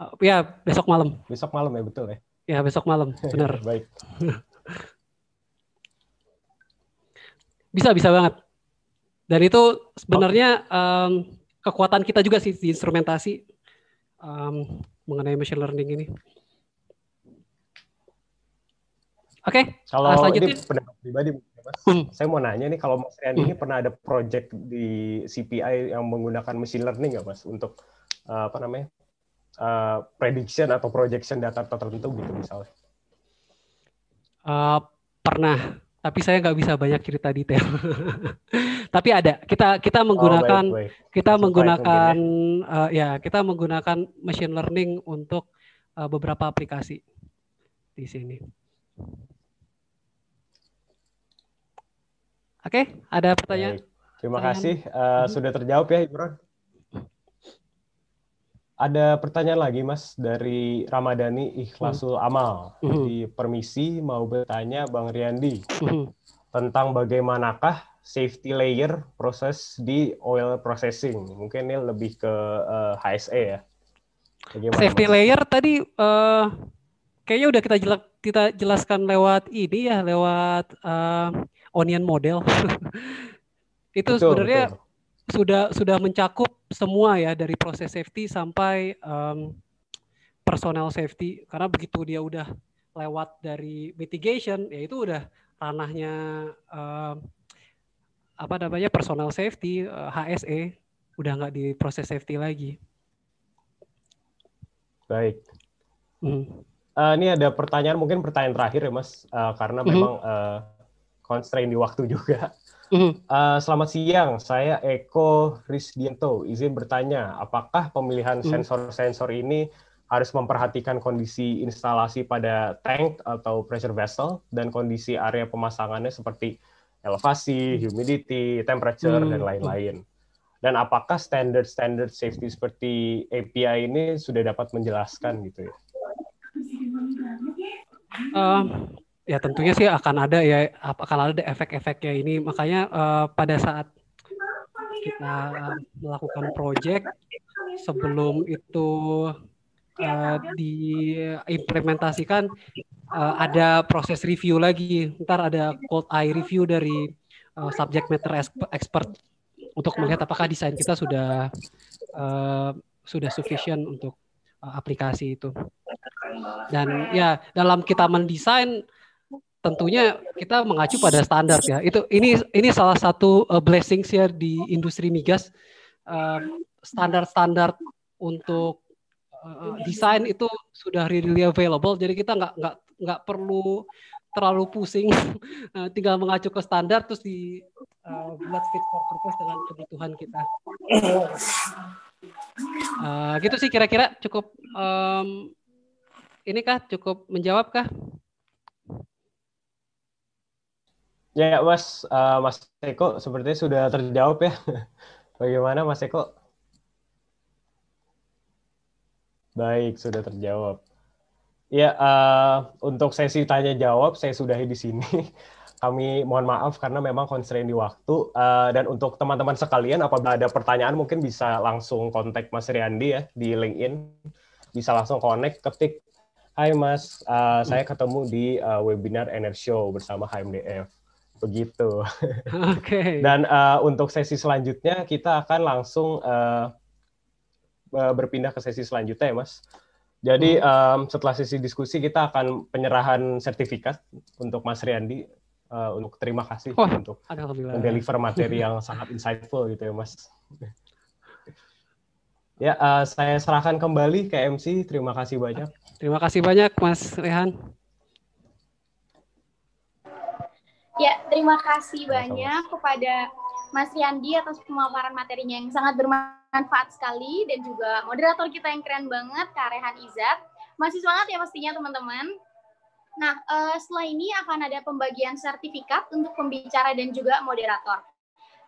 Uh, ya, besok malam. Besok malam ya, betul ya. Ya, besok malam, benar. Baik. Bisa, bisa banget. Dan itu sebenarnya um, kekuatan kita juga sih di instrumentasi um, mengenai machine learning ini. Oke, okay, kalau selanjutnya. ini pendapat pribadi, ya, Hmm. Saya mau nanya nih, kalau Mas Rian hmm. ini pernah ada project di CPI yang menggunakan machine learning nggak, Mas, untuk uh, apa namanya uh, prediction atau projection data tertentu gitu misalnya? Uh, pernah tapi saya nggak bisa banyak cerita detail. tapi ada. Kita kita oh, menggunakan oh, baik, baik. kita menggunakan ya. Uh, ya kita menggunakan machine learning untuk uh, beberapa aplikasi di sini. Oke, okay, ada pertanyaan? Baik. Terima pertanyaan? kasih uh, sudah terjawab ya, Imron. Ada pertanyaan lagi Mas dari Ramadhani Ikhlasul hmm. Amal hmm. Jadi, Permisi mau bertanya Bang Riyandi hmm. tentang bagaimanakah safety layer proses di oil processing. Mungkin ini lebih ke uh, eh, HSE ya. Bagaimana safety mas? layer tadi uh, kayaknya udah kita jelak, kita jelaskan lewat ini ya, lewat uh, onion model. itu sebenarnya betul sudah sudah mencakup semua ya dari proses safety sampai um, personal safety karena begitu dia udah lewat dari mitigation ya itu udah ranahnya um, apa namanya personal safety uh, eh, HSE udah nggak di proses safety lagi. Baik. Hmm. Uh, ini ada pertanyaan mungkin pertanyaan terakhir ya mas uh, karena hmm. memang hmm. uh, constraint di waktu juga. Uh, selamat siang, saya Eko Risdianto. Izin bertanya, apakah pemilihan mm-hmm. sensor-sensor ini harus memperhatikan kondisi instalasi pada tank atau pressure vessel dan kondisi area pemasangannya seperti elevasi, mm-hmm. humidity, temperature, dan lain-lain? Dan apakah standar-standar safety seperti API ini sudah dapat menjelaskan gitu ya? Uh, ya tentunya sih akan ada ya akan ada efek-efeknya ini makanya uh, pada saat kita melakukan proyek sebelum itu uh, diimplementasikan uh, ada proses review lagi ntar ada cold eye review dari uh, subject matter expert untuk melihat apakah desain kita sudah uh, sudah sufficient untuk uh, aplikasi itu dan ya dalam kita mendesain tentunya kita mengacu pada standar ya. Itu ini ini salah satu uh, blessings ya di industri migas eh, standar-standar uh, untuk uh, desain itu sudah readily available. Jadi kita nggak nggak nggak perlu terlalu pusing tinggal mengacu ke standar terus di uh, fit for purpose dengan kebutuhan kita. Uh, gitu sih kira-kira cukup um, ini kah cukup menjawab kah? Ya Mas, uh, Mas Eko sepertinya sudah terjawab ya. Bagaimana Mas Eko? Baik, sudah terjawab. Ya, uh, untuk sesi tanya jawab saya sudahi di sini. Kami mohon maaf karena memang constraint di waktu. Uh, dan untuk teman-teman sekalian, apabila ada pertanyaan mungkin bisa langsung kontak Mas Riyandi ya di LinkedIn. Bisa langsung connect, ketik Hai Mas, uh, saya hmm. ketemu di uh, webinar Energy Show bersama HMDF begitu. Oke. Okay. Dan uh, untuk sesi selanjutnya kita akan langsung uh, berpindah ke sesi selanjutnya ya, Mas. Jadi um, setelah sesi diskusi kita akan penyerahan sertifikat untuk Mas Riyandi uh, untuk terima kasih Wah, untuk deliver materi yang sangat insightful gitu ya Mas. ya uh, saya serahkan kembali ke MC. Terima kasih banyak. Terima kasih banyak Mas Rehan. Ya, terima kasih banyak kepada Mas Yandi atas pemaparan materinya yang sangat bermanfaat sekali dan juga moderator kita yang keren banget, Karehan Izat. Masih semangat ya pastinya teman-teman. Nah, eh, setelah ini akan ada pembagian sertifikat untuk pembicara dan juga moderator.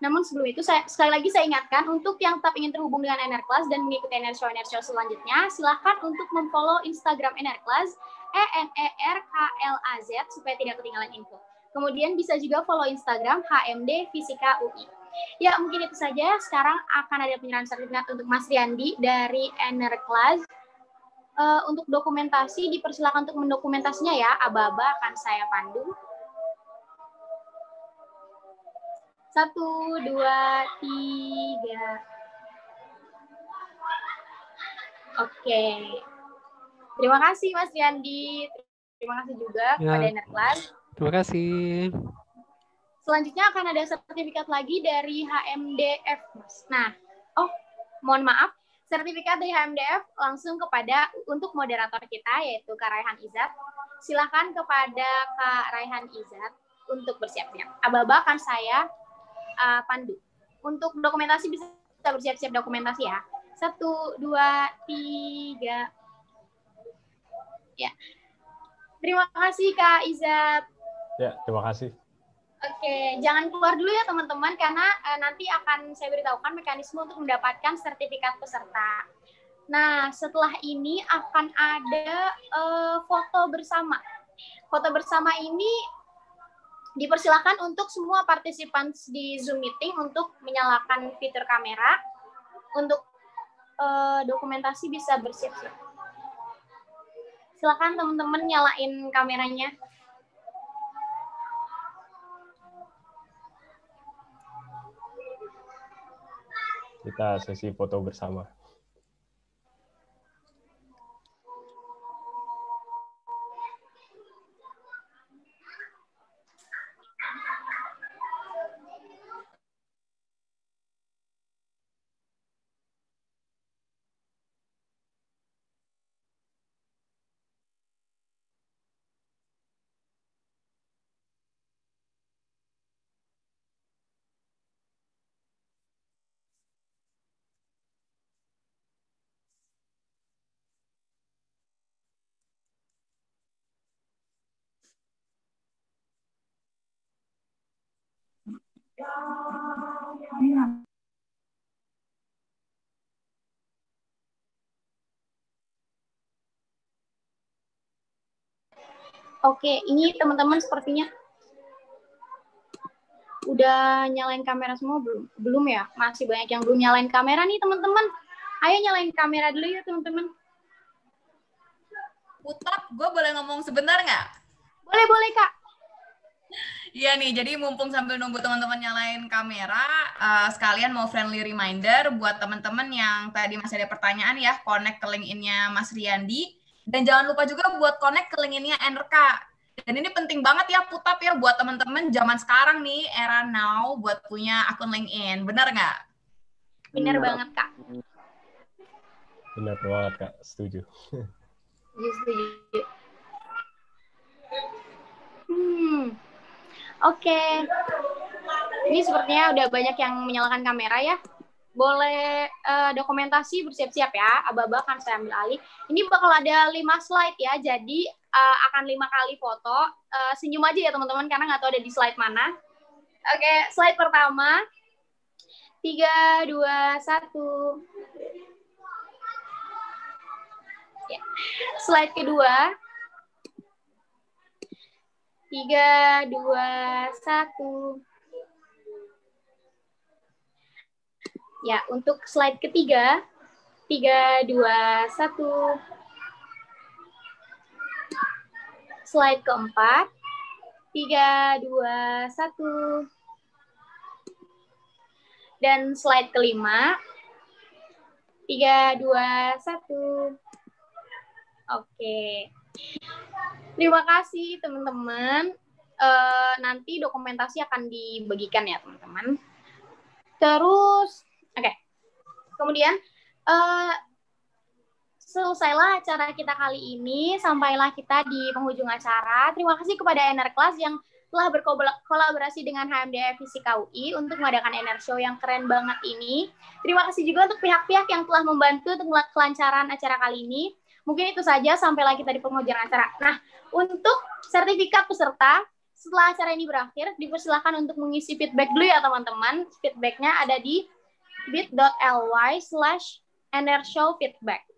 Namun sebelum itu, saya, sekali lagi saya ingatkan untuk yang tetap ingin terhubung dengan NR Class dan mengikuti NR Show, NR Show selanjutnya, silahkan untuk memfollow Instagram Enerclass, E N E R K L A Z supaya tidak ketinggalan info. Kemudian bisa juga follow Instagram HMD Fisika UI. Ya, mungkin itu saja. Sekarang akan ada penyerahan sertifikat untuk Mas Riyandi dari Class. Uh, untuk dokumentasi, dipersilakan untuk mendokumentasinya ya. Aba-aba akan saya pandu. Satu, dua, tiga. Oke. Okay. Terima kasih Mas Yandi. Terima kasih juga ya. kepada Class. Terima kasih. Selanjutnya akan ada sertifikat lagi dari HMDF, Nah, oh, mohon maaf, sertifikat dari HMDF langsung kepada untuk moderator kita yaitu Kak Raihan Izat. Silakan kepada Kak Raihan Izat untuk bersiap-siap. Ababa akan saya uh, pandu. Untuk dokumentasi bisa bersiap-siap dokumentasi ya. Satu, dua, tiga. Ya. Terima kasih Kak Izat. Ya, terima kasih. Oke, jangan keluar dulu ya teman-teman karena uh, nanti akan saya beritahukan mekanisme untuk mendapatkan sertifikat peserta. Nah, setelah ini akan ada uh, foto bersama. Foto bersama ini dipersilakan untuk semua partisipan di Zoom meeting untuk menyalakan fitur kamera. Untuk uh, dokumentasi bisa bersih siap Silakan teman-teman nyalain kameranya. kita sesi foto bersama. Oke, ini teman-teman sepertinya udah nyalain kamera semua belum? Belum ya? Masih banyak yang belum nyalain kamera nih teman-teman. Ayo nyalain kamera dulu ya teman-teman. Putra, gue boleh ngomong sebentar nggak? Boleh, boleh Kak. Iya nih, jadi mumpung sambil nunggu teman-teman nyalain kamera, uh, sekalian mau friendly reminder buat teman-teman yang tadi masih ada pertanyaan ya, connect ke LinkedIn-nya Mas Riyandi. Dan jangan lupa juga buat connect ke LinkedIn-nya NRK. Dan ini penting banget ya, putap ya, buat teman-teman zaman sekarang nih, era now, buat punya akun LinkedIn. Benar nggak? Bener, banget, Kak. Bener banget, Kak. Setuju, iya, setuju. Hmm. Oke. Okay. Ini sepertinya udah banyak yang menyalakan kamera ya. Boleh uh, dokumentasi bersiap-siap ya. Aba-aba akan saya ambil alih. Ini bakal ada lima slide ya. Jadi uh, akan lima kali foto. Uh, senyum aja ya teman-teman karena nggak tahu ada di slide mana. Oke, okay, slide pertama. tiga, dua, satu. Ya. Slide kedua. Tiga, dua, satu. Ya, untuk slide ketiga. Tiga, dua, satu. Slide keempat. Tiga, dua, satu. Dan slide kelima. Tiga, dua, satu. Oke. Terima kasih teman-teman. Uh, nanti dokumentasi akan dibagikan ya teman-teman. Terus, oke. Okay. Kemudian uh, selesailah acara kita kali ini. Sampailah kita di penghujung acara. Terima kasih kepada NR Class yang telah berkolaborasi dengan HMDF Fisika UI untuk mengadakan Ener Show yang keren banget ini. Terima kasih juga untuk pihak-pihak yang telah membantu untuk kelancaran acara kali ini. Mungkin itu saja sampai lagi tadi pengujian acara. Nah, untuk sertifikat peserta, setelah acara ini berakhir, dipersilakan untuk mengisi feedback dulu ya teman-teman. Feedbacknya ada di bit.ly slash feedback.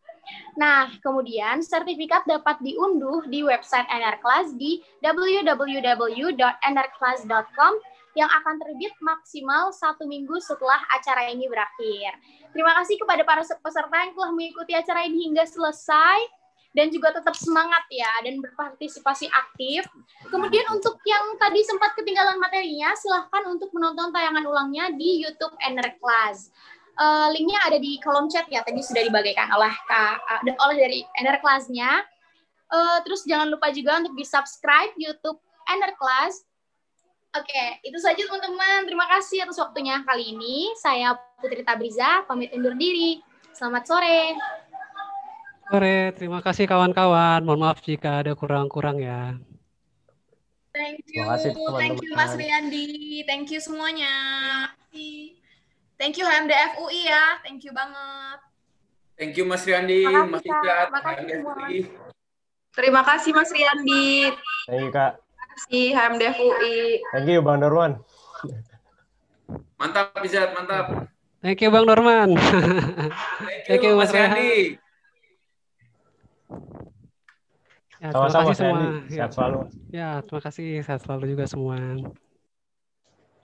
Nah, kemudian sertifikat dapat diunduh di website NR Class di www.nrclass.com yang akan terbit maksimal satu minggu setelah acara ini berakhir. Terima kasih kepada para peserta yang telah mengikuti acara ini hingga selesai dan juga tetap semangat ya dan berpartisipasi aktif. Kemudian untuk yang tadi sempat ketinggalan materinya, silahkan untuk menonton tayangan ulangnya di YouTube Ener Class. Uh, linknya ada di kolom chat ya tadi sudah dibagikan oleh kak uh, oleh dari Ener Classnya. Uh, terus jangan lupa juga untuk di subscribe YouTube Ener Class Oke, itu saja teman-teman. Terima kasih atas waktunya kali ini. Saya Putri Tabriza, pamit undur diri. Selamat sore. Sore, terima kasih kawan-kawan. Mohon maaf jika ada kurang-kurang ya. Thank you, kasih, teman -teman. thank you Mas Riyandi, thank you semuanya. Thank you HMDF UI ya, thank you banget. Thank you Mas Riyandi, Terima kasih. Mas Terima kasih Mas Riyandi. Thank you Kak si HMDF UI. Thank you Bang Norman. Mantap bisa, mantap. Thank you Bang Norman. Thank you, Mas Randy. Ya, terima kasih semua. Sehat selalu. Ya, terima kasih. Sehat selalu juga semua.